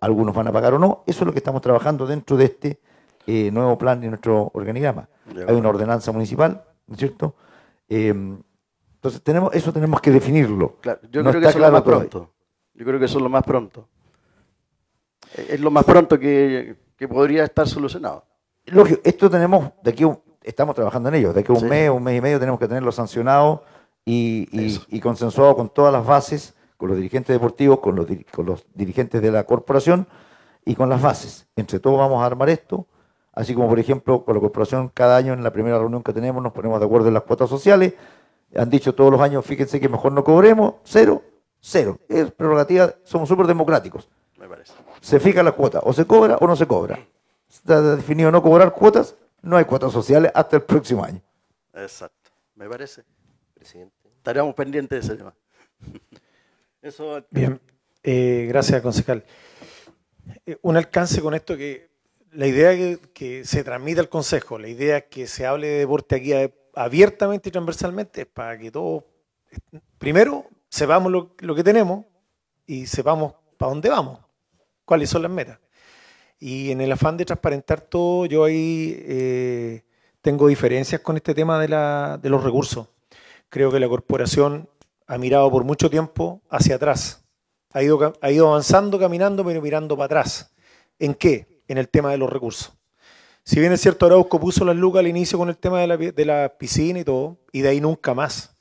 algunos van a pagar o no. Eso es lo que estamos trabajando dentro de este eh, nuevo plan y nuestro organigrama. Hay una ordenanza municipal, ¿no es cierto? Em, entonces, tenemos, eso tenemos que definirlo. yo creo que eso es lo más pronto. Yo creo que es lo más pronto. Es lo más pronto que, podría estar solucionado. Lógico, esto tenemos, de aquí estamos trabajando en ello. De aquí a un mes, un mes y medio tenemos que tenerlo sancionado y, consensuado con todas las bases, con los dirigentes deportivos, con los, con los dirigentes de la corporación y con las bases. Entre todos vamos a armar esto, así como por ejemplo con la corporación cada año en la primera reunión que tenemos nos ponemos de acuerdo en las cuotas sociales. Han dicho todos los años, fíjense que mejor no cobremos, cero, cero. Es prerrogativa, somos súper democráticos. Me parece. Se fija la cuota, o se cobra o no se cobra. Está definido no cobrar cuotas, no hay cuotas sociales hasta el próximo año. Exacto, me parece. Presidente. Estaremos pendientes de ese tema. Bien, eh, gracias, concejal. Eh, un alcance con esto que la idea que, se transmite al Consejo, la idea que se hable de deporte aquí abiertamente y transversalmente es para que todos, primero, sepamos lo, que tenemos y sepamos para dónde vamos, cuáles son las metas. Y en el afán de transparentar todo, yo ahí eh, tengo diferencias con este tema de los recursos. Creo que la corporación ha mirado por mucho tiempo hacia atrás. Ha ido, ha ido avanzando, caminando, pero mirando para atrás. ¿En qué? En el tema de los recursos. Si bien es cierto, Arauco puso las lucas al inicio con el tema de la, piscina y todo, y de ahí nunca más.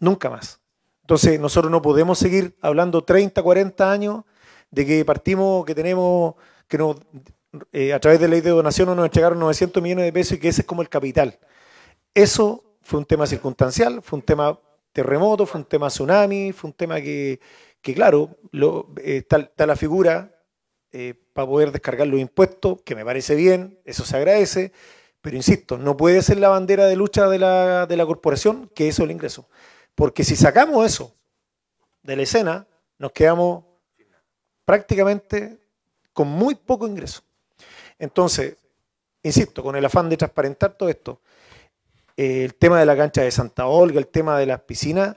Nunca más. Entonces, nosotros no podemos seguir hablando 30, 40 años de que partimos, que tenemos, que nos, eh, a través de la ley de donación nos entregaron 900 millones de pesos y que ese es como el capital. Eso fue un tema circunstancial, fue un tema terremoto, fue un tema tsunami, fue un tema que, claro, lo, eh, está, la figura eh, para poder descargar los impuestos, que me parece bien, eso se agradece, pero insisto, no puede ser la bandera de lucha de la, corporación que eso es el ingreso. Porque si sacamos eso de la escena, nos quedamos prácticamente con muy poco ingreso. Entonces, insisto, con el afán de transparentar todo esto, el tema de la cancha de Santa Olga, el tema de las piscinas,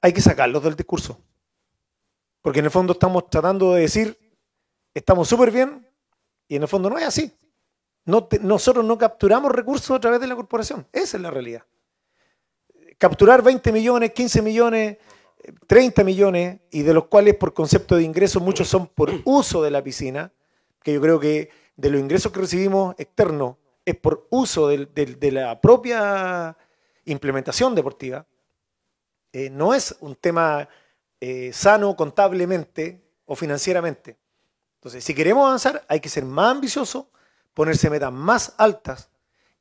hay que sacarlos del discurso. Porque en el fondo estamos tratando de decir, estamos súper bien, y en el fondo no es así. No nosotros no capturamos recursos a través de la corporación. Esa es la realidad. Capturar 20 millones, 15 millones, 30 millones, y de los cuales por concepto de ingresos muchos son por uso de la piscina, que yo creo que de los ingresos que recibimos externos es por uso de, la propia implementación deportiva, eh, no es un tema eh, sano contablemente o financieramente. Entonces, si queremos avanzar, hay que ser más ambiciosos, ponerse metas más altas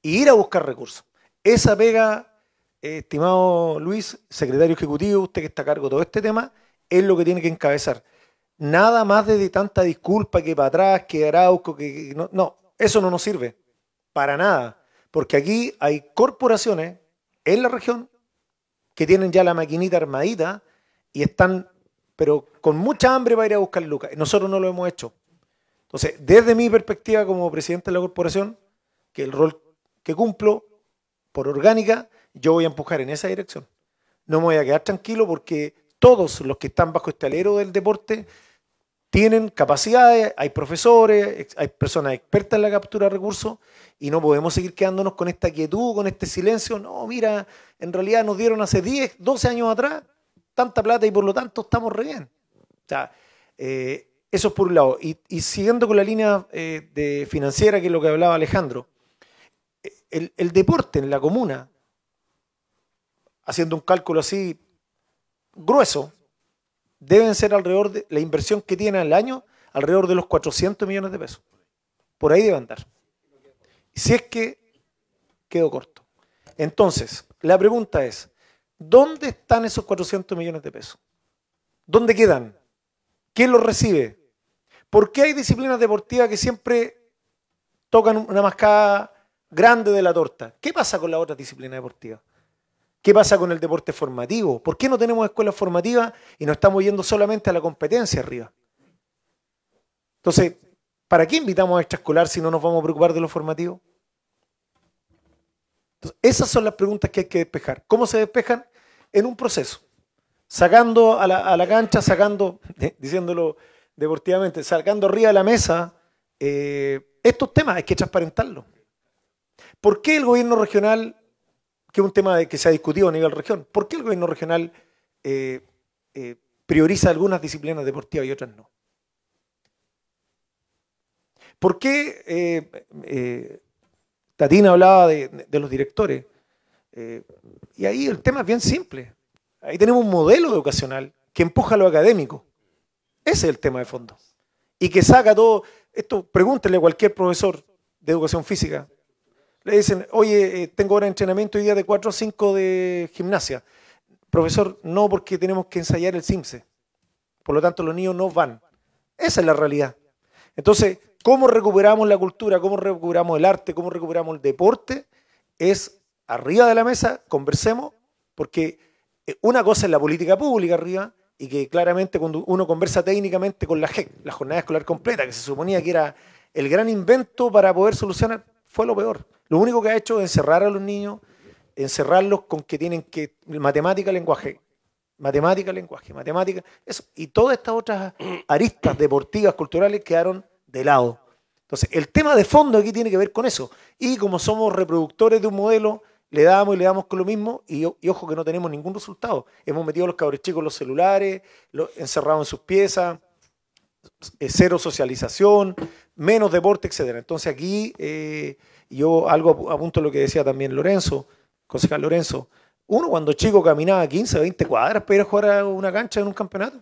e ir a buscar recursos. Esa pega, eh, estimado Luis, secretario ejecutivo, usted que está a cargo de todo este tema, es lo que tiene que encabezar. Nada más desde tanta disculpa que para atrás, que Arauco, que... no eso no nos sirve. Para nada. Porque aquí hay corporaciones en la región que tienen ya la maquinita armadita y están, pero con mucha hambre para ir a buscar lucas. Nosotros no lo hemos hecho. Entonces, desde mi perspectiva como presidente de la corporación, que el rol que cumplo por orgánica, yo voy a empujar en esa dirección. No me voy a quedar tranquilo porque todos los que están bajo este alero del deporte tienen capacidades, hay profesores, hay personas expertas en la captura de recursos y no podemos seguir quedándonos con esta quietud, con este silencio. No, mira, en realidad nos dieron hace 10, 12 años atrás tanta plata y por lo tanto estamos re bien. O sea, eh, eso es por un lado. Y, siguiendo con la línea eh, de financiera, que es lo que hablaba Alejandro, eh, el deporte en la comuna, haciendo un cálculo así grueso, deben ser alrededor de la inversión que tienen al año, alrededor de los 400 millones de pesos. Por ahí debe andar. Si es que quedó corto. Entonces, la pregunta es, ¿dónde están esos 400 millones de pesos? ¿Dónde quedan? ¿Quién los recibe? ¿Por qué hay disciplinas deportivas que siempre tocan una mascada grande de la torta? ¿Qué pasa con la otra disciplina deportiva? ¿Qué pasa con el deporte formativo? ¿Por qué no tenemos escuelas formativas y nos estamos yendo solamente a la competencia arriba? Entonces, ¿para qué invitamos a extraescolar si no nos vamos a preocupar de lo formativo? esas son las preguntas que hay que despejar. ¿Cómo se despejan? En un proceso. Sacando a la, cancha, sacando, diciéndolo deportivamente, sacando arriba de la mesa eh, estos temas, hay que transparentarlo. ¿Por qué el gobierno regional que es un tema que se ha discutido a nivel región. ¿Por qué el gobierno regional eh, eh, prioriza algunas disciplinas deportivas y otras no? ¿Por qué eh, Tatina hablaba de, los directores? y ahí el tema es bien simple. Ahí tenemos un modelo educacional que empuja lo académico. Ese es el tema de fondo. Y que saca todo. Esto pregúntele a cualquier profesor de educación física le dicen, oye, eh, tengo ahora entrenamiento hoy día de 4 o 5 de gimnasia. Profesor, no porque tenemos que ensayar el CIMSE. Por lo tanto, los niños no van. Esa es la realidad. Entonces, ¿cómo recuperamos la cultura? ¿Cómo recuperamos el arte? ¿Cómo recuperamos el deporte? Es arriba de la mesa, conversemos, porque eh, una cosa es la política pública arriba y que claramente cuando uno conversa técnicamente con la JEC, la jornada escolar completa, que se suponía que era el gran invento para poder solucionar, fue lo peor. Lo único que ha hecho es encerrar a los niños, encerrarlos con que tienen que matemática, lenguaje, matemática, lenguaje, matemática, eso. Y todas estas otras aristas deportivas, culturales quedaron de lado. Entonces, el tema de fondo aquí tiene que ver con eso. Y como somos reproductores de un modelo, le damos y le damos con lo mismo y, ojo que no tenemos ningún resultado. Hemos metido a los cabros chicos en los celulares, los encerrados en sus piezas. Eh, cero socialización, menos deporte, etc. Entonces aquí eh, yo algo apunto lo que decía también Lorenzo, concejal Lorenzo, uno cuando chico caminaba 15, 20 cuadras para ir a jugar a una cancha en un campeonato.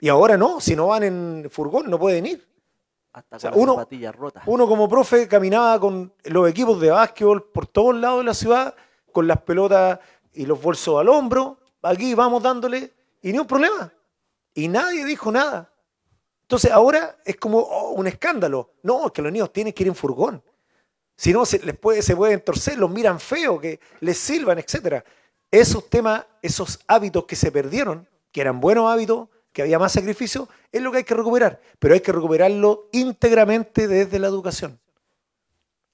Y ahora no, si no van en furgón no pueden ir. Hasta uno, Uno como profe caminaba con los equipos de básquetbol por todos lados de la ciudad, con las pelotas y los bolsos al hombro, aquí vamos dándole, y ni un problema. Y nadie dijo nada. Entonces ahora es como oh, un escándalo. No, que los niños tienen que ir en furgón. Si no, se, puede, se pueden torcer, los miran feo, que les sirvan, etc. Esos temas, esos hábitos que se perdieron, que eran buenos hábitos, que había más sacrificio, es lo que hay que recuperar. Pero hay que recuperarlo íntegramente desde la educación.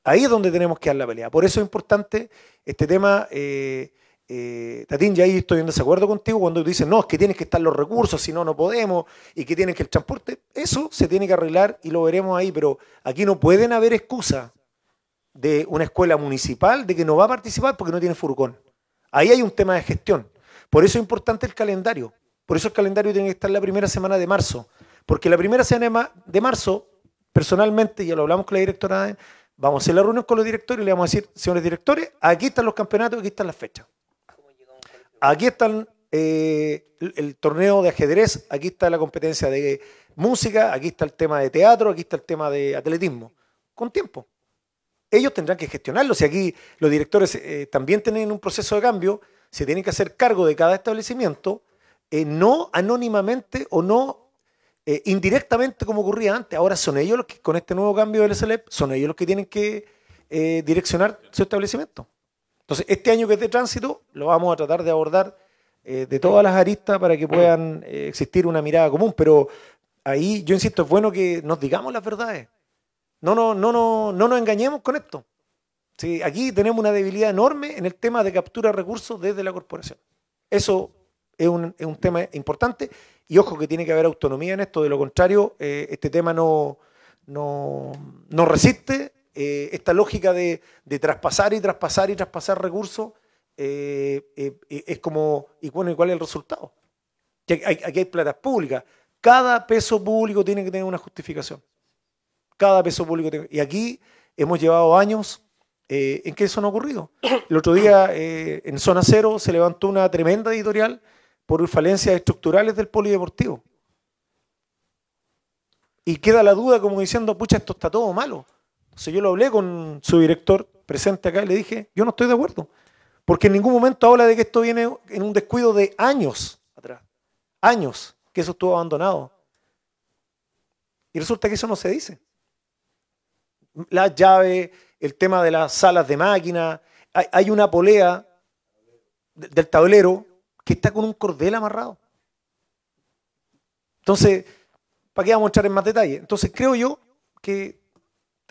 Ahí es donde tenemos que dar la pelea. Por eso es importante este tema. Eh, eh, Tatín, ya ahí estoy en desacuerdo contigo cuando tú dices, no, es que tienes que estar los recursos, si no, no podemos, y que tienen que el transporte, eso se tiene que arreglar y lo veremos ahí, pero aquí no pueden haber excusas de una escuela municipal de que no va a participar porque no tiene furgón. Ahí hay un tema de gestión. Por eso es importante el calendario. Por eso el calendario tiene que estar la primera semana de marzo. Porque la primera semana de marzo, personalmente, ya lo hablamos con la directora, vamos a hacer la reunión con los directores y le vamos a decir, señores directores, aquí están los campeonatos, aquí están las fechas aquí están eh, el, torneo de ajedrez, aquí está la competencia de música, aquí está el tema de teatro, aquí está el tema de atletismo, con tiempo. Ellos tendrán que gestionarlo, si aquí los directores eh, también tienen un proceso de cambio, se tienen que hacer cargo de cada establecimiento, eh, no anónimamente o no indirectamente como ocurría antes. Ahora son ellos los que, con este nuevo cambio del SLEP, son ellos los que tienen que direccionar su establecimiento. Entonces, este año que es de tránsito, lo vamos a tratar de abordar eh, de todas las aristas para que puedan eh, existir una mirada común. Pero ahí, yo insisto, es bueno que nos digamos las verdades. No, no, no, no, no nos engañemos con esto. aquí tenemos una debilidad enorme en el tema de captura de recursos desde la corporación. Eso es un, tema importante y ojo que tiene que haber autonomía en esto, de lo contrario, eh, este tema no, no, no resiste eh, esta lógica de, traspasar y traspasar y traspasar recursos eh, eh, es como, y bueno, ¿y cuál es el resultado? aquí hay platas públicas. Cada peso público tiene que tener una justificación. Cada peso público tiene. Y aquí hemos llevado años en que eso no ha ocurrido. El otro día en Zona Cero se levantó una tremenda editorial por falencias estructurales del polideportivo. Y queda la duda como diciendo, pucha, esto está todo malo. Entonces yo lo hablé con su director presente acá y le dije, yo no estoy de acuerdo, porque en ningún momento habla de que esto viene en un descuido de años atrás, años que eso estuvo abandonado. Y resulta que eso no se dice. Las llaves, el tema de las salas de máquina, hay, una polea del tablero que está con un cordel amarrado. Entonces, ¿para qué vamos a entrar en más detalle? Entonces, creo yo que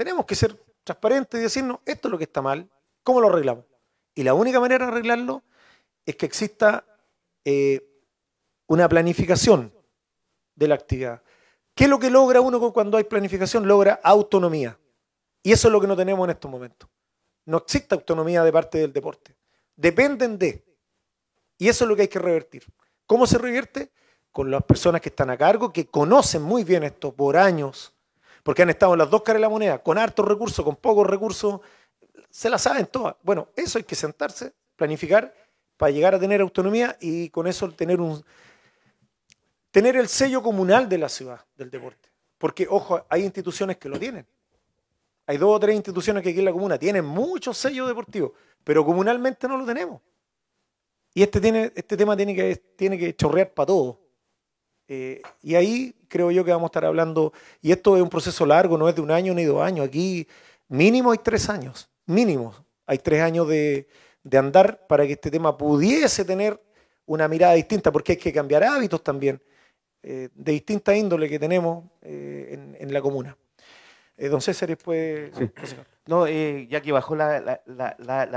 tenemos que ser transparentes y decirnos, esto es lo que está mal, ¿cómo lo arreglamos? Y la única manera de arreglarlo es que exista eh, una planificación de la actividad. ¿Qué es lo que logra uno cuando hay planificación? Logra autonomía. Y eso es lo que no tenemos en estos momentos. No existe autonomía de parte del deporte. Dependen de. Y eso es lo que hay que revertir. ¿Cómo se revierte? Con las personas que están a cargo, que conocen muy bien esto por años, porque han estado en las dos caras de la moneda, con hartos recursos, con pocos recursos, se la saben todas. Bueno, eso hay que sentarse, planificar para llegar a tener autonomía y con eso tener un tener el sello comunal de la ciudad del deporte. Porque, ojo, hay instituciones que lo tienen. Hay dos o tres instituciones que aquí en la comuna tienen muchos sellos deportivos, pero comunalmente no lo tenemos. Y este, tiene, este tema tiene que, tiene que chorrear para todos. Eh, y ahí creo yo que vamos a estar hablando, y esto es un proceso largo, no es de un año ni dos años, aquí mínimo hay tres años, mínimo hay tres años de, andar para que este tema pudiese tener una mirada distinta, porque hay que cambiar hábitos también eh, de distinta índole que tenemos eh, en, la comuna. don César, después... No, eh, ya que bajó la,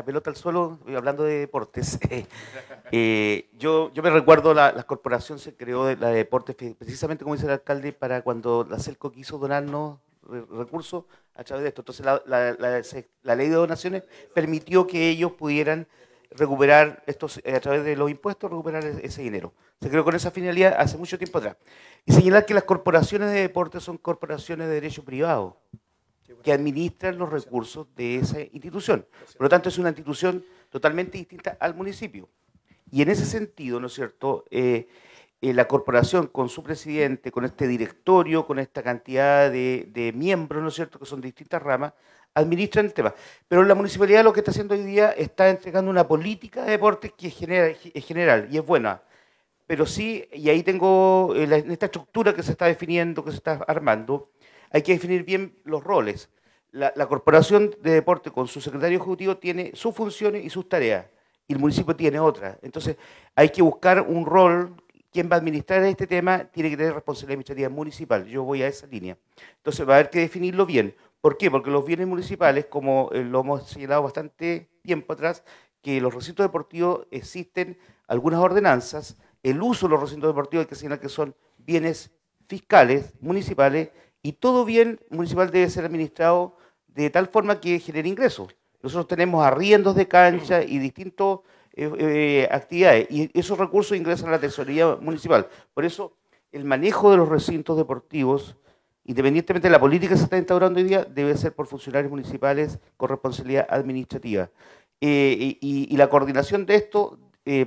pelota al suelo, eh, hablando de deportes, eh, yo, yo me recuerdo, la, corporación se creó de la deportes, precisamente como dice el alcalde, para cuando la CELCO quiso donarnos recursos a través de esto. Entonces la, ley de donaciones permitió que ellos pudieran recuperar estos, a través de los impuestos, recuperar e, ese dinero. Se creó con esa finalidad hace mucho tiempo atrás. Y señalar que las corporaciones de deportes son corporaciones de derecho privado que administran los recursos de esa institución. Por lo tanto, es una institución totalmente distinta al municipio. Y en ese sentido, ¿no es cierto? Eh, eh, la corporación con su presidente, con este directorio, con esta cantidad de, miembros, ¿no es cierto?, que son de distintas ramas, administran el tema. Pero la municipalidad lo que está haciendo hoy día está entregando una política de deportes que es, general y es buena. Pero sí, y ahí tengo eh, esta estructura que se está definiendo, que se está armando, hay que definir bien los roles. La, Corporación de Deporte con su secretario ejecutivo tiene sus funciones y sus tareas, y el municipio tiene otras. Entonces, hay que buscar un rol quien va a administrar este tema tiene que tener responsabilidad administrativa municipal. Yo voy a esa línea. Entonces va a haber que definirlo bien. ¿Por qué? Porque los bienes municipales, como eh, lo hemos señalado bastante tiempo atrás, que los recintos deportivos existen algunas ordenanzas, el uso de los recintos deportivos hay que señalar que son bienes fiscales municipales y todo bien municipal debe ser administrado de tal forma que genere ingresos. Nosotros tenemos arriendos de cancha y distintas eh, eh, actividades, y esos recursos ingresan a la tesorería municipal. Por eso, el manejo de los recintos deportivos, independientemente de la política que se está instaurando hoy día, debe ser por funcionarios municipales con responsabilidad administrativa. Eh, y, y, la coordinación de esto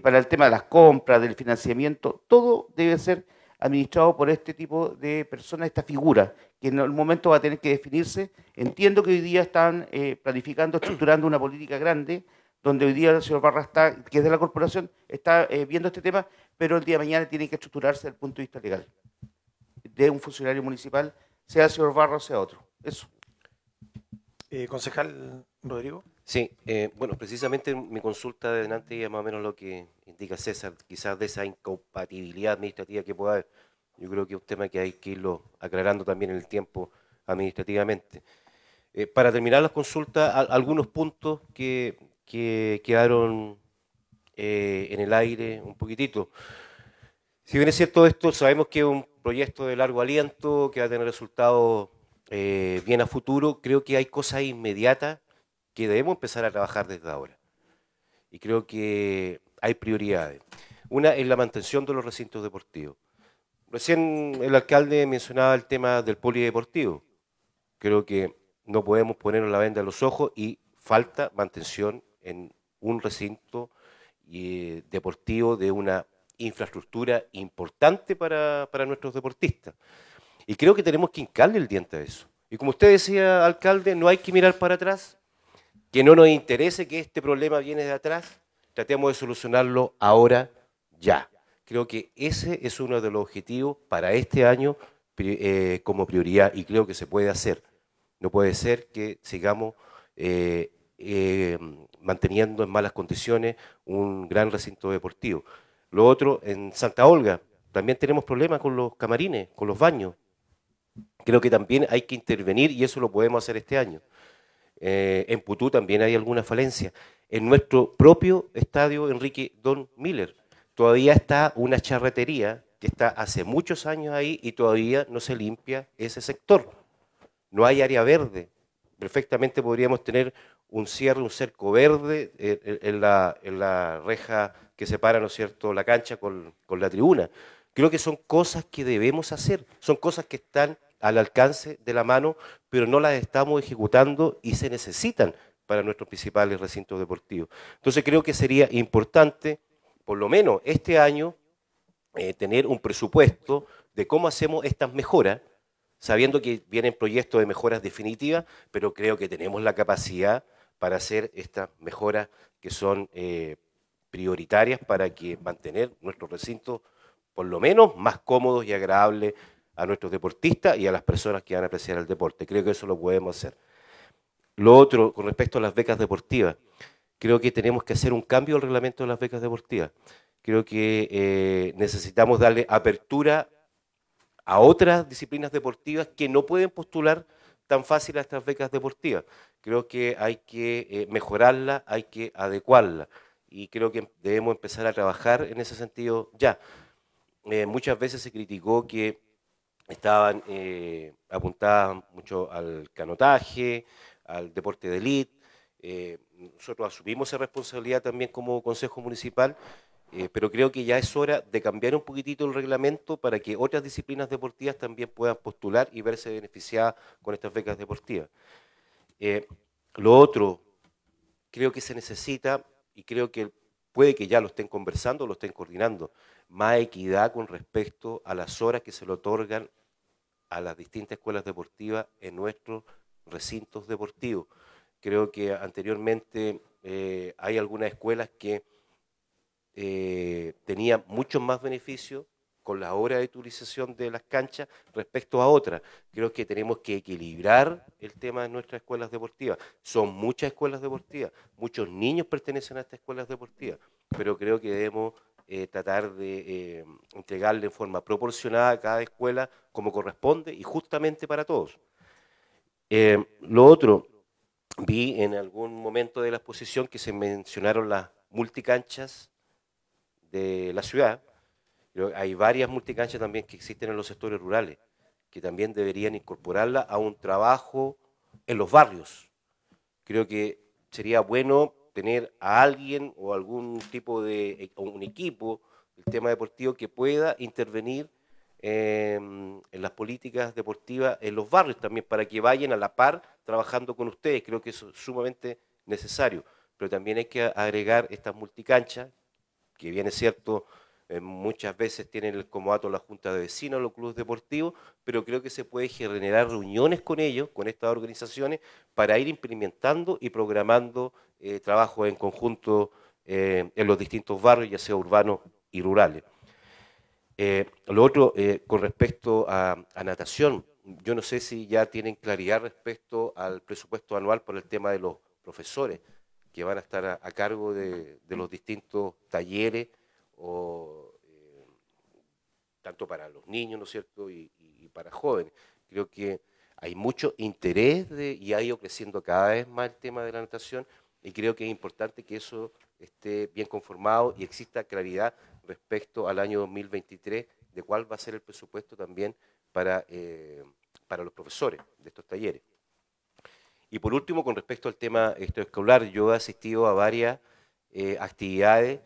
para el tema de las compras, del financiamiento, todo debe ser administrado por este tipo de personas, esta figura, que en el momento va a tener que definirse. Entiendo que hoy día están eh, planificando, estructurando una política grande, donde hoy día el señor Barra está, que es de la corporación, está eh, viendo este tema, pero el día de mañana tiene que estructurarse desde el punto de vista legal de un funcionario municipal, sea el señor Barra o sea otro. Eso. Eh, concejal Rodrigo. Sí, eh, bueno, precisamente mi consulta de delante es más o menos lo que indica César, quizás de esa incompatibilidad administrativa que pueda haber. Yo creo que es un tema que hay que irlo aclarando también en el tiempo administrativamente. Eh, para terminar las consultas, algunos puntos que, que quedaron eh, en el aire un poquitito. Si bien es cierto esto, sabemos que es un proyecto de largo aliento, que va a tener resultados bien a futuro, creo que hay cosas inmediatas que debemos empezar a trabajar desde ahora. Y creo que hay prioridades. Una es la mantención de los recintos deportivos. Recién el alcalde mencionaba el tema del polideportivo. Creo que no podemos ponernos la venda a los ojos y falta mantención en un recinto eh, deportivo de una infraestructura importante para, para, nuestros deportistas. Y creo que tenemos que hincarle el diente a eso. Y como usted decía, alcalde, no hay que mirar para atrás, que no nos interese que este problema viene de atrás, tratemos de solucionarlo ahora, ya. Creo que ese es uno de los objetivos para este año eh, como prioridad y creo que se puede hacer. No puede ser que sigamos eh, eh, manteniendo en malas condiciones un gran recinto deportivo. Lo otro, en Santa Olga, también tenemos problemas con los camarines, con los baños. Creo que también hay que intervenir y eso lo podemos hacer este año. Eh, en Putú también hay alguna falencia. En nuestro propio estadio Enrique Don Miller todavía está una charretería que está hace muchos años ahí y todavía no se limpia ese sector. No hay área verde. Perfectamente podríamos tener un cierre, un cerco verde eh, eh, en, la, reja que separa, ¿no es cierto?, la cancha con la tribuna. Creo que son cosas que debemos hacer, son cosas que están al alcance de la mano, pero no las estamos ejecutando y se necesitan para nuestros principales recintos deportivos. Entonces creo que sería importante, por lo menos este año, eh, tener un presupuesto de cómo hacemos estas mejoras, sabiendo que vienen proyectos de mejoras definitivas, pero creo que tenemos la capacidad para hacer estas mejoras que son eh, prioritarias para que mantener nuestros recintos por lo menos más cómodos y agradables a nuestros deportistas y a las personas que van a apreciar el deporte. Creo que eso lo podemos hacer. Lo otro, con respecto a las becas deportivas, creo que tenemos que hacer un cambio al reglamento de las becas deportivas. Creo que eh, necesitamos darle apertura a otras disciplinas deportivas que no pueden postular tan fácil a estas becas deportivas. Creo que hay que eh, mejorarla, hay que adecuarla y creo que debemos empezar a trabajar en ese sentido ya. Eh, muchas veces se criticó que estaban eh, apuntadas mucho al canotaje, al deporte de élite. Eh, nosotros asumimos esa responsabilidad también como Consejo Municipal, eh, pero creo que ya es hora de cambiar un poquitito el reglamento para que otras disciplinas deportivas también puedan postular y verse beneficiadas con estas becas deportivas. lo otro, creo que se necesita, y creo que puede que ya lo estén conversando, lo estén coordinando, más equidad con respecto a las horas que se le otorgan a las distintas escuelas deportivas en nuestros recintos deportivos. Creo que anteriormente eh, hay algunas escuelas que eh, tenían muchos más beneficios con la hora de utilización de las canchas respecto a otras. Creo que tenemos que equilibrar el tema de nuestras escuelas deportivas. Son muchas escuelas deportivas, muchos niños pertenecen a estas escuelas deportivas, pero creo que debemos eh, tratar de eh, entregarle en forma proporcionada a cada escuela como corresponde y justamente para todos. Eh, lo otro, vi en algún momento de la exposición que se mencionaron las multicanchas de la ciudad. hay varias multicanchas también que existen en los sectores rurales, que también deberían incorporarla a un trabajo en los barrios. Creo que sería bueno tener a alguien o algún tipo de eh, un equipo el tema deportivo que pueda intervenir em, en las políticas deportivas en los barrios también para que vayan a la par trabajando con ustedes creo que es sumamente necesario pero también hay que agregar estas multicanchas que bien es cierto eh, muchas veces tienen como dato la junta de vecinos los clubes deportivos pero creo que se puede generar reuniones con ellos con estas organizaciones para ir implementando y programando eh, trabajo en conjunto eh, en los distintos barrios, ya sea urbanos y rurales. Eh, lo otro, con respecto a, natación, yo no sé si ya tienen claridad respecto al presupuesto anual por el tema de los profesores que van a estar a, cargo de, los distintos talleres, tanto para los niños, ¿no es cierto?, y, para jóvenes. Creo que hay mucho interés y ha ido creciendo cada vez más el tema de la natación y creo que es importante que eso esté bien conformado y exista claridad respecto al año 2023 de cuál va a ser el presupuesto también para, eh, para los profesores de estos talleres. Y por último, con respecto al tema extraescolar, yo he asistido a varias eh, actividades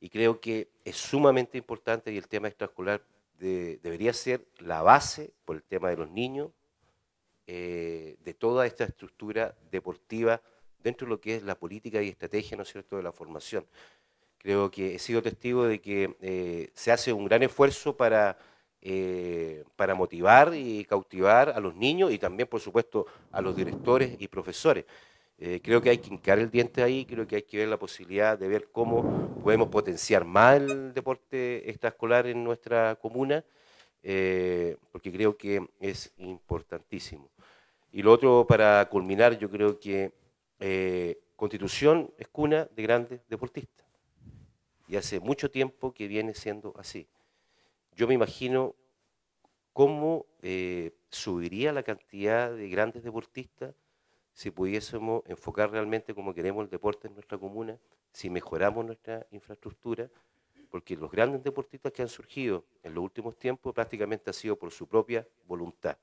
y creo que es sumamente importante y el tema extraescolar debería ser la base por el tema de los niños, eh, de toda esta estructura deportiva dentro de lo que es la política y estrategia, ¿no es cierto?, de la formación. Creo que he sido testigo de que eh, se hace un gran esfuerzo para, eh, para motivar y cautivar a los niños y también, por supuesto, a los directores y profesores. Eh, creo que hay que hincar el diente ahí, creo que hay que ver la posibilidad de ver cómo podemos potenciar más el deporte extraescolar en nuestra comuna, porque creo que es importantísimo. Y lo otro, para culminar, yo creo que eh, constitución es cuna de grandes deportistas. Y hace mucho tiempo que viene siendo así. Yo me imagino cómo eh, subiría la cantidad de grandes deportistas si pudiésemos enfocar realmente como queremos el deporte en nuestra comuna, si mejoramos nuestra infraestructura, porque los grandes deportistas que han surgido en los últimos tiempos prácticamente ha sido por su propia voluntad.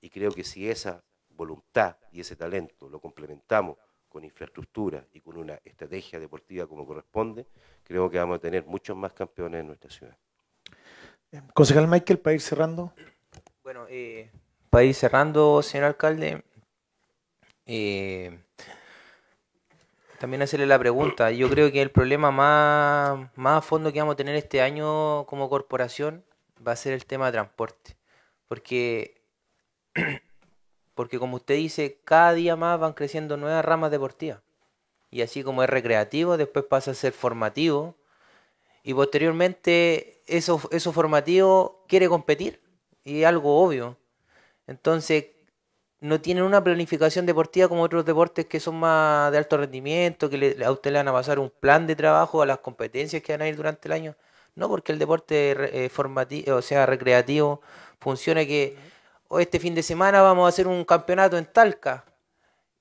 Y creo que si esa voluntad y ese talento lo complementamos con infraestructura y con una estrategia deportiva como corresponde, creo que vamos a tener muchos más campeones en nuestra ciudad. Em, concejal Michael, para ir cerrando. Bueno, eh, para ir cerrando, señor alcalde, eh, también hacerle la pregunta. Yo creo que el problema más, más a fondo que vamos a tener este año como corporación va a ser el tema de transporte. Porque Porque como usted dice, cada día más van creciendo nuevas ramas deportivas. Y así como es recreativo, después pasa a ser formativo. Y posteriormente eso, eso formativo quiere competir. Y es algo obvio. Entonces, no tienen una planificación deportiva como otros deportes que son más de alto rendimiento, que le, a usted le van a pasar un plan de trabajo a las competencias que van a ir durante el año. No, porque el deporte eh, formativo, o sea, recreativo, funciona que este fin de semana vamos a hacer un campeonato en Talca.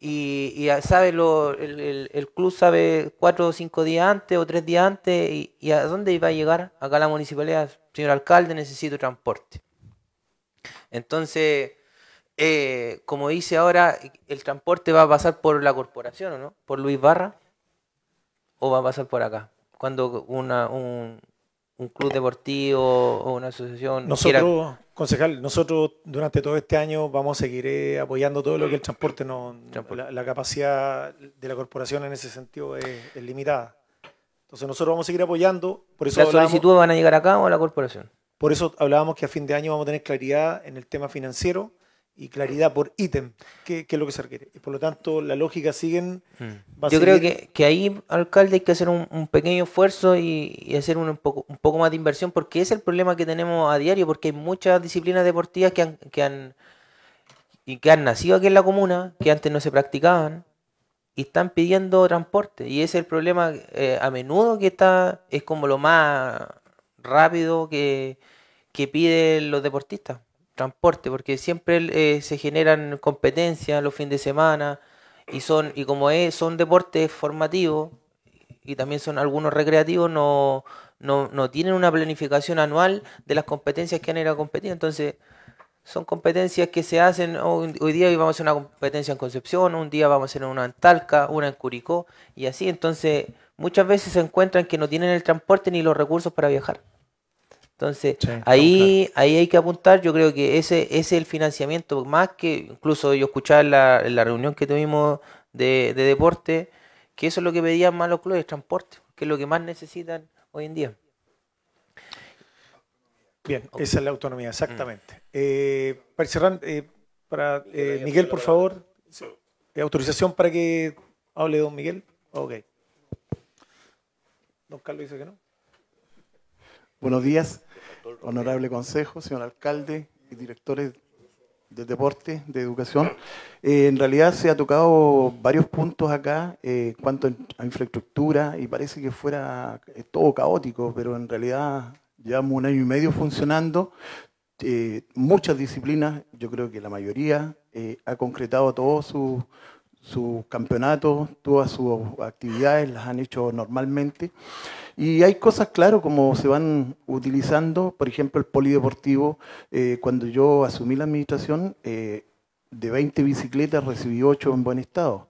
Y, ah, sabe lo, el, club sabe cuatro o cinco días antes o tres días antes y, a dónde iba a llegar. Acá a la municipalidad, señor alcalde, necesito transporte. Entonces, eh, como dice ahora, el transporte va a pasar por la corporación, ¿o no? ¿Por Luis Barra? ¿O va a pasar por acá? Cuando una, un, club deportivo o una asociación Nosotros... quiera Concejal, nosotros durante todo este año vamos a seguir eh, apoyando todo lo que el transporte no, La, capacidad de la corporación en ese sentido es, limitada. Entonces nosotros vamos a seguir apoyando. Por eso ¿Las solicitudes van a llegar acá o a la corporación? Por eso hablábamos que a fin de año vamos a tener claridad en el tema financiero y claridad por ítem, que, es lo que se requiere. Y por lo tanto, la lógica siguen. Mm. Yo creo que, que, ahí, alcalde, hay que hacer un, pequeño esfuerzo y, hacer un, poco, un poco más de inversión, porque es el problema que tenemos a diario, porque hay muchas disciplinas deportivas que han, y que han nacido aquí en la comuna, que antes no se practicaban, y están pidiendo transporte. Y es el problema eh, a menudo que está, es como lo más rápido que piden los deportistas transporte, porque siempre eh, se generan competencias los fines de semana y son y como es, son deportes formativos y también son algunos recreativos, no, no, no tienen una planificación anual de las competencias que han ido a competir. Entonces, son competencias que se hacen, hoy, oh, hoy día vamos a hacer una competencia en Concepción, un día vamos a hacer una en Talca, una en Curicó y así. Entonces, muchas veces se encuentran que no tienen el transporte ni los recursos para viajar. Entonces, ahí, ahí hay que apuntar, yo creo que ese, es el financiamiento, más que incluso yo escuchaba en la, reunión que tuvimos de, deporte, que eso es lo que pedían más los clubes, transporte, que es lo que más necesitan hoy en día. Bien, esa es la autonomía, exactamente. Mm. Eh, para cerrar, eh, para, eh, Miguel, por favor, autorización para que hable don Miguel. Ok. Don Carlos dice que no. Buenos días honorable consejo, señor alcalde y directores de deporte, de educación. Eh, en realidad se ha tocado varios puntos acá eh, en cuanto a infraestructura y parece que fuera eh, todo caótico, pero en realidad llevamos un año y medio funcionando. muchas disciplinas, yo creo que la mayoría, ha concretado todos sus sus campeonatos, todas sus actividades las han hecho normalmente. Y hay cosas, claro, como se van utilizando, por ejemplo, el polideportivo, eh, cuando yo asumí la administración, eh, de 20 bicicletas recibí 8 en buen estado.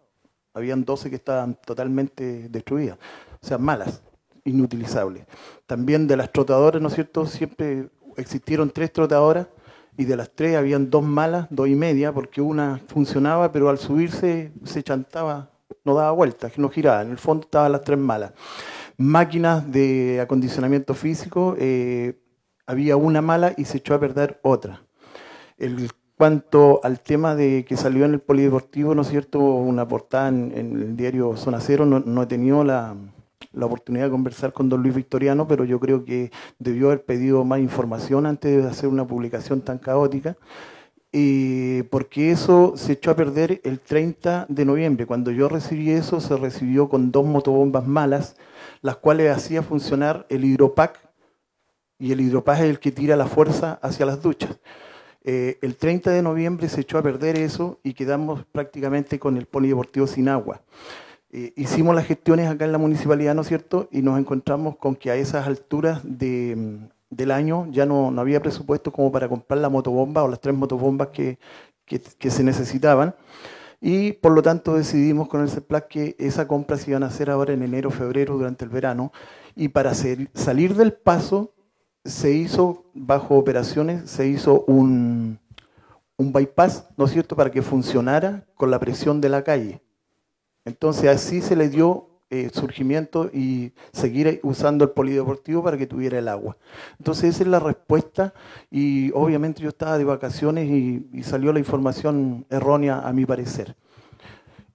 Habían 12 que estaban totalmente destruidas, o sea, malas, inutilizables. También de las trotadoras, ¿no es cierto? Siempre existieron tres trotadoras y de las tres habían dos malas, dos y media, porque una funcionaba, pero al subirse se chantaba, no daba vueltas, no giraba. En el fondo estaban las tres malas. Máquinas de acondicionamiento físico, eh, había una mala y se echó a perder otra. El, cuanto al tema de que salió en el Polideportivo, ¿no es cierto?, una portada en, el diario Zona Cero, no, no la la oportunidad de conversar con don Luis Victoriano, pero yo creo que debió haber pedido más información antes de hacer una publicación tan caótica, porque eso se echó a perder el 30 de noviembre. Cuando yo recibí eso, se recibió con dos motobombas malas, las cuales hacía funcionar el hidropac, y el hidropac es el que tira la fuerza hacia las duchas. Eh, el 30 de noviembre se echó a perder eso y quedamos prácticamente con el polideportivo sin agua. Eh, hicimos las gestiones acá en la municipalidad, ¿no es cierto? Y nos encontramos con que a esas alturas mm, del año ya no, había presupuesto como para comprar la motobomba o las tres motobombas que, se necesitaban. Y por lo tanto decidimos con el CEPLAC que esa compra se iban a hacer ahora en enero, febrero, durante el verano. Y para salir del paso, se hizo, bajo operaciones, se hizo un, un bypass, ¿no es cierto?, para que funcionara con la presión de la calle. Entonces así se le dio eh, surgimiento y seguir usando el polideportivo para que tuviera el agua. Entonces esa es la respuesta y obviamente yo estaba de vacaciones y salió la información errónea a mi parecer.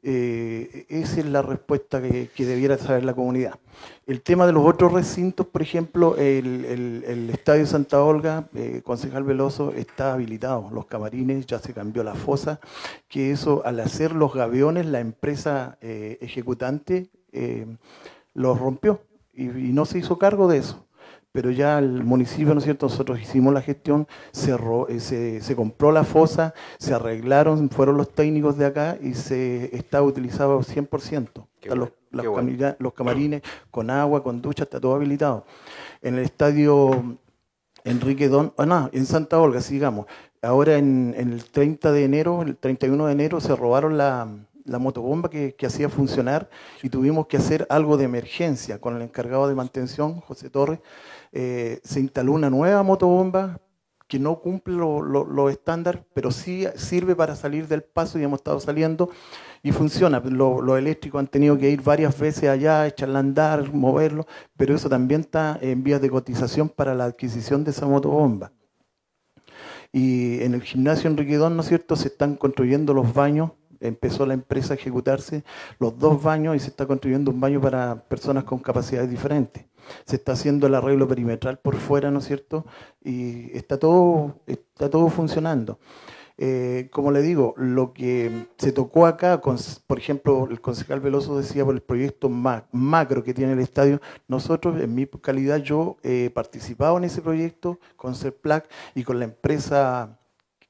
Eh, esa es la respuesta que, debiera saber la comunidad. El tema de los otros recintos, por ejemplo, el, Estadio Santa Olga, eh, concejal Veloso, está habilitado. Los camarines, ya se cambió la fosa, que eso al hacer los gaviones, la empresa eh, ejecutante los rompió y no se hizo cargo de eso pero ya el municipio, ¿no es cierto? Nosotros hicimos la gestión, eh, se, se, compró la fosa, se arreglaron, fueron los técnicos de acá y se está utilizado 100%. los, camarines con agua, con ducha, está todo habilitado. En el estadio Enrique Don, ah, no, en Santa Olga, sigamos. Ahora en, el 30 de enero, el 31 de enero, se robaron la, motobomba que, que hacía funcionar y tuvimos que hacer algo de emergencia con el encargado de mantención, José Torres, eh, se instaló una nueva motobomba que no cumple los estándares, pero sí sirve para salir del paso y hemos estado saliendo y funciona. Los lo eléctricos han tenido que ir varias veces allá, echarla a andar, moverlo, pero eso también está en vías de cotización para la adquisición de esa motobomba. Y en el gimnasio Enriquidón, ¿no es cierto?, se están construyendo los baños empezó la empresa a ejecutarse los dos baños y se está construyendo un baño para personas con capacidades diferentes se está haciendo el arreglo perimetral por fuera, ¿no es cierto? Y está todo, está todo funcionando. Eh, como le digo, lo que se tocó acá, por ejemplo, el concejal Veloso decía por el proyecto macro que tiene el estadio, nosotros, en mi calidad, yo he participado en ese proyecto con CERPLAC y con la empresa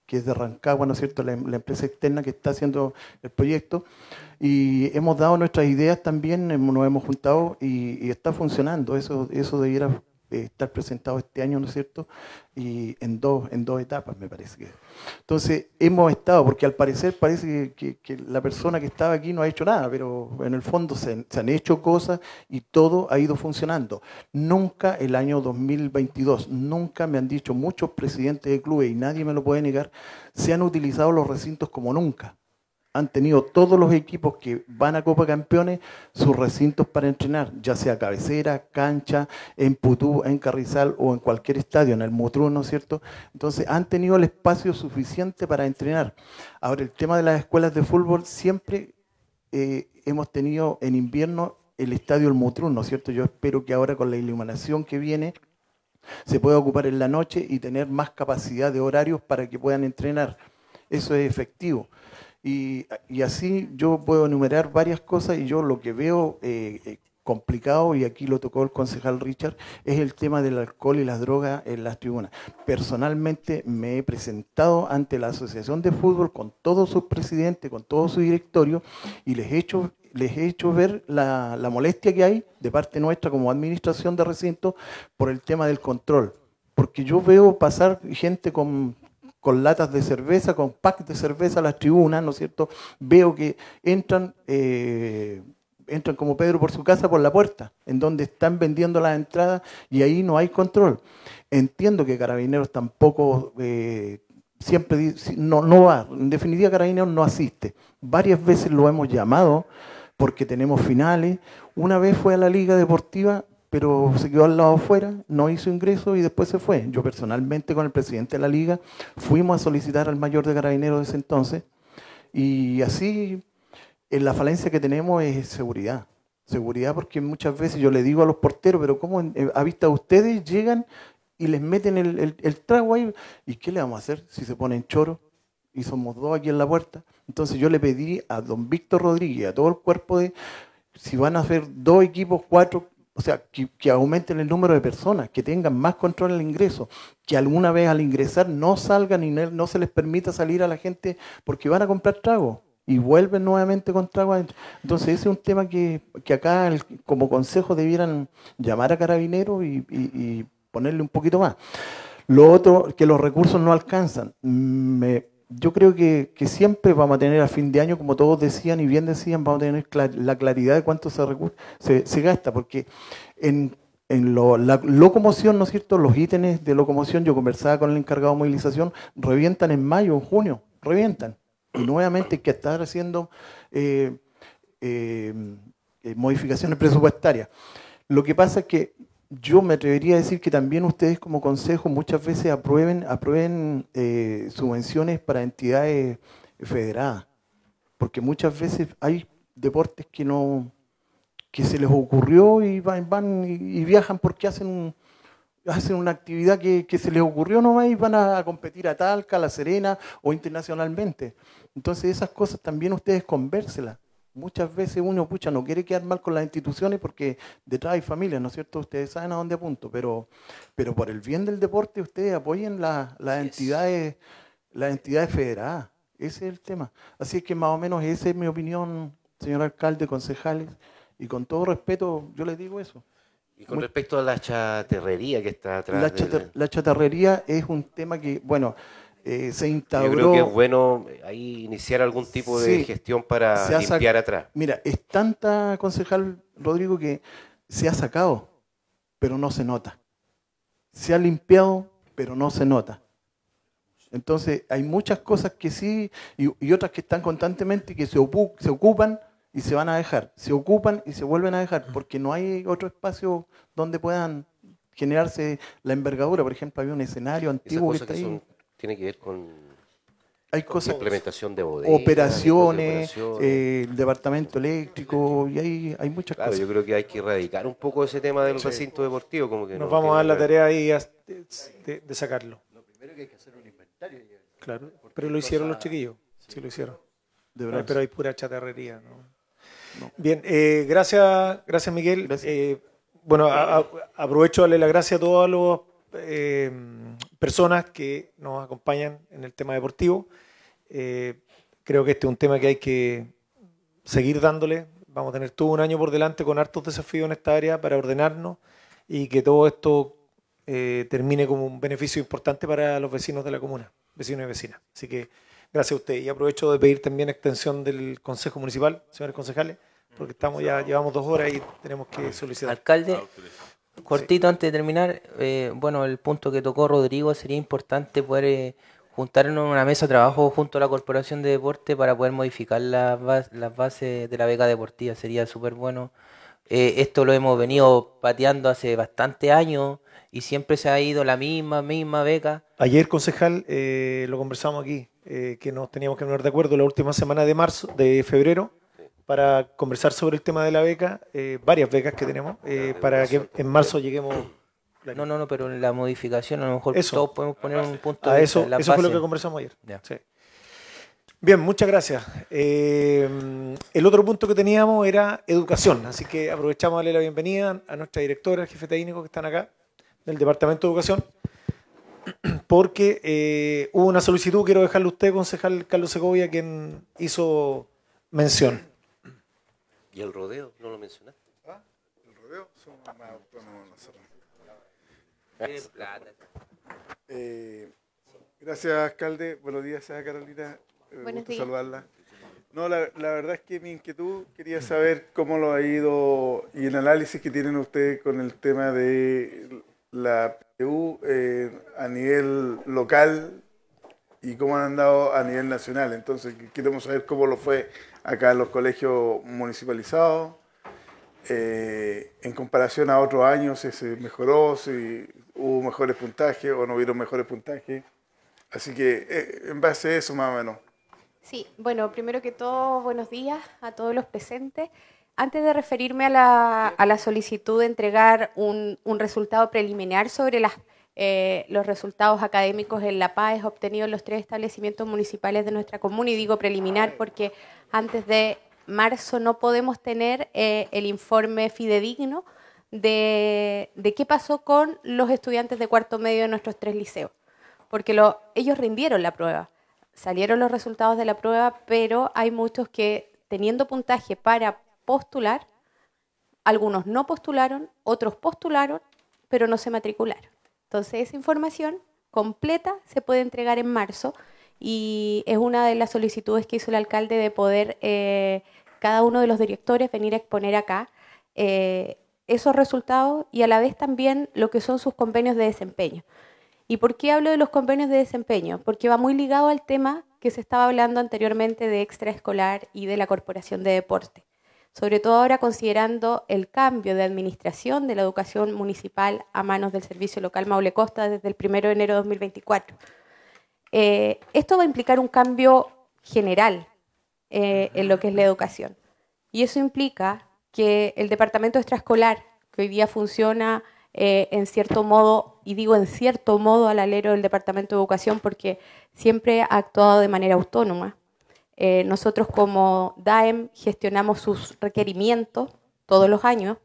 que es de Rancagua, ¿no es cierto?, la, empresa externa que está haciendo el proyecto. Y hemos dado nuestras ideas también, nos hemos juntado y, está funcionando. Eso, eso a de eh, estar presentado este año, ¿no es cierto? Y en dos, en dos etapas, me parece que. Entonces, hemos estado, porque al parecer parece que, la persona que estaba aquí no ha hecho nada, pero en el fondo se han hecho cosas y todo ha ido funcionando. Nunca el año 2022, nunca me han dicho muchos presidentes de clubes, y nadie me lo puede negar, se han utilizado los recintos como nunca han tenido todos los equipos que van a Copa Campeones sus recintos para entrenar, ya sea cabecera, cancha, en Putú, en Carrizal o en cualquier estadio, en el Mutrun, ¿no es cierto? Entonces han tenido el espacio suficiente para entrenar. Ahora, el tema de las escuelas de fútbol, siempre eh, hemos tenido en invierno el estadio El Mutrún, ¿no es cierto? Yo espero que ahora con la iluminación que viene se pueda ocupar en la noche y tener más capacidad de horarios para que puedan entrenar. Eso es efectivo. Y, así yo puedo enumerar varias cosas y yo lo que veo eh, eh, complicado, y aquí lo tocó el concejal Richard, es el tema del alcohol y las drogas en las tribunas. Personalmente me he presentado ante la Asociación de Fútbol con todo su presidente, con todo su directorio, y les he hecho les he hecho ver la, la molestia que hay de parte nuestra como administración de recinto por el tema del control, porque yo veo pasar gente con con latas de cerveza, con packs de cerveza a las tribunas, ¿no es cierto? Veo que entran, eh, entran como Pedro por su casa por la puerta, en donde están vendiendo las entradas y ahí no hay control. Entiendo que Carabineros tampoco eh, siempre no, no va, en definitiva Carabineros no asiste. Varias veces lo hemos llamado porque tenemos finales. Una vez fue a la Liga Deportiva pero se quedó al lado afuera, no hizo ingreso y después se fue. Yo personalmente con el presidente de la liga fuimos a solicitar al mayor de carabineros de ese entonces y así eh, la falencia que tenemos es seguridad. Seguridad porque muchas veces yo le digo a los porteros, pero ¿cómo eh, a vista de ustedes llegan y les meten el, el, trago ahí? ¿Y qué le vamos a hacer si se ponen choro? Y somos dos aquí en la puerta. Entonces yo le pedí a don Víctor Rodríguez, a todo el cuerpo de, si van a hacer dos equipos, cuatro, o sea, que, aumenten el número de personas, que tengan más control el ingreso, que alguna vez al ingresar no salgan y no se les permita salir a la gente porque van a comprar trago y vuelven nuevamente con trago adentro. Entonces ese es un tema que, acá como consejo debieran llamar a carabineros y, ponerle un poquito más. Lo otro, que los recursos no alcanzan. Me, yo creo que, siempre vamos a tener a fin de año, como todos decían y bien decían, vamos a tener la claridad de cuánto se, se, gasta, porque en, la locomoción, ¿no es cierto? Los ítems de locomoción, yo conversaba con el encargado de movilización, revientan en mayo, en junio, revientan. Y nuevamente hay que estar haciendo eh, eh, eh, modificaciones presupuestarias. Lo que pasa es que yo me atrevería a decir que también ustedes como consejo muchas veces aprueben, aprueben eh, subvenciones para entidades federadas, porque muchas veces hay deportes que no que se les ocurrió y van, y viajan porque hacen un, una actividad que, se les ocurrió nomás y van a competir a Talca, a La Serena o internacionalmente. Entonces esas cosas también ustedes convérselas muchas veces uno, pucha, no quiere quedar mal con las instituciones porque detrás hay familias, ¿no es cierto? Ustedes saben a dónde apunto, pero, pero por el bien del deporte ustedes apoyen las, entidades, las entidades federadas. Ese es el tema. Así que más o menos esa es mi opinión, señor alcalde, concejales, y con todo respeto yo les digo eso. Y con respecto a la chatarrería que está atrás. la chatarrería es un tema que, bueno, se eh, Yo creo que es bueno eh, ahí iniciar algún tipo de gestión para limpiar atrás. Mira, es tanta, concejal Rodrigo, que se ha sacado, pero no se nota. Se ha limpiado, pero no se nota. Entonces, hay muchas cosas que sí y, otras que están constantemente que se, ocupan y se van a dejar. Se ocupan y se vuelven a dejar porque no hay otro espacio donde puedan generarse la envergadura. Por ejemplo, había un escenario antiguo que está tiene que ver con, hay implementación de bodegas, operaciones, eh, el departamento eléctrico, y hay, hay muchas claro, Yo creo que hay que erradicar un poco ese tema del los recinto deportivo. Nos vamos a dar la tarea ahí de, sacarlo. Lo primero que hay que hacer un inventario. Claro, pero lo hicieron los chiquillos, sí, lo hicieron. De verdad. pero hay pura chatarrería. Bien, eh, gracias, gracias Miguel. Eh, bueno, aprovecho de darle la gracia a todos los personas que nos acompañan en el tema deportivo. Eh, creo que este es un tema que hay que seguir dándole. Vamos a tener todo un año por delante con hartos desafíos en esta área para ordenarnos y que todo esto eh, termine como un beneficio importante para los vecinos de la comuna, vecinos y vecinas. Así que gracias a usted. Y aprovecho de pedir también extensión del Consejo Municipal, señores concejales, porque estamos ya llevamos dos horas y tenemos que solicitar. Alcalde. Ah, Cortito antes de terminar, eh, bueno, el punto que tocó Rodrigo, sería importante poder eh, juntarnos en una mesa de trabajo junto a la Corporación de Deporte para poder modificar las, bases de la beca deportiva, sería súper bueno. Eh, esto lo hemos venido pateando hace bastante años y siempre se ha ido la misma, misma beca. Ayer, concejal, lo conversamos aquí, que nos teníamos que poner de acuerdo la última semana de marzo, de febrero, para conversar sobre el tema de la beca, eh, varias becas que ah, tenemos, eh, para que en marzo lleguemos. No, no, no, pero en la modificación a lo mejor todos podemos poner un punto ah, de eso, Eso fue lo que conversamos ayer. Bien, muchas gracias. Eh, el otro punto que teníamos era educación, así que aprovechamos darle la bienvenida a nuestra directora, al jefe técnico que están acá, del Departamento de Educación, porque hubo una solicitud, quiero dejarle a usted, concejal Carlos Segovia, quien hizo mención. ¿Y el rodeo? ¿No lo mencionaste? Ah, el rodeo. Somos más autónomos nosotros. Eh, gracias, alcalde. Buenos días a Carolina. Eh, Buenos días. saludarla. No, la, verdad es que mi inquietud quería saber cómo lo ha ido y el análisis que tienen ustedes con el tema de la PTU eh, a nivel local y cómo han andado a nivel nacional. Entonces, queremos saber cómo lo fue acá en los colegios municipalizados. Eh, en comparación a otros años si se mejoró, si hubo mejores puntajes o no hubo mejores puntajes. Así que eh, en base a eso más o menos. Sí, bueno, primero que todo, buenos días a todos los presentes. Antes de referirme a la, a la solicitud de entregar un resultado preliminar sobre las eh, los resultados académicos en La Paz obtenidos en los tres establecimientos municipales de nuestra comuna y digo preliminar porque antes de marzo no podemos tener eh, el informe fidedigno de, de, qué pasó con los estudiantes de cuarto medio de nuestros tres liceos, porque ellos rindieron la prueba, salieron los resultados de la prueba, pero hay muchos que teniendo puntaje para postular, algunos no postularon, otros postularon, pero no se matricularon. Entonces, esa información completa se puede entregar en marzo y es una de las solicitudes que hizo el alcalde de poder eh, cada uno de los directores venir a exponer acá eh, esos resultados y a la vez también lo que son sus convenios de desempeño. ¿Y por qué hablo de los convenios de desempeño? Porque va muy ligado al tema que se estaba hablando anteriormente de extraescolar y de la corporación de deporte sobre todo ahora considerando el cambio de administración de la educación municipal a manos del Servicio Local Maule Costa desde el 1 de enero de 2024. Eh, esto va a implicar un cambio general eh, en lo que es la educación. Y eso implica que el departamento extraescolar, que hoy día funciona eh, en cierto modo, y digo en cierto modo al alero del Departamento de Educación porque siempre ha actuado de manera autónoma, eh, nosotros como DAEM gestionamos sus requerimientos todos los años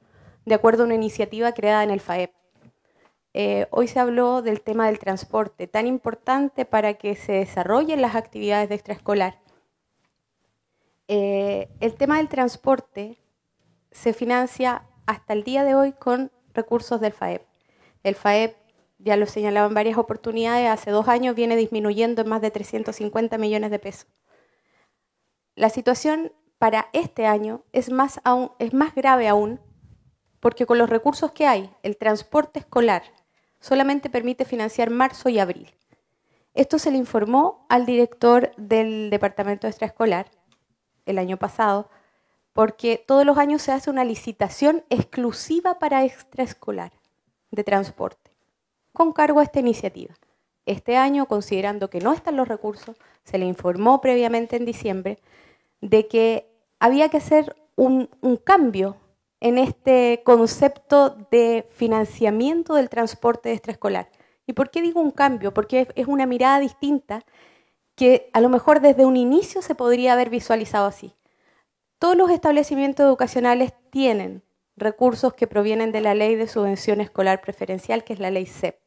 de acuerdo a una iniciativa creada en el FAEP. Eh, hoy se habló del tema del transporte, tan importante para que se desarrollen las actividades de extraescolar. Eh, el tema del transporte se financia hasta el día de hoy con recursos del FAEP. El FAEP, ya lo señalaba en varias oportunidades, hace dos años viene disminuyendo en más de 350 millones de pesos. La situación para este año es más, aún, es más grave aún porque con los recursos que hay, el transporte escolar solamente permite financiar marzo y abril. Esto se le informó al director del Departamento Extraescolar el año pasado, porque todos los años se hace una licitación exclusiva para extraescolar de transporte, con cargo a esta iniciativa. Este año, considerando que no están los recursos, se le informó previamente en diciembre, de que había que hacer un, cambio en este concepto de financiamiento del transporte extraescolar. ¿Y por qué digo un cambio? Porque es una mirada distinta que a lo mejor desde un inicio se podría haber visualizado así. Todos los establecimientos educacionales tienen recursos que provienen de la ley de subvención escolar preferencial, que es la ley CEP.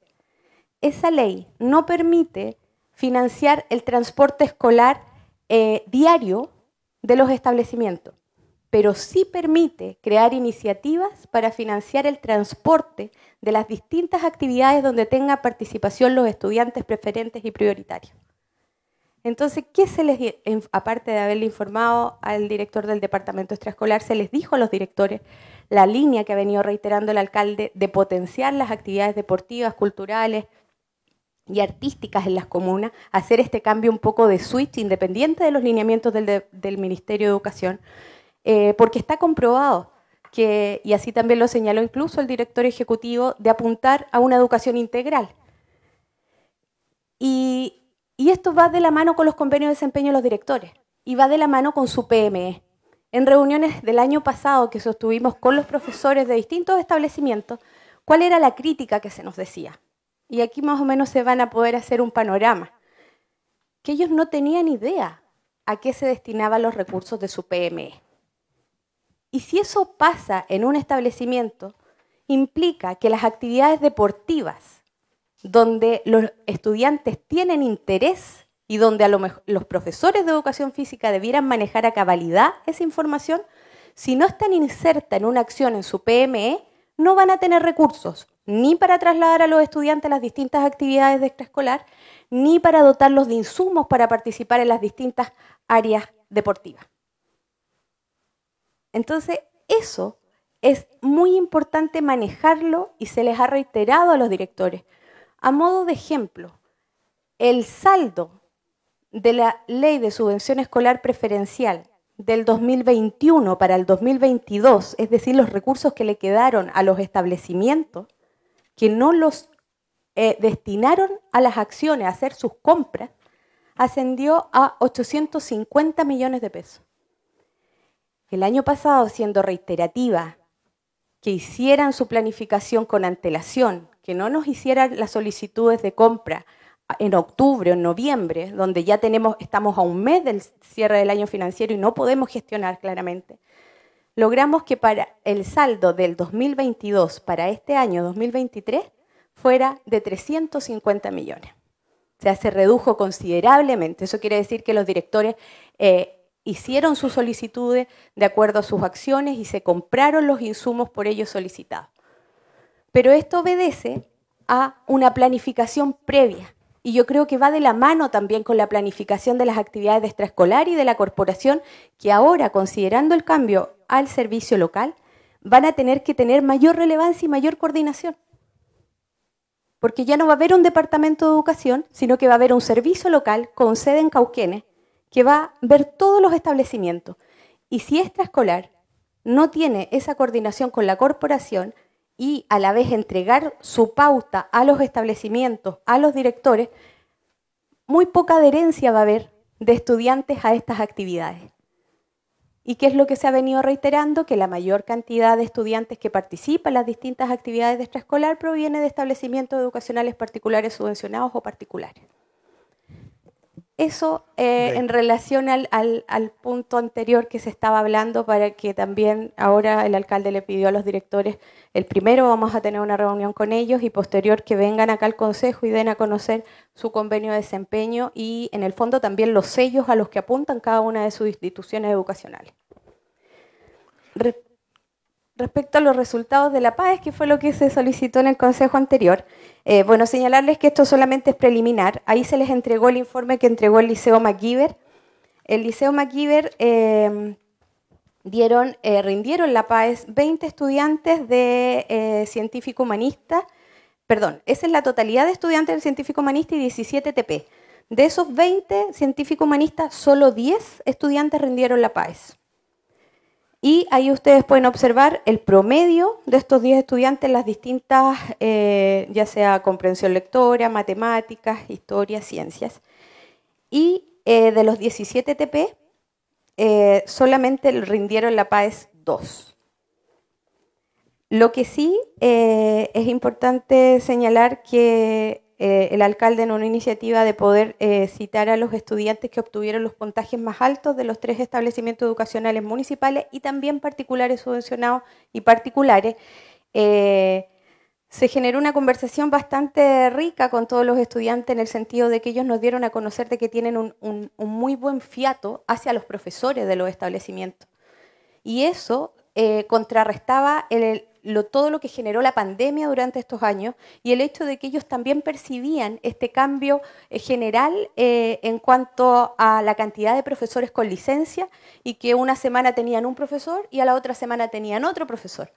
Esa ley no permite financiar el transporte escolar eh, diario de los establecimientos, pero sí permite crear iniciativas para financiar el transporte de las distintas actividades donde tenga participación los estudiantes preferentes y prioritarios. Entonces, ¿qué se les, aparte de haberle informado al director del departamento extraescolar, se les dijo a los directores la línea que ha venido reiterando el alcalde de potenciar las actividades deportivas, culturales, y artísticas en las comunas, hacer este cambio un poco de switch independiente de los lineamientos del, Ministerio de Educación, eh, porque está comprobado que, y así también lo señaló incluso el director ejecutivo, de apuntar a una educación integral. Y, y esto va de la mano con los convenios de desempeño de los directores y va de la mano con su PME. En reuniones del año pasado que sostuvimos con los profesores de distintos establecimientos, ¿cuál era la crítica que se nos decía? Y aquí más o menos se van a poder hacer un panorama, que ellos no tenían idea a qué se destinaban los recursos de su PME. Y si eso pasa en un establecimiento, implica que las actividades deportivas, donde los estudiantes tienen interés y donde a lo mejor los profesores de educación física debieran manejar a cabalidad esa información, si no están inserta en una acción en su PME, no van a tener recursos, ni para trasladar a los estudiantes las distintas actividades de extraescolar, ni para dotarlos de insumos para participar en las distintas áreas deportivas. Entonces, eso es muy importante manejarlo y se les ha reiterado a los directores. A modo de ejemplo, el saldo de la ley de subvención escolar preferencial del 2021 para el 2022, es decir, los recursos que le quedaron a los establecimientos, que no los eh, destinaron a las acciones, a hacer sus compras, ascendió a 850 millones de pesos. El año pasado, siendo reiterativa, que hicieran su planificación con antelación, que no nos hicieran las solicitudes de compra en octubre o en noviembre, donde ya tenemos, estamos a un mes del cierre del año financiero y no podemos gestionar claramente logramos que para el saldo del 2022 para este año 2023 fuera de 350 millones. O sea, se redujo considerablemente. Eso quiere decir que los directores eh, hicieron sus solicitudes de acuerdo a sus acciones y se compraron los insumos por ellos solicitados. Pero esto obedece a una planificación previa y yo creo que va de la mano también con la planificación de las actividades de extraescolar y de la corporación, que ahora, considerando el cambio al servicio local, van a tener que tener mayor relevancia y mayor coordinación. Porque ya no va a haber un departamento de educación, sino que va a haber un servicio local con sede en Cauquenes, que va a ver todos los establecimientos. Y si extraescolar no tiene esa coordinación con la corporación, y a la vez entregar su pauta a los establecimientos, a los directores, muy poca adherencia va a haber de estudiantes a estas actividades. ¿Y qué es lo que se ha venido reiterando? Que la mayor cantidad de estudiantes que participan en las distintas actividades de extraescolar proviene de establecimientos educacionales particulares subvencionados o particulares. Eso eh, en relación al, punto anterior que se estaba hablando para que también ahora el alcalde le pidió a los directores, el primero vamos a tener una reunión con ellos y posterior que vengan acá al Consejo y den a conocer su convenio de desempeño y en el fondo también los sellos a los que apuntan cada una de sus instituciones educacionales. Respecto a los resultados de la PAES, que fue lo que se solicitó en el Consejo anterior, eh, bueno, señalarles que esto solamente es preliminar. Ahí se les entregó el informe que entregó el Liceo MacGyver. El Liceo MacGyver em, eh, rindieron la PAES 20 estudiantes de eh, científico humanista, perdón, esa es la totalidad de estudiantes del científico humanista y 17 TP. De esos 20 científico humanistas, solo 10 estudiantes rindieron la PAES. Y ahí ustedes pueden observar el promedio de estos 10 estudiantes en las distintas, eh, ya sea comprensión lectora, matemáticas, historia, ciencias. Y eh, de los 17 TP, eh, solamente rindieron la PAES 2. Lo que sí es importante señalar que eh, el alcalde en una iniciativa de poder eh, citar a los estudiantes que obtuvieron los puntajes más altos de los tres establecimientos educacionales municipales y también particulares subvencionados y particulares. Eh, se generó una conversación bastante rica con todos los estudiantes en el sentido de que ellos nos dieron a conocer de que tienen un, un muy buen fiato hacia los profesores de los establecimientos. Y eso contrarrestaba el, todo lo que generó la pandemia durante estos años y el hecho de que ellos también percibían este cambio eh, general eh, en cuanto a la cantidad de profesores con licencia y que una semana tenían un profesor y a la otra semana tenían otro profesor.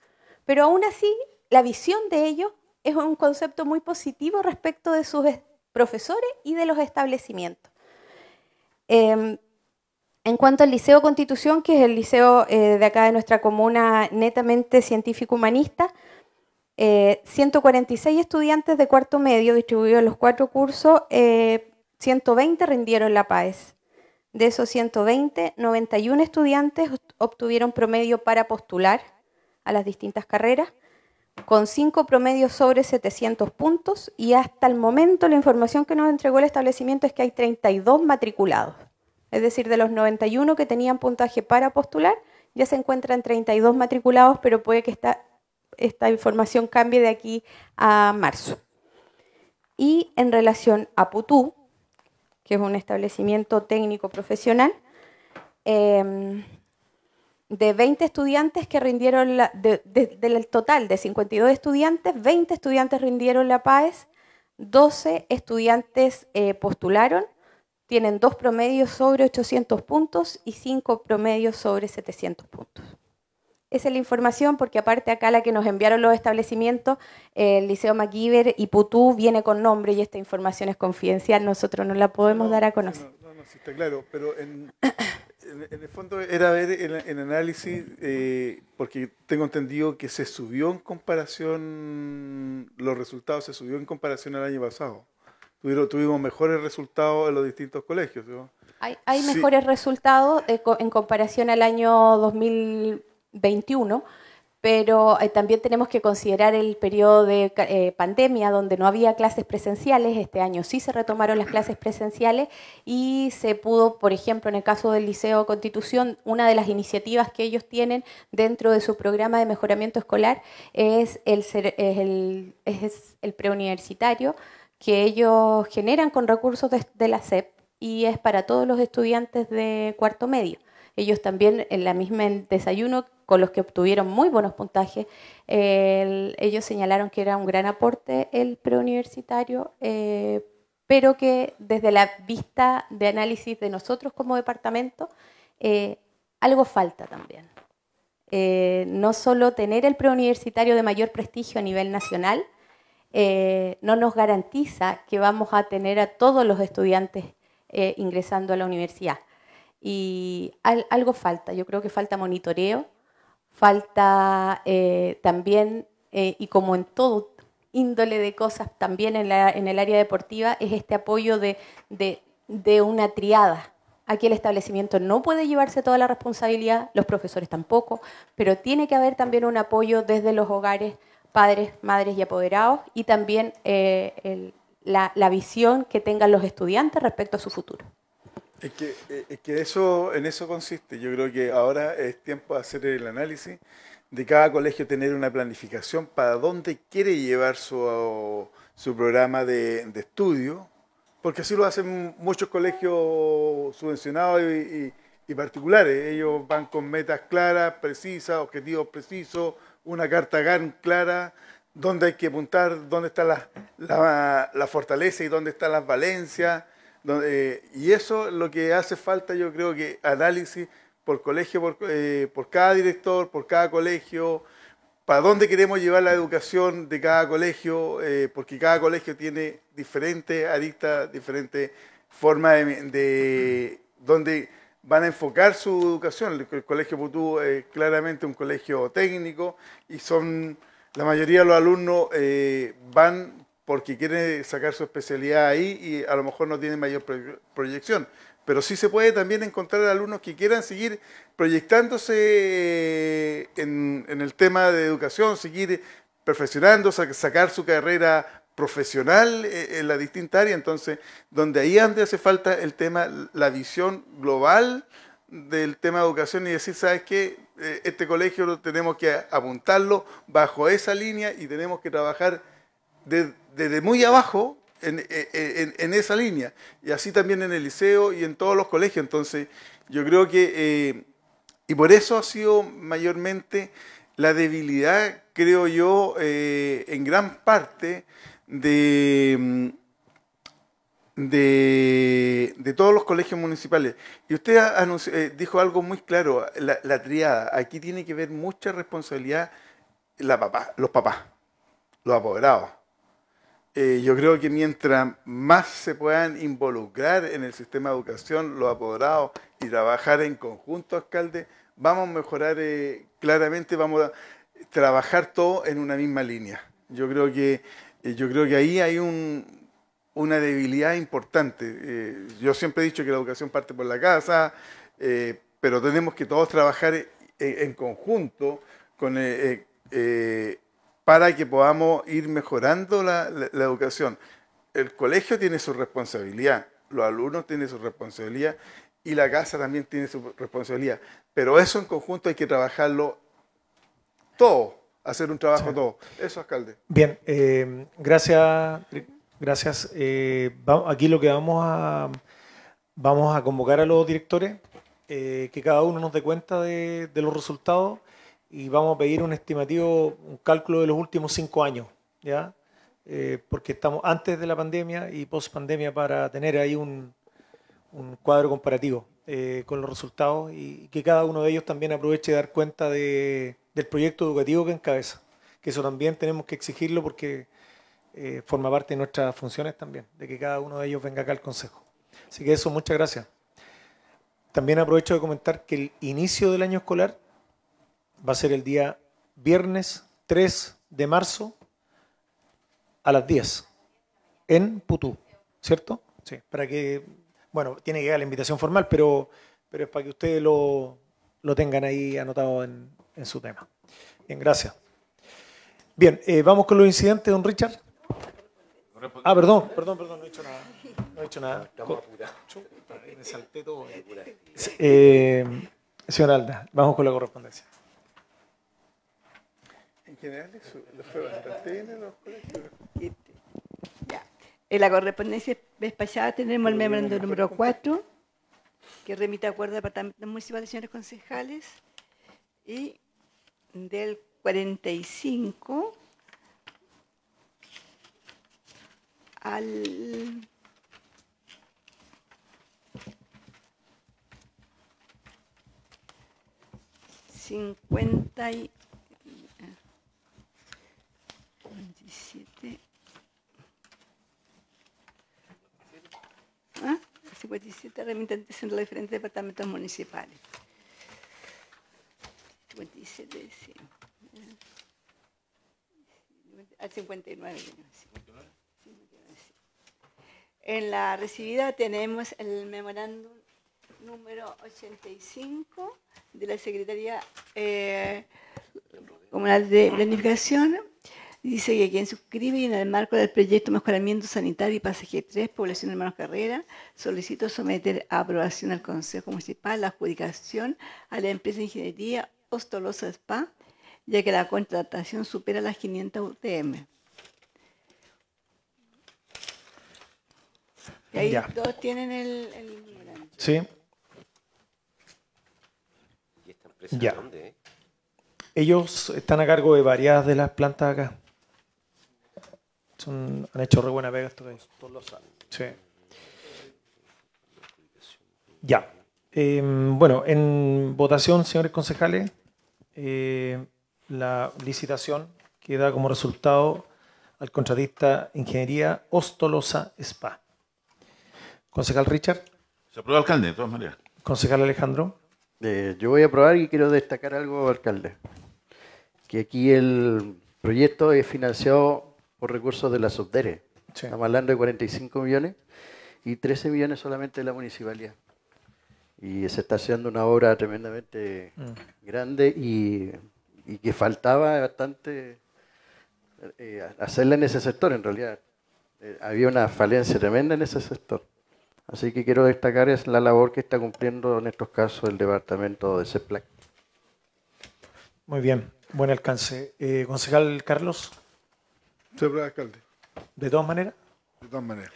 Pero aún así, la visión de ellos es un concepto muy positivo respecto de sus profesores y de los establecimientos. Em, en cuanto al Liceo Constitución, que es el liceo eh, de acá de nuestra comuna netamente científico-humanista, 146 eh, estudiantes de cuarto medio distribuidos en los cuatro cursos, 120 eh, rindieron la PAES. De esos 120, 91 estudiantes obtuvieron promedio para postular a las distintas carreras, con cinco promedios sobre 700 puntos y hasta el momento la información que nos entregó el establecimiento es que hay 32 matriculados. Es decir, de los 91 que tenían puntaje para postular, ya se encuentran 32 matriculados, pero puede que esta, esta información cambie de aquí a marzo. Y en relación a Putú, que es un establecimiento técnico profesional, em, de 20 estudiantes que rindieron, la, del total de 52 estudiantes, 20 estudiantes rindieron la PAES, 12 estudiantes eh, postularon tienen dos promedios sobre 800 puntos y cinco promedios sobre 700 puntos. Esa es la información porque aparte acá la que nos enviaron los establecimientos, el Liceo MacGyver y Putú viene con nombre y esta información es confidencial, nosotros no la podemos dar a conocer. No, no, está claro, pero en, el fondo era ver el, análisis, eh, porque tengo entendido que se subió en comparación, los resultados se subió en comparación al año pasado tuvimos mejores resultados en los distintos colegios. Hay, mejores resultados eh, en comparación al año 2021, pero eh, también tenemos que considerar el periodo de eh, pandemia donde no había clases presenciales. Este año sí se retomaron las clases presenciales y se pudo, por ejemplo, en el caso del Liceo Constitución, una de las iniciativas que ellos tienen dentro de su programa de mejoramiento escolar es el, es es el preuniversitario que ellos generan con recursos de, la SEP y es para todos los estudiantes de cuarto medio. Ellos también en la misma desayuno con los que obtuvieron muy buenos puntajes, ellos señalaron que era un gran aporte el preuniversitario, eh, pero que desde la vista de análisis de nosotros como departamento, eh, algo falta también. Eh, no solo tener el preuniversitario de mayor prestigio a nivel nacional, eh, no nos garantiza que vamos a tener a todos los estudiantes eh, ingresando a la universidad. Y algo falta, yo creo que falta monitoreo, falta eh, también, y como en todo índole de cosas, también en, el área deportiva, es este apoyo de, de una triada. Aquí el establecimiento no puede llevarse toda la responsabilidad, los profesores tampoco, pero tiene que haber también un apoyo desde los hogares padres, madres y apoderados y también eh, la, visión que tengan los estudiantes respecto a su futuro. Eh, es que, eso, en eso consiste. Yo creo que ahora es tiempo de hacer el análisis de cada colegio, tener una planificación para dónde quiere llevar su, programa de, estudio, porque así lo hacen muchos colegios subvencionados y particulares. Ellos van con metas claras, precisas, objetivos precisos, una carta clara, dónde hay que apuntar, dónde está la, la, fortaleza y dónde están las valencias. Eh, y eso lo que hace falta, yo creo que análisis por colegio, eh, por, cada director, por cada colegio, para dónde queremos llevar la educación de cada colegio, eh, porque cada colegio tiene diferentes aristas, diferentes formas de, de donde van a enfocar su educación. El, Colegio Putú es claramente un colegio técnico y son la mayoría de los alumnos eh, van porque quieren sacar su especialidad ahí y a lo mejor no tienen mayor proyección. Pero sí se puede también encontrar alumnos que quieran seguir proyectándose eh, en, en el tema de educación, seguir perfeccionando, sacar su carrera profesional en eh, eh, la distinta área, entonces, donde ahí antes hace falta el tema, la visión global del tema de educación y decir, ¿sabes qué? Eh, este colegio tenemos que apuntarlo bajo esa línea y tenemos que trabajar desde, muy abajo en, esa línea. Y así también en el liceo y en todos los colegios. Entonces, yo creo que, y por eso ha sido mayormente la debilidad, creo yo, en gran parte Mm, de, de, todos los colegios municipales. Y usted eh, dijo algo muy claro, la, triada. Aquí tiene que ver mucha responsabilidad la papá, los papás, los apoderados. Eh, yo creo que mientras más se puedan involucrar en el sistema de educación los apoderados y trabajar en conjunto, alcalde, vamos a mejorar eh, claramente, vamos a trabajar todo en una misma línea. Yo creo que yo creo que ahí hay una debilidad importante. Eh, yo siempre he dicho que la educación parte por la casa, eh, pero tenemos que todos trabajar e, e, en, conjunto eh, para que podamos ir mejorando la, la, educación. El colegio tiene su responsabilidad, los alumnos tienen su responsabilidad y la casa también tiene su responsabilidad, pero eso en conjunto hay que trabajarlo todo hacer un trabajo todo. Eso, alcalde. Bien, eh, gracias. Gracias. Eh, aquí lo que vamos a vamos a convocar a los directores, eh, que cada uno nos dé cuenta de, los resultados y vamos a pedir un estimativo, un cálculo de los últimos cinco años, ¿ya? porque estamos antes de la pandemia y post pandemia para tener ahí un, un cuadro comparativo con los resultados y que cada uno de ellos también aproveche de dar cuenta de, del proyecto educativo que encabeza. Que eso también tenemos que exigirlo porque eh, forma parte de nuestras funciones también, de que cada uno de ellos venga acá al Consejo. Así que eso, muchas gracias. También aprovecho de comentar que el inicio del año escolar va a ser el día viernes 3 de marzo a las 10 en Putú, ¿cierto? Sí, para que, bueno, tiene que llegar la invitación formal, pero, pero es para que ustedes lo, lo tengan ahí anotado en, en su tema. Bien, gracias. Bien, eh, vamos con los incidentes, don Richard. Ah, perdón, perdón, perdón, no he hecho nada. No he hecho nada. Me salté todo. Eh, señora Alda, vamos con la correspondencia. En general, lo fue en la correspondencia despachada tenemos el memorando número 4, que remite a acuerdo de Departamento Municipal de Señores Concejales, y del 45 al cincuenta y ¿Ah? 57 remitentes en los diferentes departamentos municipales. 57, sí. Al 59. En la recibida tenemos el memorándum número 85 de la Secretaría Comunal de Planificación. Dice que quien suscribe en el marco del proyecto Mejoramiento Sanitario y Pasaje 3, Población Hermanos Carrera, solicito someter a aprobación al Consejo Municipal la adjudicación a la empresa de ingeniería Ostolosa Spa, ya que la contratación supera las 500 UTM. ahí todos tienen el, el... Sí. ¿Y esta empresa dónde? Eh? Ellos están a cargo de varias de las plantas acá. Son, han hecho re buena pega estos Sí. Ya. Em, bueno, en votación, señores concejales, eh, la licitación queda como resultado al contratista Ingeniería Ostolosa Spa. Concejal Richard. Se aprueba, alcalde, de todas maneras. Concejal Alejandro. Eh, yo voy a aprobar y quiero destacar algo, alcalde. Que aquí el proyecto es financiado por recursos de la Subdere. Estamos hablando de 45 millones y 13 millones solamente de la municipalidad y se está haciendo una obra tremendamente mm. grande y, que faltaba bastante eh, hacerla en ese sector, en realidad. Eh, había una falencia tremenda en ese sector. Así que quiero destacar es la labor que está cumpliendo en estos casos el departamento de CEPLAC. Muy bien, buen alcance. Eh, concejal Carlos. CEPLAC, alcalde. ¿De todas maneras? De todas maneras.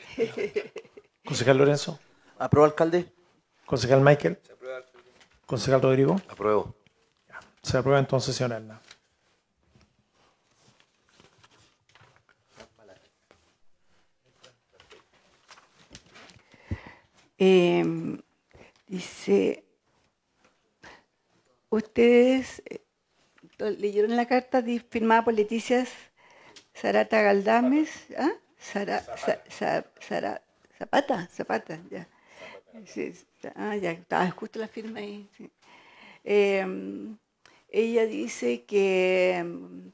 concejal Lorenzo. ¿Aprobó, alcalde? Concejal Michael. Se aprueba. Concejal Rodrigo. Apruebo. Se aprueba entonces, señora em, dice, ustedes eh, leyeron la carta firmada por Leticia Sarata Galdames, ¿Ah? Sara Zapata, Zapata, ya. Sí, ah, ya estaba justo la firma ahí. Em, ella dice que, em,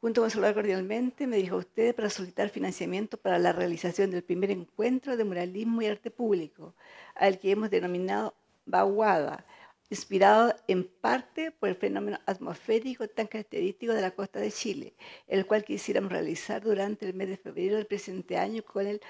junto con saludar cordialmente, me dijo a usted para solicitar financiamiento para la realización del primer encuentro de muralismo y arte público, al que hemos denominado Baguada, inspirado en parte por el fenómeno atmosférico tan característico de la costa de Chile, el cual quisiéramos realizar durante el mes de febrero del presente año con el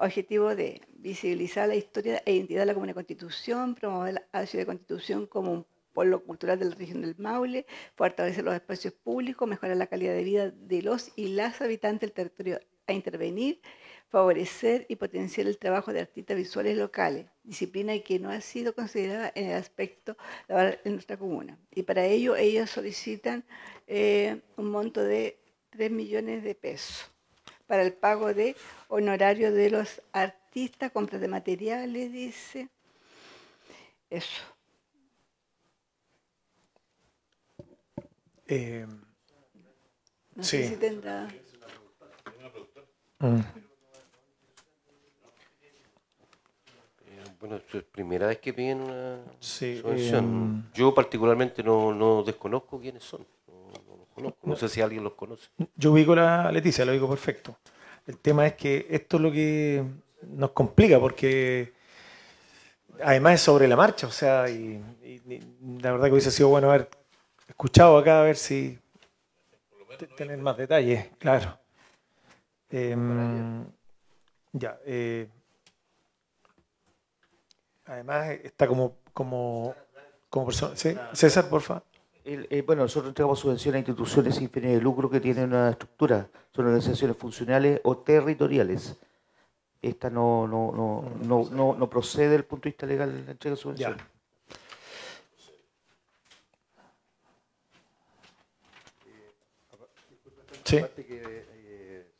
objetivo de visibilizar la historia e identidad de la Comuna de Constitución, promover la ciudad de Constitución como un pueblo cultural de la región del Maule, fortalecer los espacios públicos, mejorar la calidad de vida de los y las habitantes del territorio a intervenir, favorecer y potenciar el trabajo de artistas visuales locales, disciplina que no ha sido considerada en el aspecto laboral en nuestra comuna. Y para ello ellos solicitan eh, un monto de 3 millones de pesos para el pago de honorario de los artistas, compra de materiales, dice. Eso. Eh, no sí. sé si tendrá. Ah. Bueno, es primera vez que piden una sí, eh, Yo particularmente no desconozco quiénes son. No sé si alguien los conoce. Yo ubico a Leticia, lo digo perfecto. El tema es que esto es lo que nos complica porque además es sobre la marcha, o sea, y, la verdad que hubiese sido bueno haber escuchado acá a ver si tener más detalles, claro. Em, ya. Eh, además está como como como persona. Sí, ah, César, por favor. Eh, bueno, nosotros entregamos subvenciones a instituciones sin fines de lucro que tienen una estructura, son organizaciones funcionales o territoriales. Esta no, no, procede desde el punto de vista legal de la entrega de subvenciones. Ya. Sí. Eh, eh,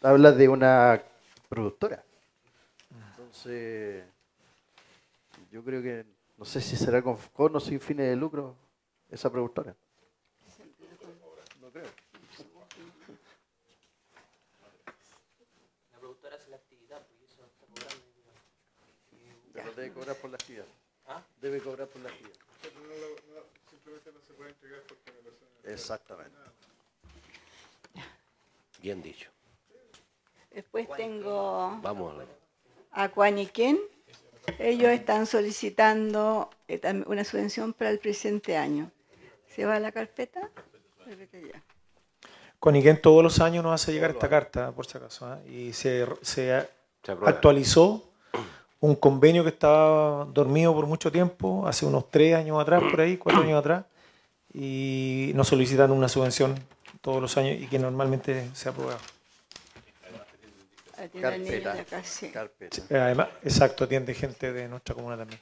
habla de una productora. Entonces, yo creo que no sé si será con o sin fines de lucro esa productora. No creo. La productora hace la actividad, porque eso está cobrando. Pero debe cobrar por la actividad. ¿Ah? Debe cobrar por la actividad. Pero no, simplemente no se puede entregar porque la Exactamente. Bien dicho. Después tengo Vamos. a Cuaniquén. Ellos están solicitando eh, una subvención para el presente año. Se va a la carpeta. Ya. Con quien todos los años nos hace llegar esta carta, por si acaso, ¿eh? y se, actualizó un convenio que estaba dormido por mucho tiempo, hace unos tres años atrás, por ahí, cuatro años atrás, y nos solicitan una subvención todos los años y que normalmente se aprueba. Carpeta. Carpeta. Además, exacto, atiende gente de nuestra comuna también.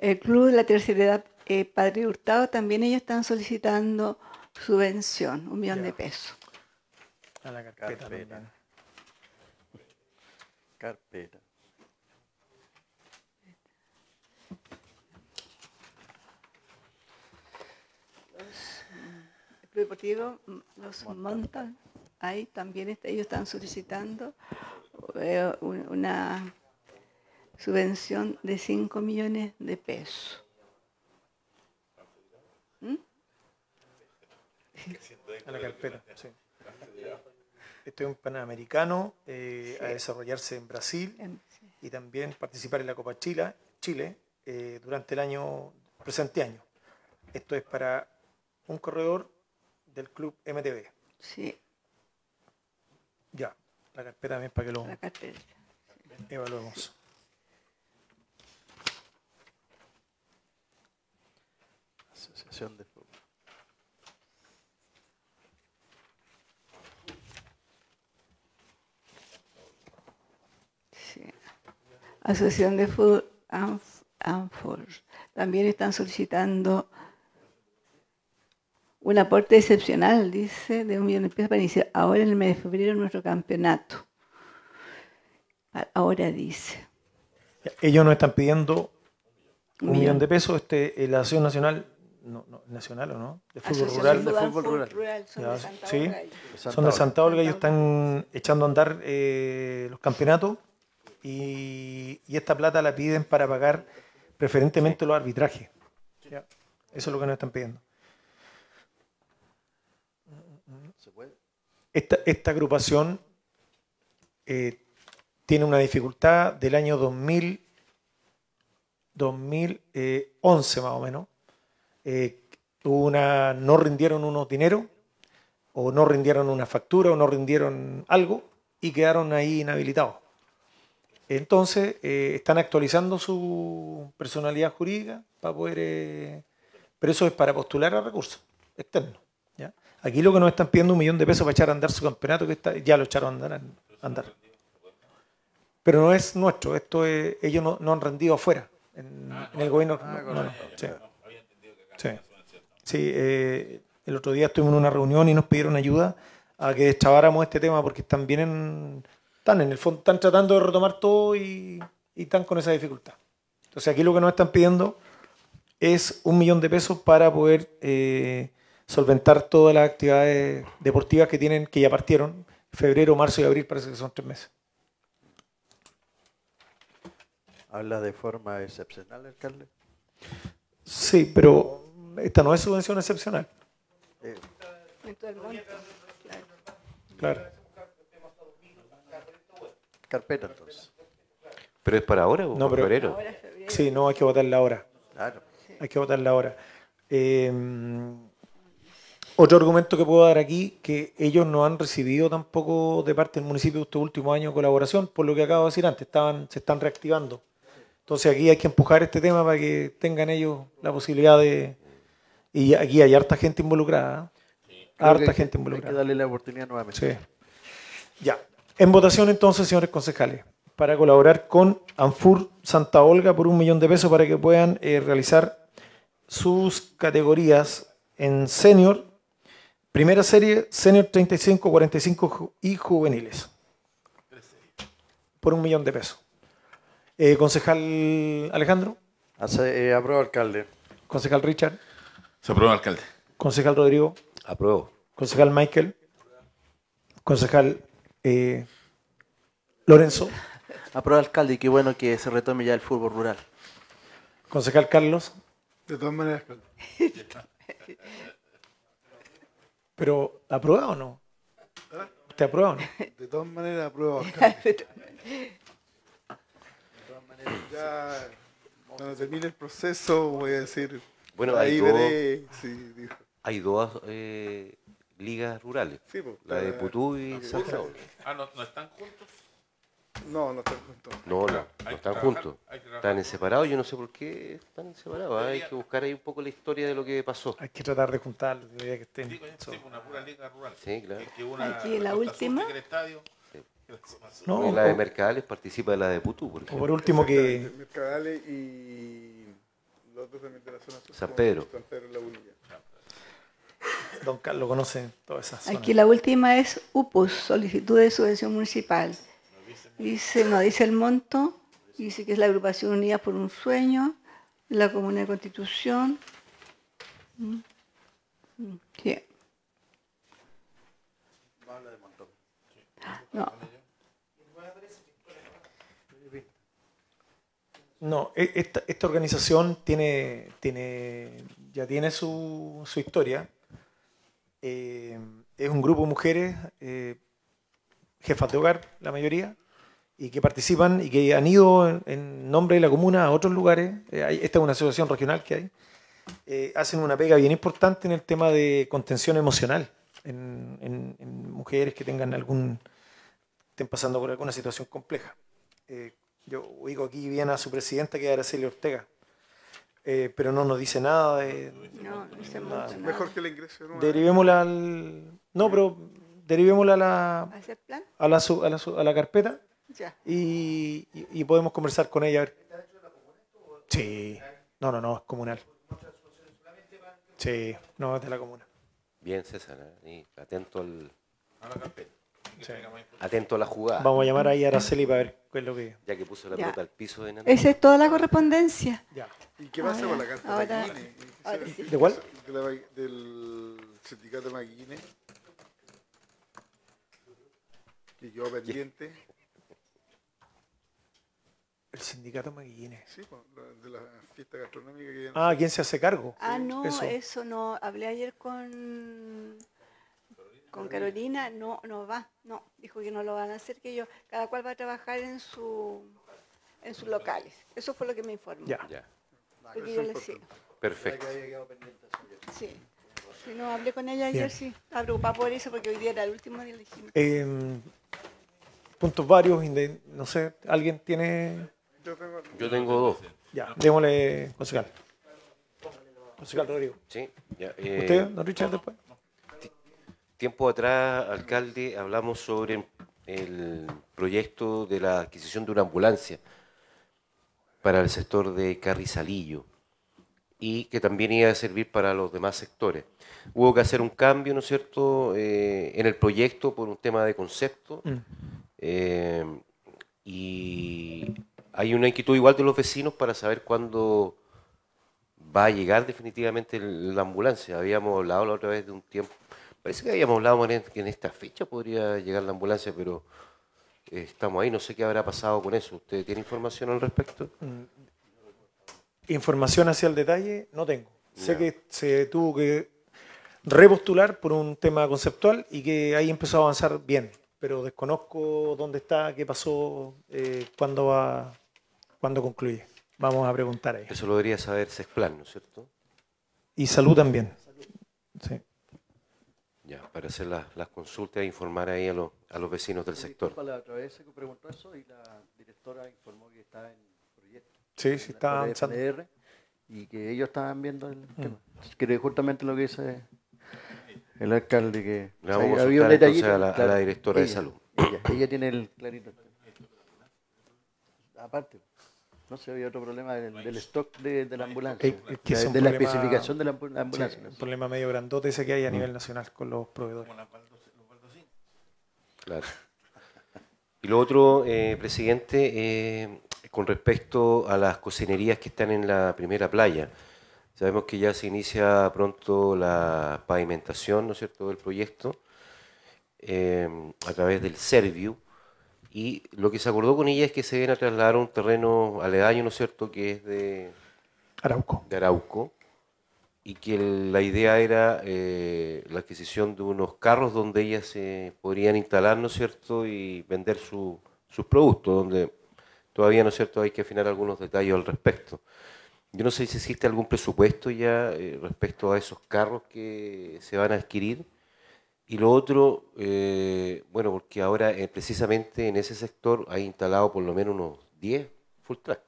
El Club de la Tercera Edad eh, Padre Hurtado también ellos están solicitando subvención, un millón de pesos. la carpeta. Carpeta. carpeta. deportivo, los montan, ahí también ellos están solicitando eh, una subvención de 5 millones de pesos. ¿Mm? A la carpeta, Esto es un panamericano eh, a desarrollarse en Brasil y también participar en la Copa Chile, Chile eh, durante el año presente año. Esto es para un corredor del club MTB. Sí. Ya, la carpeta también para que lo evaluemos. Asociación de Fútbol. Sí. Asociación de Fútbol Anfor. También están solicitando un aporte excepcional, dice, de un millón de pesos para iniciar ahora en el mes de febrero nuestro campeonato. Ah, ahora dice. Ellos no están pidiendo un, millón. de pesos. Este, eh, la Asociación Nacional no, nacional o no, de ah, fútbol rural. De fútbol rural. son, de Santa sí, Olga, son de Santa Olga, ellos están echando a andar eh, los campeonatos y, esta plata la piden para pagar preferentemente los arbitrajes. eso es lo que nos están pidiendo. Esta, esta agrupación eh, tiene una dificultad del año 2000, 2011 eh, más o menos, eh, no rindieron unos dinero, o no rindieron una factura, o no rindieron algo, y quedaron ahí inhabilitados. Entonces, eh, están actualizando su personalidad jurídica para poder... Eh, pero eso es para postular a recursos externos. ¿ya? Aquí lo que nos están pidiendo un millón de pesos para echar a andar su campeonato, que ya lo echaron a andar. andar. Pero no es nuestro, esto es, ellos no, han rendido afuera, en, ah, el gobierno. Ah, Sí, eh, el otro día estuvimos en una reunión y nos pidieron ayuda a que deschaváramos este tema porque están bien en, están en el fondo, están tratando de retomar todo y, están con esa dificultad. Entonces aquí lo que nos están pidiendo es un millón de pesos para poder eh, solventar todas las actividades deportivas que tienen, que ya partieron, febrero, marzo y abril, parece que son tres meses. ¿Habla de forma excepcional, alcalde? Sí, pero esta no es subvención excepcional. Claro. Carpeta entonces. Pero es para ahora o para febrero? Sí, no, hay que votar la hora. Claro. Hay que votar la hora. Em, otro argumento que puedo dar aquí, que ellos no han recibido tampoco de parte del municipio de estos último año colaboración, por lo que acabo de decir antes, estaban, se están reactivando. Entonces aquí hay que empujar este tema para que tengan ellos la posibilidad de, y aquí hay harta gente involucrada. Harta gente involucrada. Hay que darle la oportunidad nuevamente. Ya. En votación entonces, señores concejales, para colaborar con Anfur Santa Olga por un millón de pesos para que puedan eh, realizar sus categorías en senior, primera serie, senior 35, 45 y juveniles. Por un millón de pesos. Eh, concejal Alejandro. Hace, eh, alcalde. Concejal Richard. Se aprueba, alcalde. Concejal Rodrigo. Apruebo. Concejal Michael. Concejal eh, Lorenzo. Aprueba, alcalde, y qué bueno que se retome ya el fútbol rural. Concejal Carlos. De todas maneras, alcalde. Pero, ¿aprueba o no? ¿Ah? ¿Te aprueba o no? De todas maneras, aprueba, alcalde. Ya, cuando termine el proceso, voy a decir bueno, hay dos, Hay dos ligas rurales. Pues, la de Putú y San Raúl. Ah, ¿no, ¿no, están juntos? No, no están juntos. No, no, no están juntos. Están separados, yo no sé por qué están separados. Hay que buscar ahí un poco la historia de lo que pasó. Hay que tratar de juntar el día que estén. Digo, es pues, pues, una pura liga rural. Sí, claro. Que Aquí la, El última. No, la de Mercadales participa de la de Putú. Por, O por último que... Mercadales y Don Carlos conoce todas esas Aquí la última es UPUS, solicitud de subvención municipal. Dice, no dice el monto, dice que es la agrupación unida por un sueño, la Comuna de Constitución. Mm. No. No, e, esta, organización tiene, tiene, ya tiene su, historia. Eh, es un grupo de mujeres, eh, jefas de hogar, la mayoría, y que participan y que han ido en, nombre de la comuna a otros lugares. Eh, esta es una asociación regional que hay. hacen una pega bien importante en el tema de contención emocional en, mujeres que tengan algún estén pasando por alguna situación compleja. Yo digo aquí bien a su presidenta, que es Araceli Ortega. Eh, pero no nos dice nada de. No, no sé. nada. Mejor que la ingrese. ¿no? Derivémosla al. No, pero derivémosla a la. la, a, la, carpeta. Y, podemos conversar con ella. A ver. Sí. No, no, no, es comunal. Sí, no, es de la comuna. Bien, César, ¿eh? atento al. A la carpeta. Atento a la jugada. Vamos a llamar ahí a Araceli para ver cuál es lo que. Ya que puso la pelota al piso de Esa es toda la correspondencia. Ya. ¿Y qué pasa con la carta de ahora sí. ¿De cuál? del sindicato de Y Que yo pendiente. El sindicato Maguine. Sí, pues, de la fiesta gastronómica que... Ah, ¿quién se hace cargo? Ah, no, eso no. Hablé ayer con con Carolina no, no va, no, dijo que no lo van a hacer, que yo, cada cual va a trabajar en su en sus locales. Eso fue lo que me informó. Ya, ya. Perfecto. Sí. Si no hablé con ella ayer, sí, la preocupaba por eso porque hoy día era el último día le em, puntos varios, no sé, ¿alguien tiene? Yo tengo, yo tengo dos. Ya, démosle, concejal. Concejal Rodrigo. Sí, ya. Eh, ¿Usted, don Richard, después? Tiempo atrás, alcalde, hablamos sobre el proyecto de la adquisición de una ambulancia para el sector de Carrizalillo y que también iba a servir para los demás sectores. Hubo que hacer un cambio, ¿no es cierto?, eh, en el proyecto por un tema de concepto. Mm. Eh, y hay una inquietud igual de los vecinos para saber cuándo va a llegar definitivamente la ambulancia. Habíamos hablado la otra vez de un tiempo Parece que habíamos hablado que en esta fecha podría llegar la ambulancia, pero eh, estamos ahí. No sé qué habrá pasado con eso. ¿Usted tiene información al respecto? Mm, información hacia el detalle no tengo. Sé que se tuvo que repostular por un tema conceptual y que ahí empezó a avanzar bien, pero desconozco dónde está, qué pasó, eh, cuándo va, cuándo concluye. Vamos a preguntar ahí. Eso lo debería saber Sexplan, ¿no es cierto? Y salud también. Sí. Ya, para hacer las consultas e informar ahí a, a los vecinos del sector. La otra vez se preguntó eso y la directora informó que está en proyecto. Sí, sí, está avanzando. Y que ellos estaban viendo el mm. Que justamente lo que dice el alcalde, que vamos o había un detallito. A la, a la directora de salud. ella tiene el clarito. Aparte. No sé, había otro problema del, stock de, la ambulancia. de, la especificación de la ambulancia. un problema medio grandote ese que hay a mm. nivel nacional con los proveedores. Claro. Y lo otro, eh, presidente, eh, con respecto a las cocinerías que están en la primera playa. Sabemos que ya se inicia pronto la pavimentación, ¿no es cierto?, del proyecto eh, a través del Serviu. Y lo que se acordó con ella es que se viene a trasladar a un terreno aledaño, ¿no es cierto?, que es de Arauco. y que la idea era eh, la adquisición de unos carros donde ellas se podrían instalar, ¿no es cierto?, y vender sus productos, donde todavía, ¿no es cierto?, hay que afinar algunos detalles al respecto. Yo no sé si existe algún presupuesto ya eh, respecto a esos carros que se van a adquirir y lo otro, eh, bueno, porque ahora eh, precisamente en ese sector hay instalado por lo menos unos 10 full track.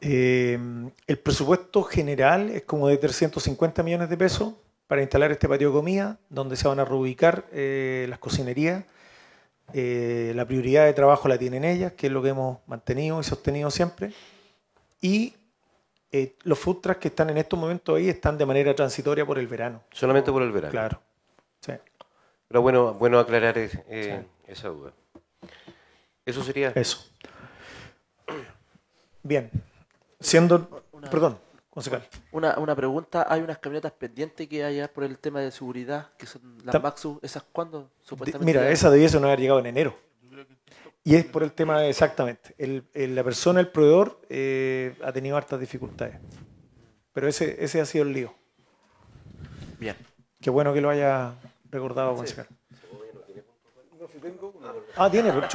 Em, el presupuesto general es como de 350 millones de pesos para instalar este patio de comida, donde se van a reubicar eh, las cocinerías. la prioridad de trabajo la tienen ellas, que es lo que hemos mantenido y sostenido siempre. Y eh, los futras que están en estos momentos ahí están de manera transitoria por el verano. Solamente por el verano. Claro. Pero bueno, bueno aclarar eh, esa duda. Eso sería. Eso. Bien. Siendo. Una, perdón, concejal. Una, una, pregunta. Hay unas camionetas pendientes que hay por el tema de seguridad, que son las Maxus. ¿Esas cuándo? Supuestamente. mira, esa debiese no haber llegado en enero. Y es por el tema, de, exactamente. la persona, el proveedor, eh, ha tenido hartas dificultades. Pero ese, ese ha sido el lío. Bien. Qué bueno que lo haya recordado, Gonzalo. Ah, tiene, pero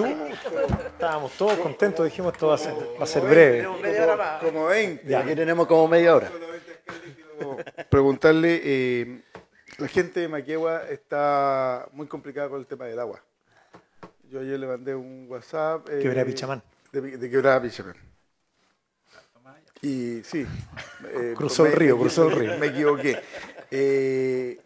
Estábamos todos contentos, dijimos esto va a ser, breve. Como 20. Aquí tenemos como media hora. Preguntarle, eh, la gente de Maquegua está muy complicada con el tema del agua. Yo ayer le mandé un WhatsApp. Quebrada Pichamán. Eh, de, Quebrada Pichamán. Y sí. Eh, cruzó el río, cruzó el río. Me equivoqué. Eh,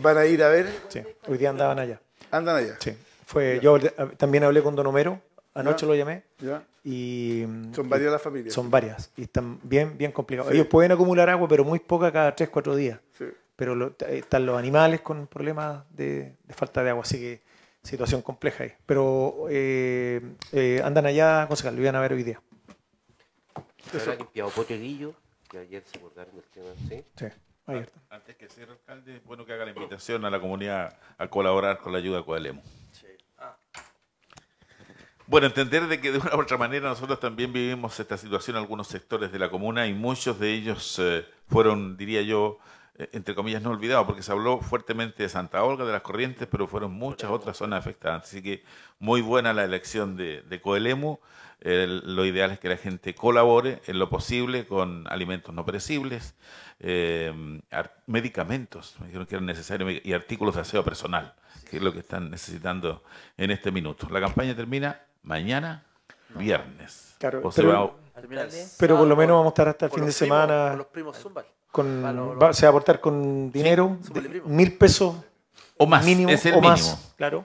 ¿Van a ir a ver? Sí, hoy día andaban allá. ¿Andan allá? Sí. Fue, yo ah, también hablé con Don Homero, anoche lo llamé. Ya. Y, son varias las familias. Son varias y están bien, bien complicados. Ellos pueden acumular agua, pero muy poca cada 3, 4 días. Sí. Pero eh, están los animales con problemas de falta de agua, así que situación compleja ahí. Pero eh, eh, andan allá, concejal, lo iban a ver hoy día. Se limpiado Poteguillo, que ayer se el tema, ¿sí? Sí, Antes que sea alcalde, bueno que haga la invitación a la comunidad a colaborar con la ayuda de Coalemo. Ah. Bueno, entender de que de una u otra manera nosotros también vivimos esta situación en algunos sectores de la comuna y muchos de ellos eh, fueron, diría yo, eh, entre comillas, no olvidado, porque se habló fuertemente de Santa Olga, de las corrientes, pero fueron muchas otras zonas afectadas. Así que muy buena la elección de, Coelemu. Eh, lo ideal es que la gente colabore en lo posible con alimentos no perecibles, eh, medicamentos, dijeron que eran necesarios, y artículos de aseo personal, que es lo que están necesitando en este minuto. La campaña termina mañana, viernes. Claro, pero, por lo menos vamos a estar hasta el fin de semana. los primos zumba con se aportar con dinero, mil pesos o más, mínimo, o más, claro,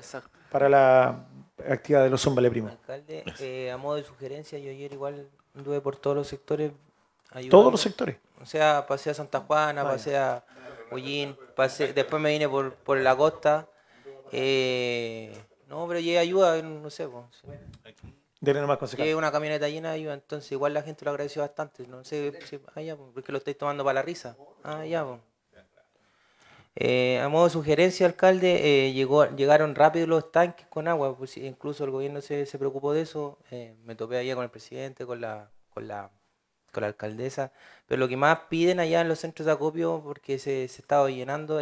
para la actividad de los hombres primos. Alcalde, eh, a modo de sugerencia, yo ayer igual anduve por todos los sectores. Todos los sectores. O sea, pasé a Santa Juana, pasé a Ullín, después me vine por, por la costa. Eh, no, pero llegué ayuda, no sé nomás una camioneta llena entonces igual la gente lo agradeció bastante. No sé, si, pues, porque lo estáis tomando para la risa. Ah, pues. eh, a modo de sugerencia, alcalde, eh, llegó, llegaron rápido los tanques con agua, pues, incluso el gobierno se, preocupó de eso. Eh, me topé allá con el presidente, con la, con la, con la alcaldesa. Pero lo que más piden allá en los centros de acopio, porque se, estaba llenando,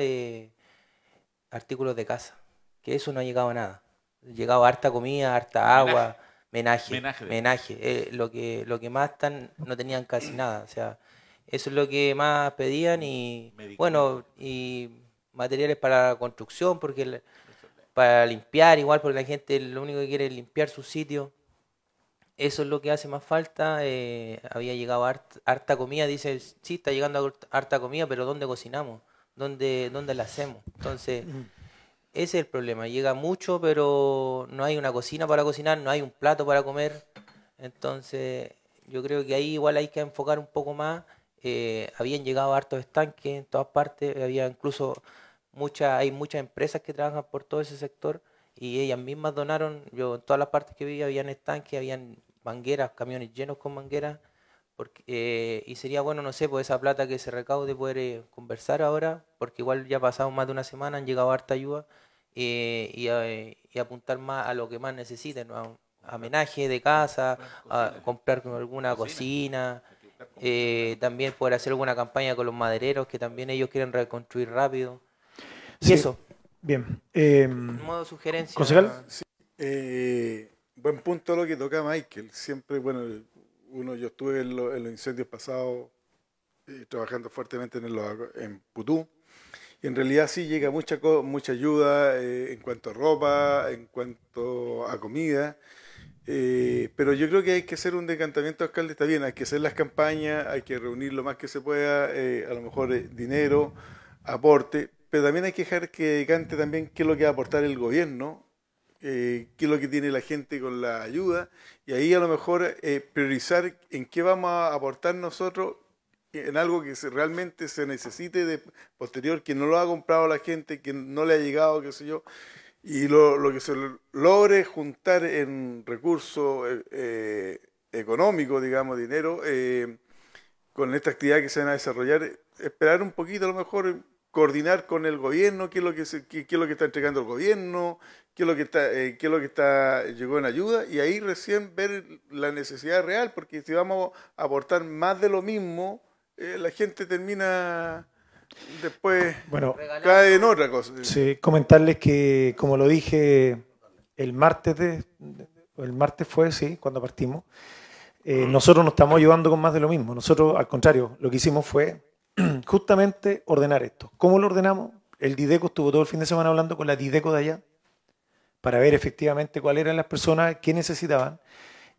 artículos de casa, que eso no ha llegado a nada. Llegaba llegado harta comida, harta agua. Menaje. Menaje. Eh, lo, que, lo que más están, no tenían casi nada. O sea, eso es lo que más pedían y bueno, y materiales para construcción, porque para limpiar igual, porque la gente lo único que quiere es limpiar su sitio. Eso es lo que hace más falta. Eh, había llegado harta, comida, dice, sí, está llegando harta comida, pero ¿dónde cocinamos? ¿Dónde, dónde la hacemos? Entonces... Mm. Ese es el problema, llega mucho, pero no hay una cocina para cocinar, no hay un plato para comer. Entonces, yo creo que ahí igual hay que enfocar un poco más. Eh, habían llegado hartos estanques en todas partes, había incluso muchas, hay muchas empresas que trabajan por todo ese sector y ellas mismas donaron, yo en todas las partes que vi habían estanques, habían mangueras, camiones llenos con mangueras eh, y sería bueno, no sé, por pues, esa plata que se recaude poder eh, conversar ahora, porque igual ya ha pasado más de una semana, han llegado harta ayuda, eh, y, apuntar más a lo que más necesiten, ¿no? a homenaje de casa, a comprar alguna cocina, también poder hacer alguna campaña con los madereros, que también ellos quieren reconstruir rápido. Sí. eso. Bien. Em, modo sugerencia. ¿Concejal? Sí. buen punto lo que toca Michael. Siempre, bueno, uno, yo estuve en, los incendios pasados eh, trabajando fuertemente en, en Putú. Y en realidad sí llega mucha, mucha ayuda eh, en cuanto a ropa, en cuanto a comida. Eh, pero yo creo que hay que hacer un decantamiento alcalde, está bien, hay que hacer las campañas, hay que reunir lo más que se pueda, a lo mejor dinero, aporte, pero también hay que dejar que decante también qué es lo que va a aportar el gobierno eh, qué es lo que tiene la gente con la ayuda, y ahí a lo mejor eh, priorizar en qué vamos a aportar nosotros en algo que realmente se necesite de posterior, que no lo ha comprado la gente, que no le ha llegado, qué sé yo, y lo, que se logre juntar en recursos eh, económicos, digamos, dinero, con esta actividad que se van a desarrollar, esperar un poquito a lo mejor coordinar con el gobierno qué es lo que, lo que está entregando el gobierno, qué es lo que está, eh, lo que está, llegó en ayuda, y ahí recién ver la necesidad real, porque si vamos a aportar más de lo mismo, eh, la gente termina después bueno, cae en otra cosa. Sí, comentarles que, como lo dije el martes de, el martes fue, sí, cuando partimos. Eh, nosotros nos estamos ayudando con más de lo mismo. Nosotros, al contrario, lo que hicimos fue justamente ordenar esto. ¿Cómo lo ordenamos? El Dideco estuvo todo el fin de semana hablando con la Dideco de allá para ver efectivamente cuáles eran las personas que necesitaban.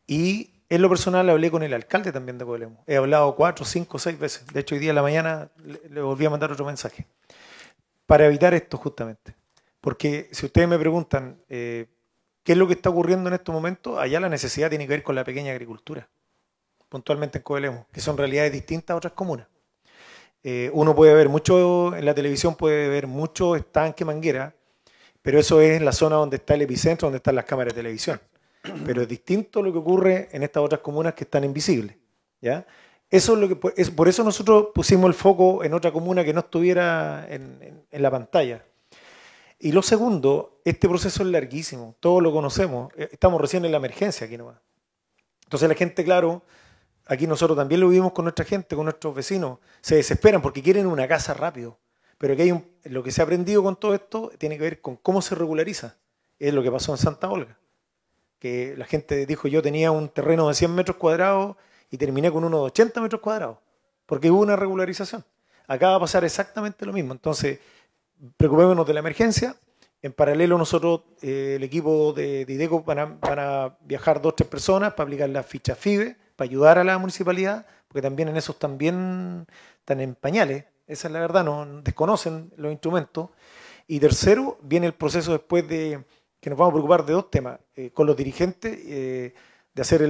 Y en lo personal hablé con el alcalde también de Coelemo. He hablado cuatro, cinco, seis veces. De hecho, hoy día en la mañana le volví a mandar otro mensaje. Para evitar esto justamente. Porque si ustedes me preguntan eh, qué es lo que está ocurriendo en estos momentos, allá la necesidad tiene que ver con la pequeña agricultura, puntualmente en Coelemo, que son realidades distintas a otras comunas. Eh, uno puede ver mucho, en la televisión puede ver mucho estanque, manguera, pero eso es en la zona donde está el epicentro, donde están las cámaras de televisión. Pero es distinto lo que ocurre en estas otras comunas que están invisibles. ¿ya? Eso es por eso nosotros pusimos el foco en otra comuna que no estuviera en, en la pantalla. Y lo segundo, este proceso es larguísimo, todos lo conocemos, eh, estamos recién en la emergencia aquí nomás. Entonces la gente, claro, Aquí nosotros también lo vivimos con nuestra gente, con nuestros vecinos. Se desesperan porque quieren una casa rápido. Pero hay lo que se ha aprendido con todo esto tiene que ver con cómo se regulariza. Es lo que pasó en Santa Olga. Que la gente dijo, yo tenía un terreno de 100 metros cuadrados y terminé con uno de 80 metros cuadrados. Porque hubo una regularización. Acá va a pasar exactamente lo mismo. Entonces, preocupémonos de la emergencia. En paralelo, nosotros, eh, el equipo de, IDECO, van a, van a viajar dos o tres personas para aplicar la ficha FIBE para ayudar a la municipalidad, porque también en esos también están en pañales, esa es la verdad, no desconocen los instrumentos. Y tercero, viene el proceso después de que nos vamos a preocupar de dos temas, eh, con los dirigentes, eh, de hacer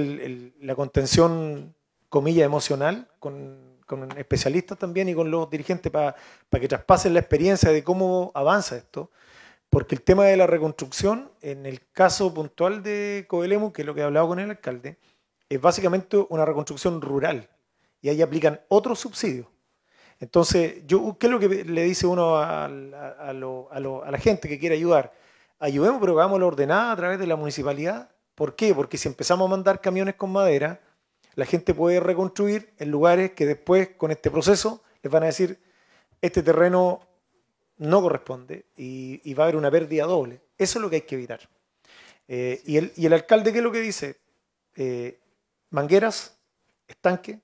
la contención, comilla, emocional, con, especialistas también y con los dirigentes para que traspasen la experiencia de cómo avanza esto. Porque el tema de la reconstrucción, en el caso puntual de Coelemu, que es lo que he hablado con el alcalde, es básicamente una reconstrucción rural y ahí aplican otros subsidios. Entonces, yo, ¿qué es lo que le dice uno a, la gente que quiere ayudar? Ayudemos, pero hagámoslo ordenada a través de la municipalidad. ¿Por qué? Porque si empezamos a mandar camiones con madera, la gente puede reconstruir en lugares que después, con este proceso, les van a decir, este terreno no corresponde y, va a haber una pérdida doble. Eso es lo que hay que evitar. Eh, y, el, y, el, alcalde, ¿qué es lo que dice? Eh, mangueras, estanque,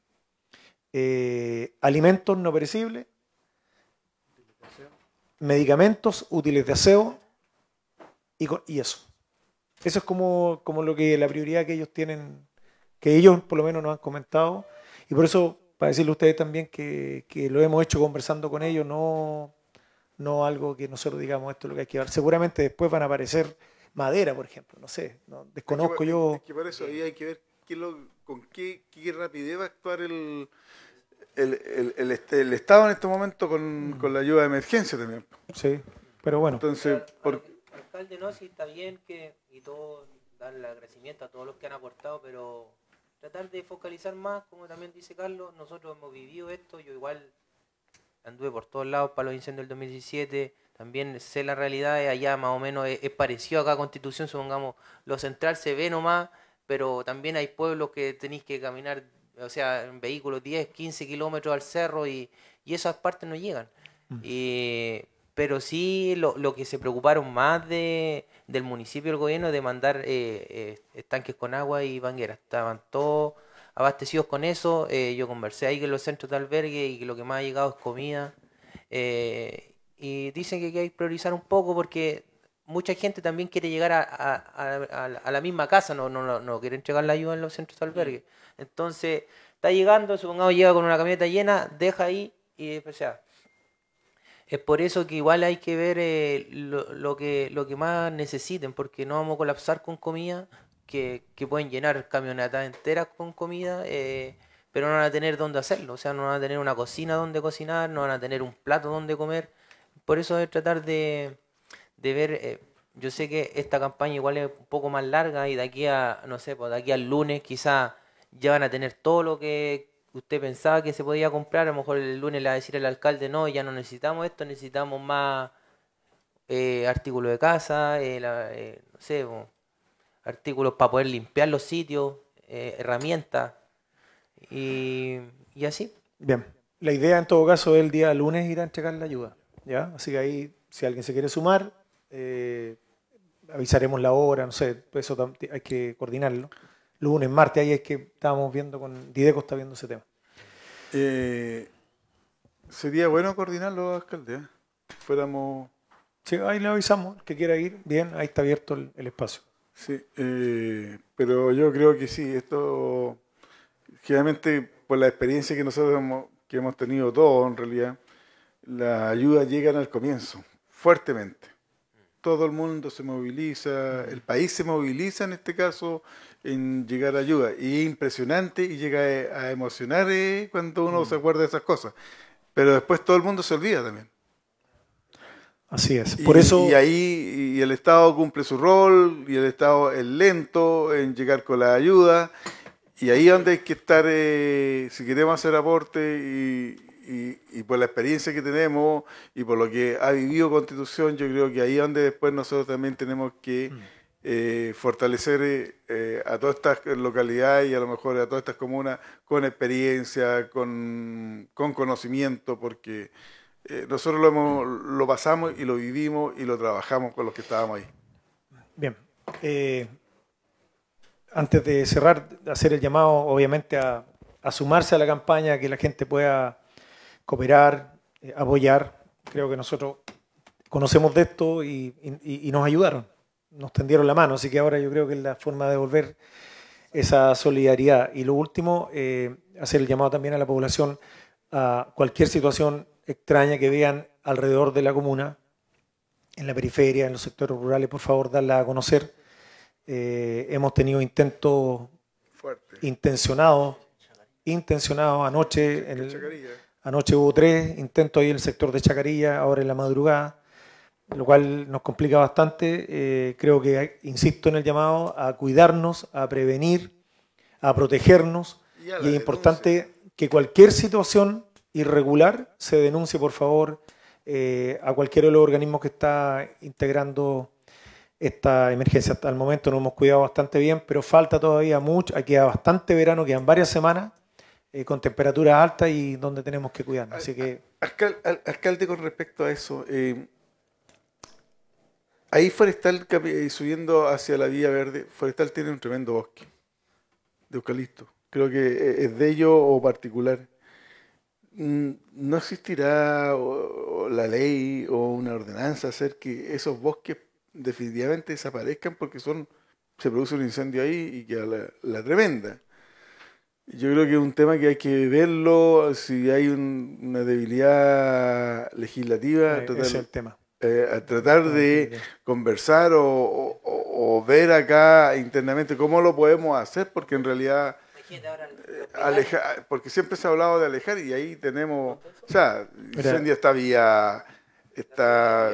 eh, alimentos no perecibles, medicamentos, útiles de aseo y, y eso. Eso es como, como, lo que la prioridad que ellos tienen, que ellos por lo menos nos han comentado. Y por eso, para decirle a ustedes también que, lo hemos hecho conversando con ellos, no, no algo que nosotros digamos esto es lo que hay que dar. Seguramente después van a aparecer madera, por ejemplo, no sé, desconozco yo. Es que por eso hay que ver qué lo con qué, rapidez va a actuar el, el, Estado en este momento mm. con, la ayuda de emergencia también. Sí, pero bueno. Entonces, alcalde, no, sí, está bien que, y todo, el agradecimiento a todos los que han aportado, pero tratar de focalizar más, como también dice Carlos, nosotros hemos vivido esto, yo igual anduve por todos lados para los incendios del 2017, también sé la realidad, allá más o menos es, parecido acá a Constitución, supongamos, lo central se ve nomás pero también hay pueblos que tenéis que caminar, o sea, en vehículos 10, 15 kilómetros al cerro y, esas partes no llegan. Mm. Eh, pero sí lo, que se preocuparon más de, del municipio y el gobierno de mandar eh, eh con agua y bangueras. Estaban todos abastecidos con eso. Eh, yo conversé ahí que los centros de albergue y lo que más ha llegado es comida. y dicen que hay que priorizar un poco porque mucha gente también quiere llegar a, la misma casa, no, no, no, quieren la ayuda en los centros de albergue. Mm. Entonces, está llegando, supongamos llega con una camioneta llena, deja ahí y Es por eso que igual hay que ver eh, lo, que, lo que más necesiten, porque no vamos a colapsar con comida, que, que pueden llenar camionetas enteras con comida, eh, pero no van a tener dónde hacerlo, o sea, no van a tener una cocina donde cocinar, no van a tener un plato donde comer. Por eso es tratar de, de ver, eh, yo sé que esta campaña igual es un poco más larga y de aquí a, no sé, pues de aquí al lunes quizás ya van a tener todo lo que usted pensaba que se podía comprar, a lo mejor el lunes le va a decir el alcalde, no, ya no necesitamos esto, necesitamos más eh, artículos de casa, eh, no sé, pues, artículos para poder limpiar los sitios, herramientas y, así. Bien, la idea en todo caso es el día lunes ir a entregar la ayuda, ¿ya? Así que ahí, si alguien se quiere sumar, eh, avisaremos la hora, no sé, eso hay que coordinarlo. Lunes, martes, ahí es que estábamos viendo con Dideco, está viendo ese tema. Eh, sería bueno coordinarlo, alcalde, ¿eh? fuéramos... Sí, ahí le avisamos, que quiera ir, bien, ahí está abierto el, espacio. Sí, pero yo creo que sí, esto, generalmente por la experiencia que nosotros hemos, que hemos tenido todos en realidad, las ayudas llegan al comienzo, fuertemente todo el mundo se moviliza, el país se moviliza en este caso en llegar a ayuda. Y es impresionante y llega a emocionar eh, cuando uno se acuerda de esas cosas. Pero después todo el mundo se olvida también. Así es. Por eso... y ahí el Estado cumple su rol y el Estado es lento en llegar con la ayuda. Y ahí donde hay que estar, eh, si queremos hacer aporte y, y, por la experiencia que tenemos y por lo que ha vivido Constitución, yo creo que ahí es donde después nosotros también tenemos que mm. eh, fortalecer eh, a todas estas localidades y a lo mejor a todas estas comunas con experiencia, con, conocimiento, porque eh, nosotros lo, hemos, lo pasamos y lo vivimos y lo trabajamos con los que estábamos ahí. Bien. antes de cerrar, hacer el llamado, obviamente, a sumarse a la campaña, que la gente pueda cooperar, eh, apoyar. Creo que nosotros conocemos de esto y, nos ayudaron, nos tendieron la mano, así que ahora yo creo que es la forma de devolver esa solidaridad. Y lo último, eh, hacer el llamado también a la población a cualquier situación extraña que vean alrededor de la comuna, en la periferia, en los sectores rurales, por favor, darla a conocer. Eh, hemos tenido intentos intencionados, intencionados anoche. En el, Anoche hubo tres intentos ahí en el sector de Chacarilla, ahora en la madrugada, lo cual nos complica bastante. Eh, creo que, insisto en el llamado, a cuidarnos, a prevenir, a protegernos. Y, es importante que cualquier situación irregular se denuncie, por favor, eh, a cualquiera de los organismos que está integrando esta emergencia. Hasta el momento nos hemos cuidado bastante bien, pero falta todavía mucho. Aquí queda bastante verano, quedan varias semanas eh, con temperaturas altas y donde tenemos que cuidarnos. Así que... alcalde, con respecto a eso, eh, ahí Forestal, eh, subiendo hacia la Vía Verde, Forestal tiene un tremendo bosque de eucalipto. Creo que es de ello o particular. Mm, ¿No existirá la ley o una ordenanza hacer que esos bosques definitivamente desaparezcan porque son se produce un incendio ahí y queda la tremenda? Yo creo que es un tema que hay que verlo, si hay una debilidad legislativa, eh, tratar, el tema. Eh, tratar de conversar o, ver acá internamente cómo lo podemos hacer, porque en realidad eh, porque siempre se ha hablado de alejar y ahí tenemos, o sea, incendia está vía, está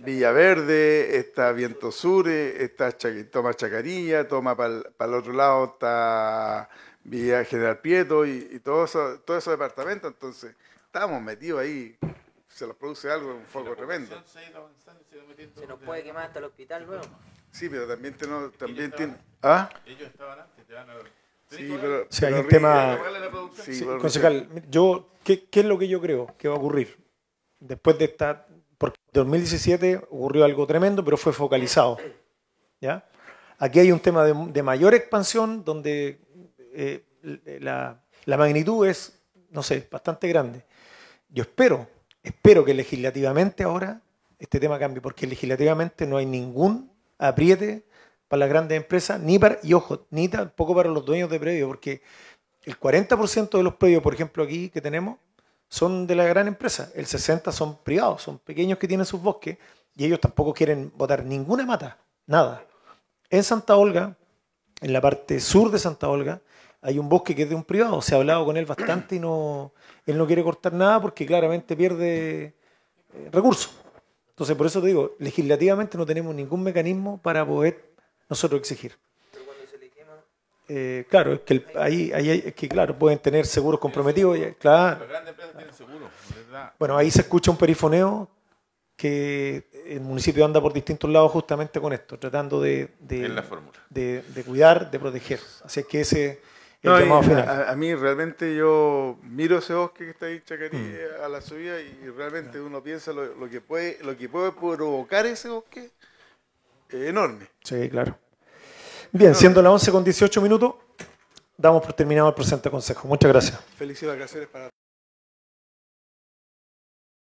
Villaverde, está Viento Sur, está Toma Chacarilla, toma para el otro lado, está viaje General Pietro y, todo, eso, todo esos departamento entonces estábamos metidos ahí, se nos produce algo, un fuego tremendo. Se, nos puede quemar hasta el hospital luego. Sí, pero también, también tiene... ¿Ah? Ellos estaban antes, te van a... Sí, pero, sí, tema... yo, ¿qué, ¿qué es lo que yo creo que va a ocurrir? Después de esta... Porque en 2017 ocurrió algo tremendo, pero fue focalizado. ¿Ya? Aquí hay un tema de, de mayor expansión, donde eh, la, magnitud es, no sé, bastante grande. Yo espero, espero que legislativamente ahora este tema cambie, porque legislativamente no hay ningún apriete para las grandes empresas, ni para, y ojo, ni tampoco para los dueños de predios, porque el 40% de los predios, por ejemplo, aquí que tenemos, son de la gran empresa, el 60% son privados, son pequeños que tienen sus bosques, y ellos tampoco quieren votar ninguna mata, nada. En Santa Olga, en la parte sur de Santa Olga, hay un bosque que es de un privado, se ha hablado con él bastante y no, él no quiere cortar nada porque claramente pierde eh, recursos. Entonces, por eso te digo, legislativamente no tenemos ningún mecanismo para poder nosotros exigir. Eh, claro, es que ahí, que claro, pueden tener seguros comprometidos. claro, Las grandes empresas tienen seguros. Bueno, ahí se escucha un perifoneo que el municipio anda por distintos lados justamente con esto, tratando de, de, de cuidar, de proteger. Así que ese, no, a, mí realmente yo miro ese bosque que está ahí, Chacarí, mm. a la subida y realmente uno piensa lo, que puede, lo que puede provocar ese bosque es enorme. Sí, claro. Bien, siendo la 11 con 18 minutos, damos por terminado el presente consejo. Muchas gracias. Felicidades. gracias para